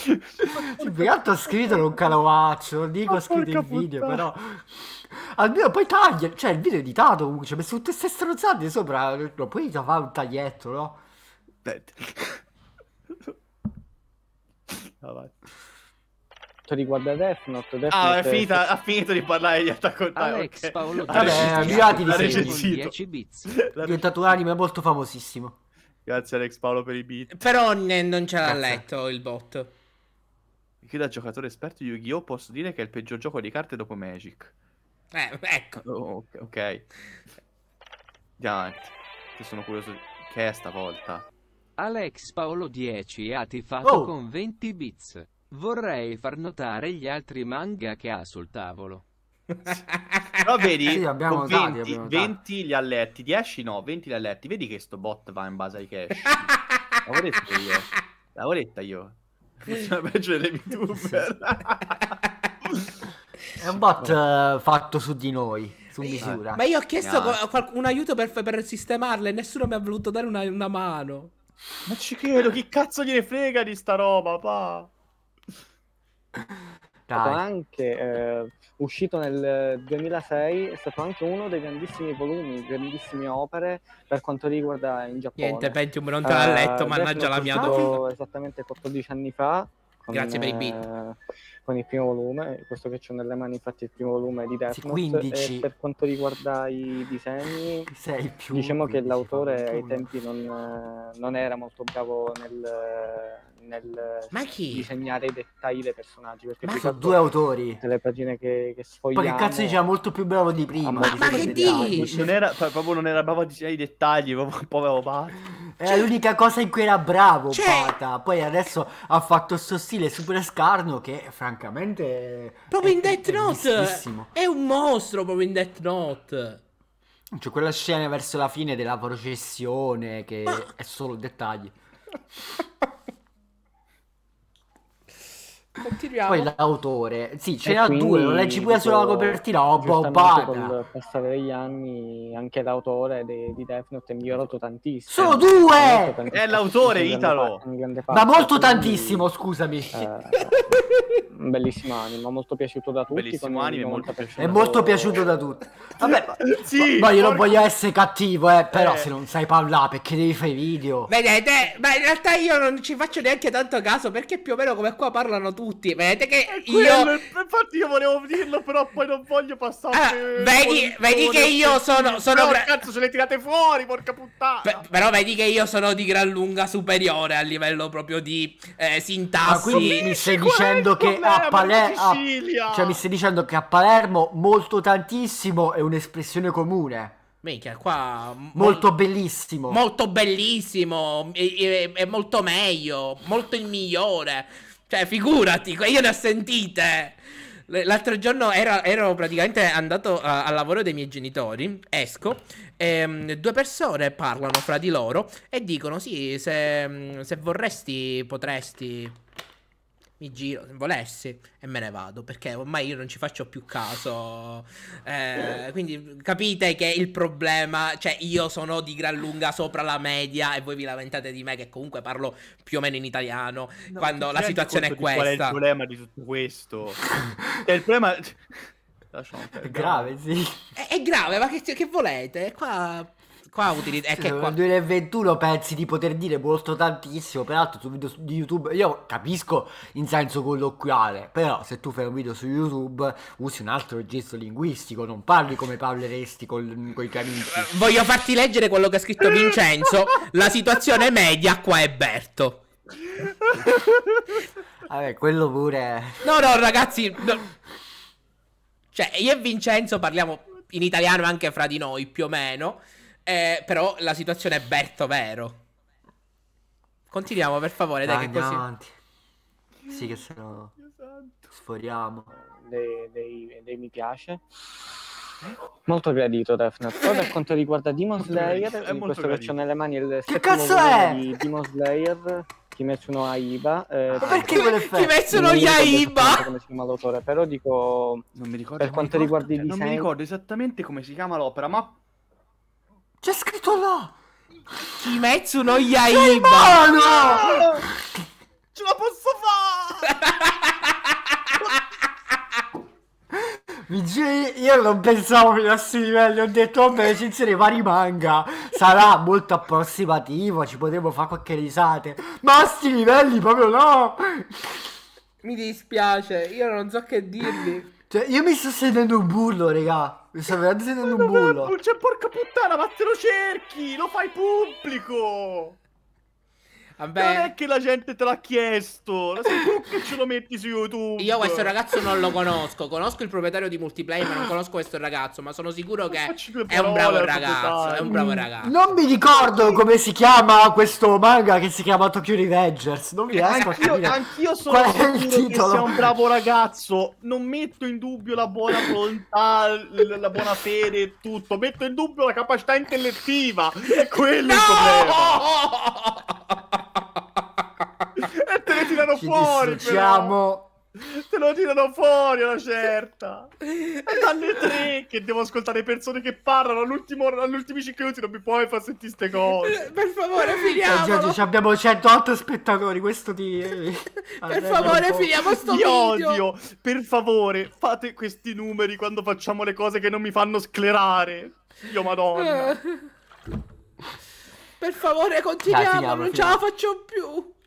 Più che altro scrivetelo un calawaccio, non dico oh, scrivete il video, puttana. però... Almeno poi taglia, cioè il video è editato comunque, ci cioè, ha messo tutte queste stronzate sopra, no, poi fa un taglietto, no? Avanti. quanto riguarda Death Note, Death ah, Note è finita, è... ha finito di parlare di Attack on Titan. Alex, okay. Paolo, Vabbè, 10 bits. Diventato un anime molto famosissimo. Grazie Alex Paolo per i beat. Però ne, non ce l'ha Grazie. letto il bot. Che da giocatore esperto di Yu-Gi-Oh! posso dire che è il peggior gioco di carte dopo Magic. Eh, ecco. Oh, ok. Andiamo Che sono curioso che è stavolta. Alex Paolo 10 ha tifato oh. con 20 bits. Vorrei far notare gli altri manga che ha sul tavolo. Però vedi, sì, 20, dati, 20, li ha letti, 10 no, 20 li ha letti. Vedi che sto bot va in base ai cash. L'avevo detto io. L'avevo detta io. Funziona peggio delle VTuber. È un bot uh, fatto su di noi, su misura. Ma io ho chiesto no. un aiuto per, per, sistemarle e nessuno mi ha voluto dare una, una mano. Ma ci credo, chi cazzo gliene frega di sta roba, pa'? Dai. stato anche eh, uscito nel 2006, è stato anche uno dei grandissimi volumi, grandissime opere per quanto riguarda in Giappone. Niente, Pentium non te l'ha letto, uh, mannaggia la mia donna. esattamente 14 anni fa. Con, Grazie per i beat. Eh, con il primo volume, questo che ho nelle mani infatti è il primo volume di Death sì, 15... per quanto riguarda i disegni, Sei più, diciamo 15, che l'autore ai tempi non, non, era molto bravo nel, nel disegnare i dettagli dei personaggi. Perché ma sono due autori. Delle pagine che, che sfogliamo... Poi che cazzo diceva molto più bravo di prima. Ma, ma che dici? Non era, proprio non era bravo a disegnare i dettagli, proprio povero Pata. Era cioè l'unica cosa in cui era bravo cioè Pata. Poi adesso ha fatto sto stile super scarno che francamente francamente... Proprio è, in Death è, Note! È, è un mostro proprio in Death Note! Cioè quella scena verso la fine della processione che Ma... è solo dettagli. Continuiamo. Poi l'autore, sì, ce n'era due, lo leggi pure sulla copertina, oh, bobbata. Col passare degli anni, anche l'autore de- di Death Note è migliorato tantissimo. Sono due! È, l'autore, Italo! Ma molto quindi, tantissimo, scusami. Eh, esatto. bellissimo anima, molto piaciuto da tutti. Bellissimo anime, molto piaciuto. È molto piaciuto da tutti. Vabbè, sì, ma, io non voglio essere cattivo, eh, però eh. se non sai parlare, perché devi fare video? Vedete, ma in realtà io non ci faccio neanche tanto caso, perché più o meno come qua parlano tutti tutti. Vedete che io. Infatti, io volevo dirlo, però poi non voglio passare. Allora, ah, vedi, vedi che io sono. sono però, cazzo, ce le tirate fuori, porca puttana. P però vedi che io sono di gran lunga superiore a livello proprio di eh, sintassi. Ma quindi mi stai dicendo che a Palermo. Cioè, mi stai dicendo che a Palermo molto tantissimo è un'espressione comune. Minchia, qua. Molto mol bellissimo. Molto bellissimo. È, è, è molto meglio. Molto il migliore. Cioè, figurati, io ne ho sentite. L'altro giorno era, ero praticamente andato al lavoro dei miei genitori, esco, e um, due persone parlano fra di loro e dicono sì, se, se vorresti potresti mi giro, se volessi, e me ne vado, perché ormai io non ci faccio più caso. Eh, quindi capite che il problema, cioè io sono di gran lunga sopra la media e voi vi lamentate di me che comunque parlo più o meno in italiano, no, quando la situazione è questa. Qual è il problema di tutto questo? è cioè, il problema... È grave, sì. È, è grave, ma che, che volete? Qua qua utilizzo... È sì, che qua... 2021 pensi di poter dire molto tantissimo, peraltro su video di YouTube, io capisco in senso colloquiale, però se tu fai un video su YouTube usi un altro gesto linguistico, non parli come parleresti con, con i tuoi amici. Eh, voglio farti leggere quello che ha scritto Vincenzo, la situazione media qua è Berto. Vabbè, quello pure... No, no, ragazzi... No. Cioè, io e Vincenzo parliamo in italiano anche fra di noi, più o meno. Eh, però la situazione è Berto Vero. Continuiamo per favore, dai, Andiamo che così. Avanti. Sì, che sennò sforiamo. Dei, dei, dei, mi piace. Molto gradito Defner. Poi per quanto riguarda Demon Slayer, è questo che ho nelle mani è il che cazzo è? di Demon Slayer Kimetsu no Aiba. Eh, perché Kimetsu no Yaiba? Come si chiama l'autore, però dico... Non mi ricordo. Per quanto riguarda i disegni... Non mi ricordo esattamente come si chiama l'opera, ma c'è scritto là! Kimetsu no Yaiba! Sei Ce la posso fare! io non pensavo fino a questi livelli, ho detto vabbè recensione vari manga, sarà molto approssimativo, ci potremo fare qualche risate, ma a sti livelli proprio no! Mi dispiace, io non so che dirvi. Cioè, io mi sto sedendo un bullo, raga. Mi sto veramente sedendo un bullo. Cioè, porca puttana, ma te lo cerchi! Lo fai pubblico! Vabbè. Non è che la gente te l'ha chiesto. Sei tu che ce lo metti su YouTube. Io questo ragazzo non lo conosco. Conosco il proprietario di multiplayer, ma non conosco questo ragazzo. Ma sono sicuro che è un bravo ragazzo. È un bravo ragazzo. Non mi ricordo come si chiama questo manga che si chiama Tokyo Revengers. Non mi riesco a capire. Anch'io sono Qual è il titolo? che sei un bravo ragazzo. Non metto in dubbio la buona volontà, la buona fede e tutto. Metto in dubbio la capacità intellettiva. È quello no! il problema tirano Ci fuori, però. Te lo tirano fuori una certa. È dalle tre che devo ascoltare persone che parlano all'ultimo, all'ultimi 5 minuti. Non mi puoi far sentire queste cose. Eh, per favore, eh, finiamo. Eh, cioè, abbiamo 108 spettatori. Questo ti. per favore, finiamo sto video. odio. Per favore, fate questi numeri quando facciamo le cose che non mi fanno sclerare. Io, madonna. Per favore, continuiamo. Dai, finiamo, non finiamo. ce la faccio più.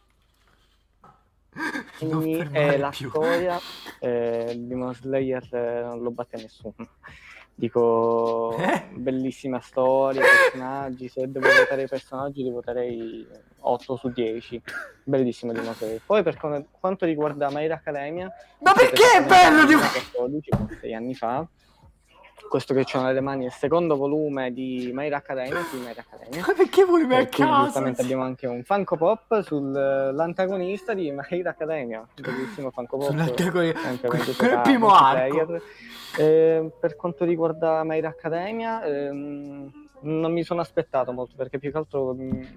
Quindi è eh, la più. storia eh, Demon Slayer eh, non lo batte nessuno. Dico, eh? bellissima storia, personaggi. Se devo votare i personaggi, li voterei 8 su 10. Bellissimo Demon Slayer. Poi, per quanto riguarda My Academia, ma perché è bello? 14, 6 anni fa questo che c'è nelle mani è il secondo volume di My Hero Academia, My Academia. Ma perché volume a caso? Giustamente abbiamo anche un Funko Pop sull'antagonista eh, di My Hero Academia, un bellissimo Funko Pop. Sull'antagonista, il primo arco. Eh, per quanto riguarda My Hero Academia, ehm, non mi sono aspettato molto, perché più che altro... Mh,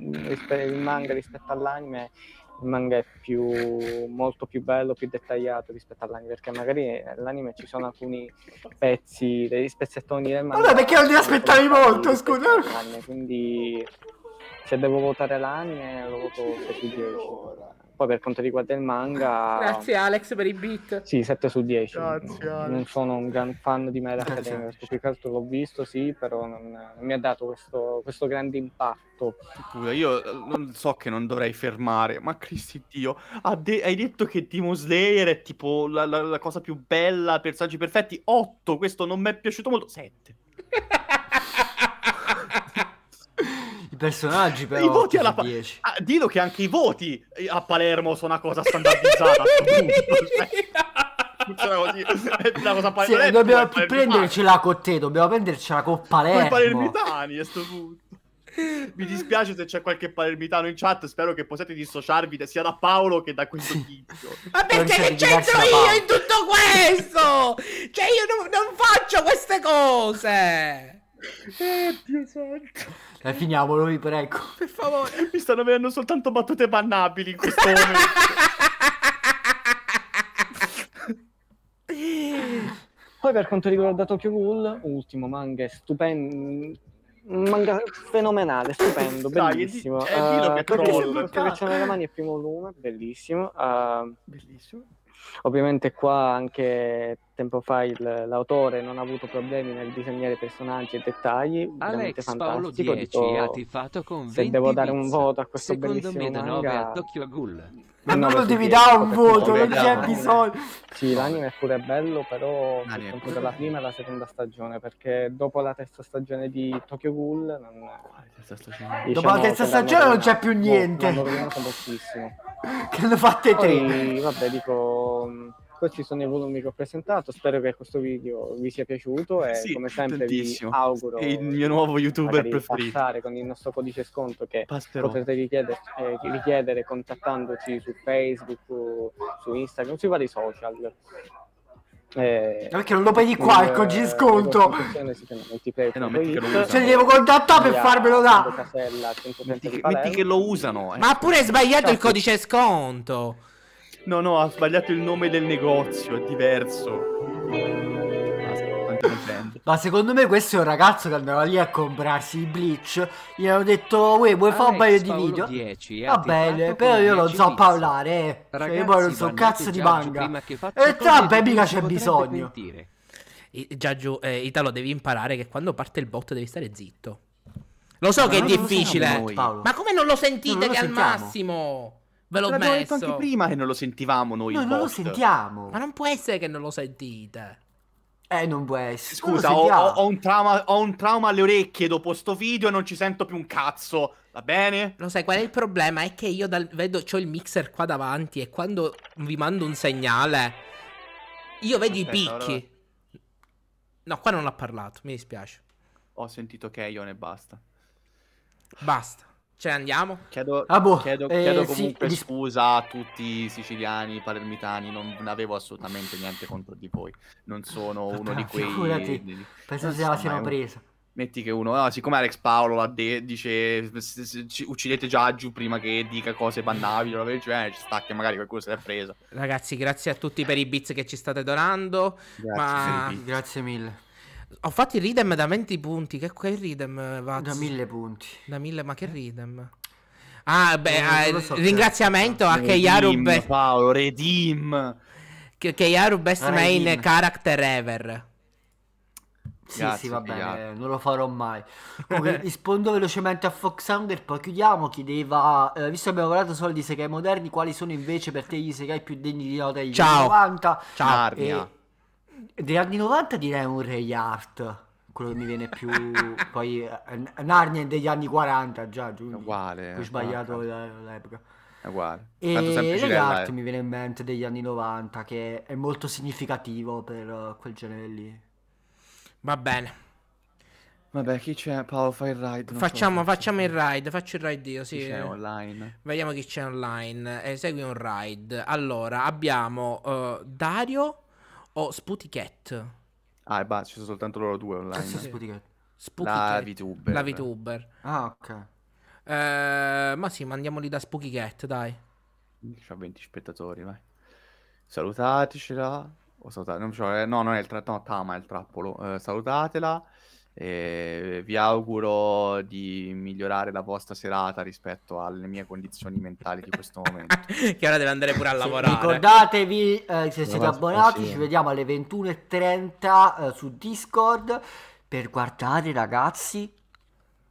mm, mm, il manga rispetto all'anime il manga è più, molto più bello, più dettagliato rispetto all'anime, perché magari nell'anime ci sono alcuni pezzi, dei spezzettoni del manga. Allora, perché non li aspettavi molto, scusa? Quindi se devo votare l'anime lo voto 7 10. Poi per quanto riguarda il manga... Grazie Alex per i beat. Sì, 7 su 10. Grazie, non sono un gran fan di Mera Academia, perché più che altro l'ho visto, sì, però non, non mi ha dato questo, questo, grande impatto. Scusa, io eh, non so che non dovrei fermare, ma Cristi Dio, de- hai detto che Demon Slayer è tipo la, la, la cosa più bella, personaggi perfetti, 8, questo non mi è piaciuto molto, 7. personaggi però. I voti alla pa- ah, dillo che anche i voti eh, a Palermo sono una cosa standardizzata. funziona cioè, così. Cioè, è una cosa pal- sì, dobbiamo più prendercela con te, dobbiamo prendercela con Palermo. palermitani a sto punto. Mi dispiace se c'è qualche palermitano in chat. Spero che possiate dissociarvi sia da Paolo che da questo tizio. Ma perché che c'entro io in tutto questo? Cioè, io non, non faccio queste cose. Eh, Dio santo. La finiamo noi, prego. Per favore. Mi stanno venendo soltanto battute bannabili in questo momento. Poi per quanto riguarda Tokyo Ghoul, ultimo manga stupendo, un manga fenomenale, stupendo, bellissimo. Dai, di, eh, dillo uh, troll. Perché, perché c'è Megamani è primo volume, bellissimo. Uh, bellissimo Ovviamente qua anche tempo fa il, l'autore non ha avuto problemi nel disegnare personaggi e dettagli. Alex Paolo 10 dico, ha tifato con 20 Se devo dare un voto a questo Secondo bellissimo me da 9 manga, a Tokyo Ghoul. Ma non lo devi dare un voto, non c'è bisogno. Sì, l'anime è pure bello, però l'anime per la prima e la seconda stagione, perché dopo la terza stagione di Tokyo Ghoul non, Dopo la terza stagione non c'è più boh, niente. che hanno fatte tre. Vabbè, dico mm, questi sono i volumi che ho presentato. Spero che questo video vi sia piaciuto e sì, come sempre tantissimo. vi auguro e il mio nuovo youtuber preferito con il nostro codice sconto che Passerò. potrete richiedere, eh, richiedere contattandoci su Facebook, su Instagram, sui vari social. Eh, perché non lo paghi qua, il codice eh, sconto. Eh no, Sceglievo col dattà per farmelo da. Casella, metti, che, metti, che lo usano. Eh. Ma pure sbagliato Cazzo. il codice sconto. No, no, ha sbagliato il nome del negozio, è diverso. Ma secondo me questo è un ragazzo che andava lì a comprarsi il bleach. Gli hanno detto, uè, vuoi fare un paio di video? 10, eh, Va bene, però io non so parlare, eh. cioè, io poi non so un cazzo di manga. E tra vabbè, mica c'è bisogno. Già giù, eh, Italo, devi imparare che quando parte il bot devi stare zitto. Lo so ma che è difficile, eh. ma come non lo sentite non lo che sentiamo. al massimo? Ve l'ho messo. detto anche prima che non lo sentivamo noi. No, non lo sentiamo. Ma non può essere che non lo sentite. Eh, non può essere. Scusa, ho, ho, ho, un trauma, ho, un trauma, alle orecchie dopo sto video e non ci sento più un cazzo. Va bene? Lo sai qual è il problema? È che io dal, vedo, ho il mixer qua davanti e quando vi mando un segnale, io vedo Aspetta, i picchi. Ora... No, qua non ha parlato, mi dispiace. Ho sentito Keion e basta. Basta. Cioè, andiamo? Chiedo, ah, boh. chiedo, eh, chiedo comunque sì. scusa a tutti i siciliani, i palermitani, non, avevo assolutamente niente contro di voi. Non sono Vabbè, uno di quei... Figurati, penso eh, sia la siano presa. Metti che uno, no, siccome Alex Paolo de- dice uccidete già giù prima che dica cose bannabili, roba del genere, ci sta che magari qualcuno se l'è preso. Ragazzi, grazie a tutti per i bits che ci state donando. Grazie, ma... grazie mille. Ho fatto il ridem da 20 punti. Che, quel ridem, eh, Vaz? Da 1000 punti. Da 1000, ma che eh. ridem? Ah, beh, ah, so ringraziamento a Keyaru Best. Paolo, Redim. Keyaru Best redeem. Main Character Ever. Sì, grazie, sì, va bene, non lo farò mai. Comunque, rispondo velocemente a Fox Hunger, poi chiudiamo. Chiedeva, eh, visto che abbiamo parlato solo di Sekai moderni, quali sono invece per te gli Sekai più degni di nota degli Ciao. 90? Ciao, Narnia. E... Degli anni 90 direi un Ray Art. Quello che mi viene più. poi eh, Narnia degli anni 40, già giù. È uguale. Ho eh. sbagliato ah, ah. la, l'epoca. È uguale. E Ray Art mi viene in mente degli anni 90, che è molto significativo per eh, quel genere lì. Va bene. Vabbè, chi c'è? Paolo, fai il ride. Facciamo, so, facciamo il ride, faccio il ride io, sì. Chi c'è online? Vediamo chi c'è online. Esegui eh, un ride. Allora, abbiamo uh, Dario ho Cat. Ah, e basta, ci sono soltanto loro due online. Ah, sì, sì. Sputicat. La VTuber. La VTuber. Ah, ok. Eh, ma sì, mandiamoli da Spooky Cat, dai. C'ha 20 spettatori, vai. Salutatecela. O salutate... non, cioè, no, non è il tra... no, Tama è il trappolo. Eh, salutatela. E vi auguro di migliorare la vostra serata rispetto alle mie condizioni mentali di questo momento. che ora deve andare pure a lavorare. Ricordatevi, eh, se siete abbonati, ci vediamo alle 21.30 eh, su Discord per guardare, ragazzi,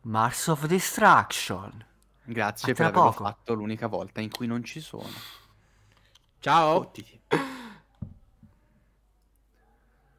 Mars of Destruction. Grazie a per averlo fatto l'unica volta in cui non ci sono. Ciao. Ottiti.